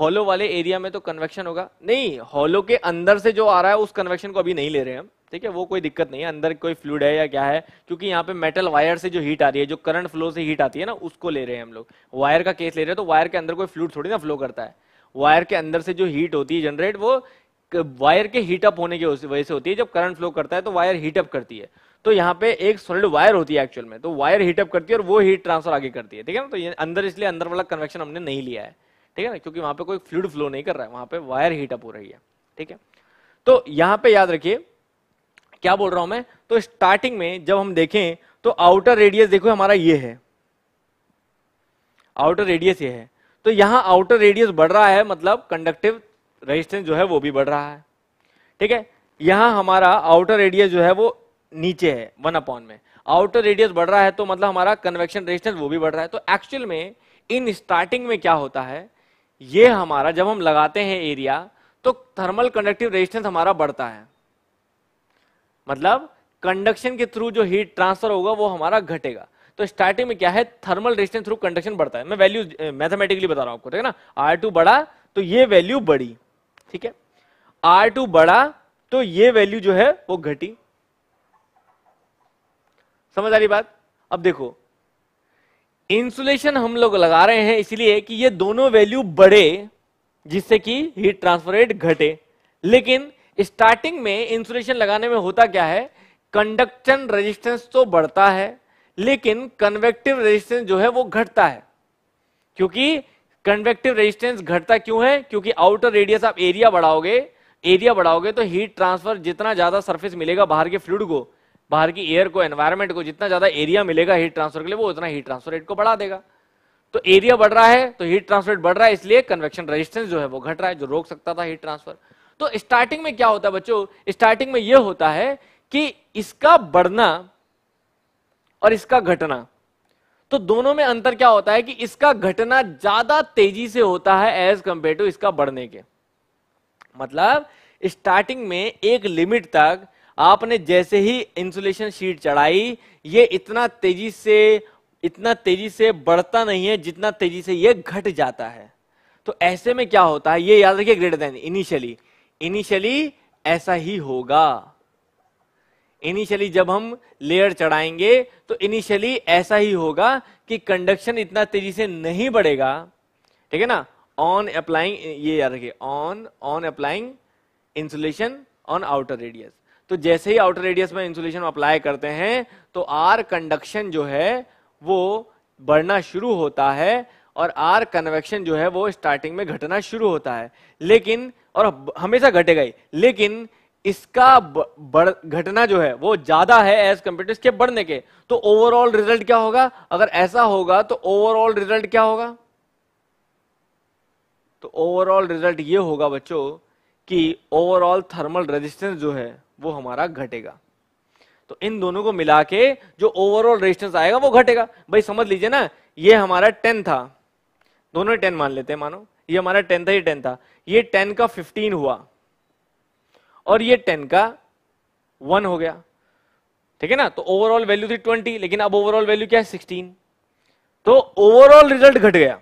हॉलो वाले एरिया में तो कन्वेक्शन होगा नहीं हॉलो के अंदर से जो आ रहा है उस कन्वेक्शन को अभी नहीं ले रहे हैं हम ठीक है वो कोई दिक्कत नहीं है अंदर कोई फ्लूड है या क्या है क्योंकि यहाँ पे मेटल वायर से जो हीट आ रही है जो करंट फ्लो से हीट आती है ना उसको ले रहे हैं हम लोग वायर का केस ले रहे हैं तो वायर के अंदर कोई फ्लूड थोड़ी ना फ्लो करता है वायर के अंदर से जो हीट होती है जनरेट वो वायर के हीटअप होने की वजह से होती है जब करंट फ्लो करता है तो वायर हीटअप करती है तो यहाँ पे एक सॉलिड वायर होती है एक्चुअल में तो वायर हीटअप करती है और वो हीट ट्रांसफर आगे करती है ठीक है ना तो ये अंदर इसलिए अंदर वाला कन्वेक्शन हमने नहीं लिया है ठीक है ना क्योंकि वहां पे कोई फ्लूड फ्लो नहीं कर रहा है वहां पे वायर हीटअप हो रही है ठीक है तो यहाँ पे याद रखिए क्या बोल रहा हूं मैं तो स्टार्टिंग में जब हम देखें तो आउटर रेडियस देखो हमारा ये है आउटर रेडियस ये है तो यहाँ आउटर रेडियस बढ़ रहा है मतलब कंडक्टिव रेजिस्टेंस जो है वो भी बढ़ रहा है ठीक है यहां हमारा आउटर रेडियस जो है वो नीचे है वन अपॉन में आउटर रेडियस बढ़ रहा है तो मतलब हमारा कन्वेक्शन रेजिस्टेंस वो भी बढ़ रहा है तो एक्चुअल में इन स्टार्टिंग में क्या होता है ये हमारा जब हम लगाते हैं एरिया तो थर्मल कंडक्टिव रेजिस्टेंस हमारा बढ़ता है मतलब कंडक्शन के थ्रू जो हीट ट्रांसफर होगा वो हमारा घटेगा तो स्टार्टिंग में क्या है थर्मल रेजिस्टेंस थ्रू कंडक्शन बढ़ता है मैं वैल्यू मैथमेटिकली बता रहा हूं आपको ठीक है ना आर टू बढ़ा तो ये वैल्यू बढ़ी ठीक है आर टू बढ़ा तो ये वैल्यू जो है वो घटी समझ आ रही बात अब देखो इंसुलेशन हम लोग लगा रहे हैं इसलिए कि ये दोनों वैल्यू बढ़े जिससे कि हीट ट्रांसफर रेट घटे लेकिन स्टार्टिंग में इंसुलेशन लगाने में होता क्या है कंडक्शन रेजिस्टेंस तो बढ़ता है लेकिन कन्वेक्टिव रेजिस्टेंस जो है वो घटता है क्योंकि कन्वेक्टिव रेजिस्टेंस घटता क्यों है क्योंकि आउटर रेडियस आप एरिया बढ़ाओगे एरिया बढ़ाओगे तो हीट ट्रांसफर जितना ज्यादा सरफेस मिलेगा बाहर के फ्लूड को बाहर की एयर को एनवायरमेंट को जितना ज्यादा एरिया मिलेगा हीट ट्रांसफर के लिए वो उतना हीट ट्रांसफर रेट को बढ़ा देगा तो एरिया बढ़ रहा है तो हीट ट्रांसफर बढ़ रहा है इसलिए कन्वेक्शन रेजिस्टेंस जो है वो घट रहा है जो रोक सकता था हीट ट्रांसफर तो स्टार्टिंग में क्या होता है बच्चों स्टार्टिंग में यह होता है कि इसका बढ़ना और इसका घटना तो दोनों में अंतर क्या होता है कि इसका घटना ज्यादा तेजी से होता है एज कंपेयर टू इसका बढ़ने के मतलब स्टार्टिंग में एक लिमिट तक आपने जैसे ही इंसुलेशन शीट चढ़ाई ये इतना तेजी से इतना तेजी से बढ़ता नहीं है जितना तेजी से ये घट जाता है तो ऐसे में क्या होता है ये याद रखिए ग्रेटर देन इनिशियली इनिशियली ऐसा ही होगा इनिशियली जब हम लेयर चढ़ाएंगे तो इनिशियली ऐसा ही होगा कि कंडक्शन इतना तेजी से नहीं बढ़ेगा ठीक है ना ऑन अप्लाइंग ये याद रखिए on on applying insulation on outer radius तो जैसे ही आउटर रेडियस में इंसुलेशन अप्लाई करते हैं तो आर कंडक्शन जो है वो बढ़ना शुरू होता है और आर कन्वेक्शन जो है वो स्टार्टिंग में घटना शुरू होता है लेकिन और हमेशा घटेगा ही लेकिन इसका बढ़ घटना जो है वो ज्यादा है एज कम्पेयर टू इसके बढ़ने के तो ओवरऑल रिजल्ट क्या होगा अगर ऐसा होगा तो ओवरऑल रिजल्ट क्या होगा तो ओवरऑल रिजल्ट ये होगा बच्चों कि ओवरऑल थर्मल रेजिस्टेंस जो है वो हमारा घटेगा तो इन दोनों को मिला के जो ओवरऑल रेजिस्टेंस आएगा वो घटेगा भाई समझ लीजिए ना ये हमारा टेन था दोनों टेन मान लेते हैं मानो ये हमारा टेन था ये टेन था ये टेन का फिफ्टीन हुआ और ये टेन का वन हो गया ठीक है ना तो ओवरऑल वैल्यू थी ट्वेंटी लेकिन अब ओवरऑल वैल्यू क्या है सिक्सटीन तो ओवरऑल रिजल्ट घट गया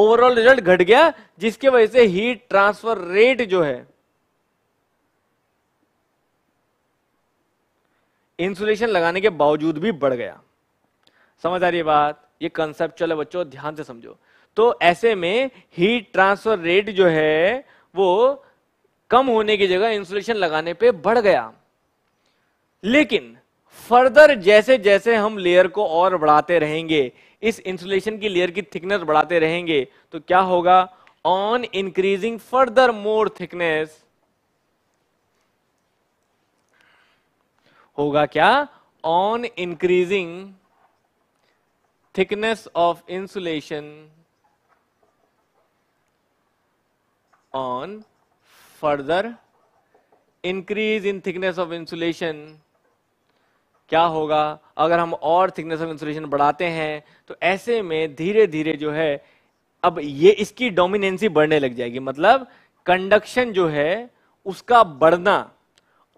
ओवरऑल रिजल्ट घट गया जिसके वजह से हीट ट्रांसफर रेट जो है इंसुलेशन लगाने के बावजूद भी बढ़ गया समझ आ रही है बात ये कंसेप्ट चलो बच्चों ध्यान से समझो तो ऐसे में हीट ट्रांसफर रेट जो है वो कम होने की जगह इंसुलेशन लगाने पे बढ़ गया लेकिन फर्दर जैसे जैसे हम लेयर को और बढ़ाते रहेंगे इस इंसुलेशन की लेयर की थिकनेस बढ़ाते रहेंगे तो क्या होगा on increasing further more thickness होगा क्या on increasing thickness of insulation on further increase in thickness of insulation क्या होगा अगर हम और थिकनेस ऑफ इंसुलेशन बढ़ाते हैं तो ऐसे में धीरे धीरे जो है अब ये इसकी डोमिनेंसी बढ़ने लग जाएगी मतलब कंडक्शन जो है उसका बढ़ना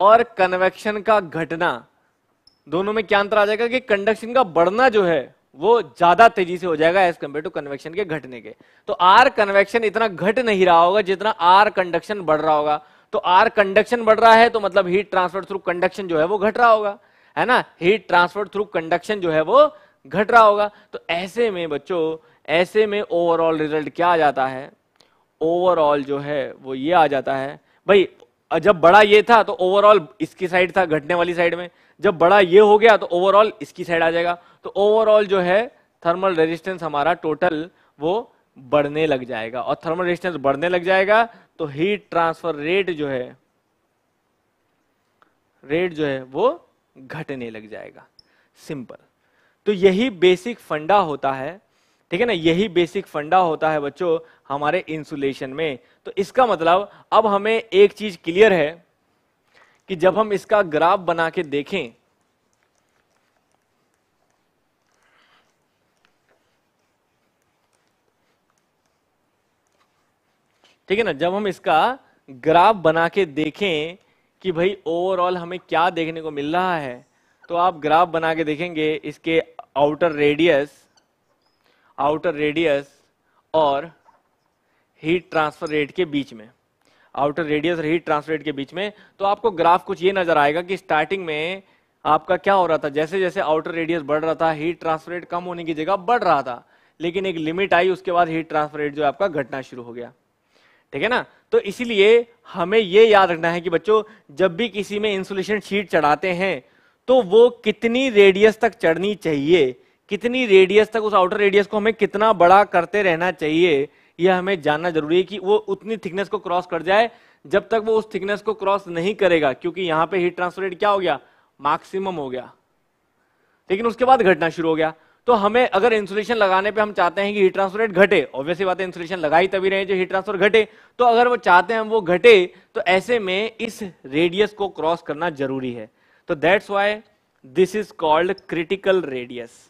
और कन्वेक्शन का घटना दोनों में क्या अंतर आ जाएगा कि कंडक्शन का बढ़ना जो है वो ज्यादा तेजी से हो जाएगा एज कम्पेयर टू कन्वेक्शन के घटने के तो आर कन्वेक्शन इतना घट नहीं रहा होगा जितना आर कंडक्शन बढ़ रहा होगा तो आर कंडक्शन बढ़ रहा है तो मतलब हीट ट्रांसफर थ्रू कंडक्शन जो है वो घट रहा होगा है ना हीट ट्रांसफर थ्रू कंडक्शन जो है वो घट रहा होगा तो ऐसे में बच्चों ऐसे में ओवरऑल रिजल्ट क्या आ जाता है ओवरऑल जो है वो ये आ जाता है भाई जब बड़ा ये था तो ओवरऑल इसकी साइड था घटने वाली साइड में जब बड़ा ये हो गया तो ओवरऑल इसकी साइड आ जाएगा तो ओवरऑल जो है थर्मल रेजिस्टेंस हमारा टोटल वो बढ़ने लग जाएगा और थर्मल रेजिस्टेंस बढ़ने लग जाएगा तो हीट ट्रांसफर रेट जो है रेट जो है वो घटने लग जाएगा सिंपल तो यही बेसिक फंडा होता है ठीक है ना यही बेसिक फंडा होता है बच्चों हमारे इंसुलेशन में तो इसका मतलब अब हमें एक चीज क्लियर है कि जब हम इसका ग्राफ बना के देखें ठीक है ना जब हम इसका ग्राफ बना के देखें कि भाई ओवरऑल हमें क्या देखने को मिल रहा है तो आप ग्राफ बना के देखेंगे इसके आउटर रेडियस आउटर रेडियस और हीट ट्रांसफर रेट के बीच में आउटर रेडियस और हीट ट्रांसफर रेट के बीच में तो आपको ग्राफ कुछ ये नजर आएगा कि स्टार्टिंग में आपका क्या हो रहा था जैसे जैसे आउटर रेडियस बढ़ रहा था हीट ट्रांसफर रेट कम होने की जगह बढ़ रहा था लेकिन एक लिमिट आई उसके बाद हीट ट्रांसफर रेट जो आपका घटना शुरू हो गया ठीक है ना तो इसीलिए हमें यह याद रखना है कि बच्चों जब भी किसी में इंसुलेशन शीट चढ़ाते हैं तो वो कितनी रेडियस तक चढ़नी चाहिए कितनी रेडियस तक उस आउटर रेडियस को हमें कितना बड़ा करते रहना चाहिए यह हमें जानना जरूरी है कि वो उतनी थिकनेस को क्रॉस कर जाए जब तक वो उस थिकनेस को क्रॉस नहीं करेगा क्योंकि यहां पे हीट ट्रांसफर रेट क्या हो गया मैक्सिमम हो गया लेकिन उसके बाद घटना शुरू हो गया तो हमें अगर इंसुलेशन लगाने पे हम चाहते हैं कि हीट ट्रांसफर रेट घटे ऑब्वियसली बात है इंसुलेशन लगाई तभी रहे जो हीट ट्रांसफर घटे तो अगर वो चाहते हैं वो घटे तो ऐसे में इस रेडियस को क्रॉस करना जरूरी है तो that's why this is called critical radius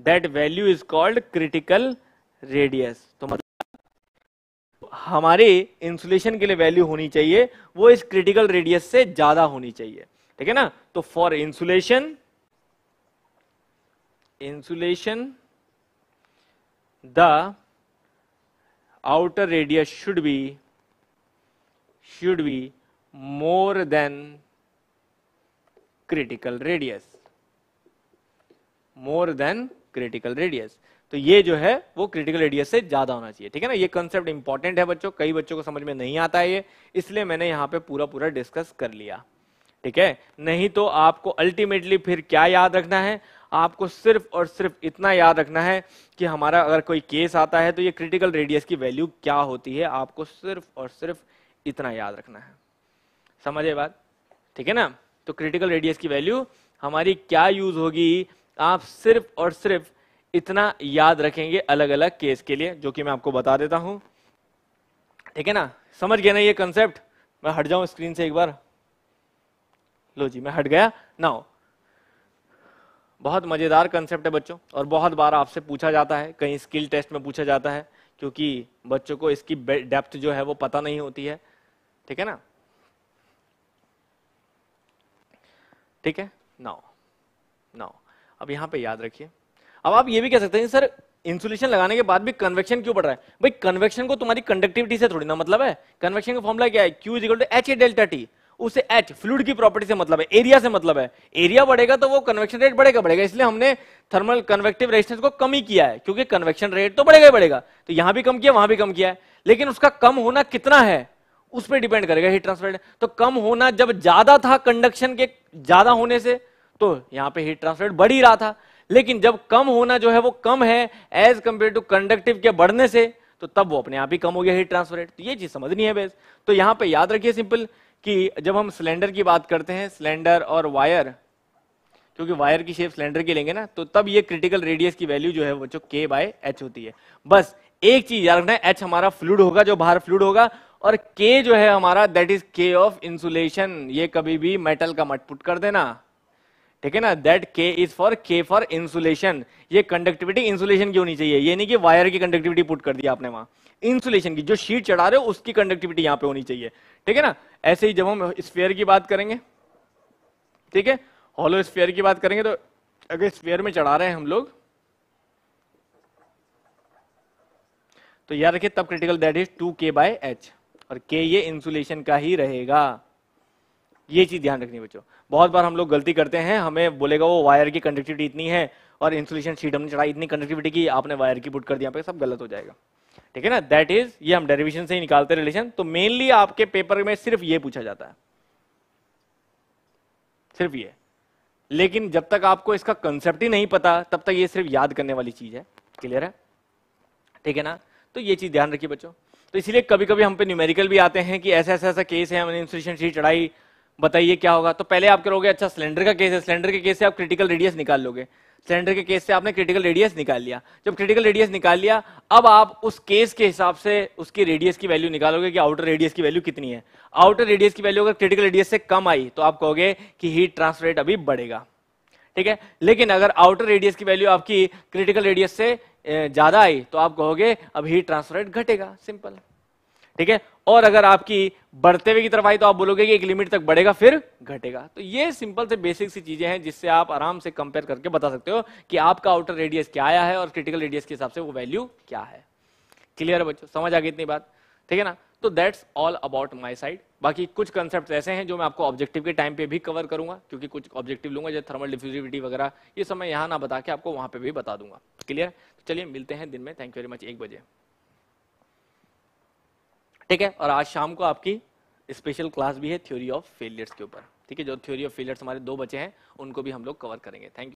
that value is called critical radius तो मतलब हमारे इंसुलेशन के लिए वैल्यू होनी चाहिए वो इस क्रिटिकल रेडियस से ज्यादा होनी चाहिए ठीक है ना तो for insulation insulation the outer radius should be should be more than critical radius more than critical radius तो ये जो है वो क्रिटिकल रेडियस से ज्यादा होना चाहिए ठीक है ना ये कंसेप्ट इंपॉर्टेंट है बच्चों कई बच्चों को समझ में नहीं आता है ये इसलिए मैंने यहाँ पे पूरा पूरा डिस्कस कर लिया ठीक है नहीं तो आपको अल्टीमेटली फिर क्या याद रखना है आपको सिर्फ और सिर्फ इतना याद रखना है कि हमारा अगर कोई केस आता है तो ये क्रिटिकल रेडियस की वैल्यू क्या होती है आपको सिर्फ और सिर्फ इतना याद रखना है समझे बात ठीक है ना तो क्रिटिकल रेडियस की वैल्यू हमारी क्या यूज होगी आप सिर्फ और सिर्फ इतना याद रखेंगे अलग अलग केस के लिए जो कि मैं आपको बता देता हूं ठीक है ना समझ गया ना ये कंसेप्ट मैं हट जाऊं स्क्रीन से एक बार लो जी मैं हट गया नाउ बहुत मजेदार कंसेप्ट है बच्चों और बहुत बार आपसे पूछा जाता है कहीं स्किल टेस्ट में पूछा जाता है क्योंकि बच्चों को इसकी डेप्थ जो है वो पता नहीं होती है ठीक है ना ठीक है नाउ नाउ अब यहां पे याद रखिए अब आप ये भी कह सकते हैं सर इंसुलेशन लगाने के बाद भी कन्वेक्शन क्यों बढ़ रहा है भाई कन्वेक्शन को तुम्हारी कंडक्टिविटी से थोड़ी ना मतलब है कन्वेक्शन का फॉर्मुला क्या है Q is equal h A delta T उसे एच फ्लूड की प्रॉपर्टी से मतलब है एरिया से मतलब है एरिया बढ़ेगा तो वो कन्वेक्शन रेट बढ़ेगा बढ़ेगा इसलिए हमने थर्मल कन्वेक्टिव रेजिस्टेंस को कम ही किया है क्योंकि कन्वेक्शन रेट तो बढ़ेगा ही बढ़ेगा तो यहां भी कम किया वहां भी कम किया है लेकिन उसका कम होना कितना है उस पर डिपेंड करेगा हीट ट्रांसफर तो कम होना जब ज्यादा था कंडक्शन के ज्यादा होने से तो यहां पे हीट ट्रांसफर रेट बढ़ ही रहा था लेकिन जब कम होना जो है वो कम है एज कंपेयर टू कंडक्टिव के बढ़ने से तो तब वो अपने आप ही कम हो गया हीट ट्रांसफर रेट तो ये चीज समझनी है बेस तो यहां पे याद रखिए सिंपल कि जब हम सिलेंडर की बात करते हैं सिलेंडर और वायर क्योंकि वायर की शेप सिलेंडर की लेंगे ना तो तब ये क्रिटिकल रेडियस की वैल्यू जो है वो जो के बाय एच होती है बस एक चीज याद रखना है एच हमारा फ्लूड होगा जो बाहर फ्लूड होगा और के जो है हमारा that is k of insulation ये कभी भी मेटल का मटपुट कर देना ठीक है ना that k is for k for insulation ये कंडक्टिविटी इंसुलेशन की होनी चाहिए ये नहीं कि वायर की कंडक्टिविटी पुट कर दी आपने वहां इंसुलेशन की जो शीट चढ़ा रहे हो उसकी कंडक्टिविटी यहां पे होनी चाहिए ठीक है ना ऐसे ही जब हम स्पेयर की बात करेंगे ठीक है हॉलो स्पेयर की बात करेंगे तो अगर स्पेयर में चढ़ा रहे हैं हम लोग तो याद रखिए तब critical that is two k by h और के ये इंसुलेशन का ही रहेगा ये चीज ध्यान रखनी बच्चों बहुत बार हम लोग गलती करते हैं हमें बोलेगा वो वायर की कंडक्टिविटी इतनी है और इंसुलेशन शीट हमने चढ़ाई इतनी कंडक्टिविटी की आपने वायर की पुट कर दिया पे सब गलत हो जाएगा ठीक है ना दैट इज ये हम डेरिवेशन से ही निकालते रिलेशन तो मेनली आपके पेपर में सिर्फ ये पूछा जाता है सिर्फ ये लेकिन जब तक आपको इसका कंसेप्ट ही नहीं पता तब तक ये सिर्फ याद करने वाली चीज है क्लियर है ठीक है ना तो ये चीज ध्यान रखिए बच्चों तो इसलिए कभी कभी हम पे न्यूमेरिकल भी आते हैं कि ऐसा ऐसा ऐसा केस है हमने इंसुलेशन शीट चढ़ाई बताइए क्या होगा तो पहले आप करोगे अच्छा सिलेंडर का केस है सिलेंडर के केस से आप क्रिटिकल रेडियस निकाल लोगे सिलेंडर के केस से आपने क्रिटिकल रेडियस निकाल लिया जब क्रिटिकल रेडियस निकाल लिया अब आप उस केस के हिसाब से उसकी रेडियस की वैल्यू निकालोगे कि आउटर रेडियस की वैल्यू कितनी है आउटर रेडियस की वैल्यू अगर क्रिटिकल रेडियस से कम आई तो आप कहोगे कि हीट ट्रांसफर रेट अभी बढ़ेगा ठीक है लेकिन अगर आउटर रेडियस की वैल्यू आपकी क्रिटिकल रेडियस से ज्यादा आई तो आप कहोगे अब हीट ट्रांसफर रेट घटेगा सिंपल ठीक है और अगर आपकी बढ़ते हुए की तरफ आई तो आप बोलोगे कि एक लिमिट तक बढ़ेगा फिर घटेगा तो ये सिंपल से बेसिक सी चीजें हैं जिससे आप आराम से कंपेयर करके बता सकते हो कि आपका आउटर रेडियस क्या आया है और क्रिटिकल रेडियस के हिसाब से वो वैल्यू क्या है क्लियर है बच्चों समझ आ गई इतनी बात ठीक है ना तो that's all about my side बाकी कुछ कंसेप्ट ऐसे हैं जो मैं आपको ऑब्जेक्टिव के टाइम पे भी कवर करूंगा क्योंकि कुछ ऑब्जेक्टिव लूंगा जैसे थर्मल डिफ्यूजिविटी वगैरह ये मैं यहाँ ना बता के आपको वहां पे भी बता दूंगा क्लियर तो चलिए मिलते हैं दिन में थैंक यू वेरी मच एक बजे ठीक है और आज शाम को आपकी स्पेशल क्लास भी है थ्योरी ऑफ फेलियर्स के ऊपर ठीक है जो थ्योरी ऑफ फेलियर्स हमारे दो बचे हैं उनको भी हम लोग कवर करेंगे थैंक यू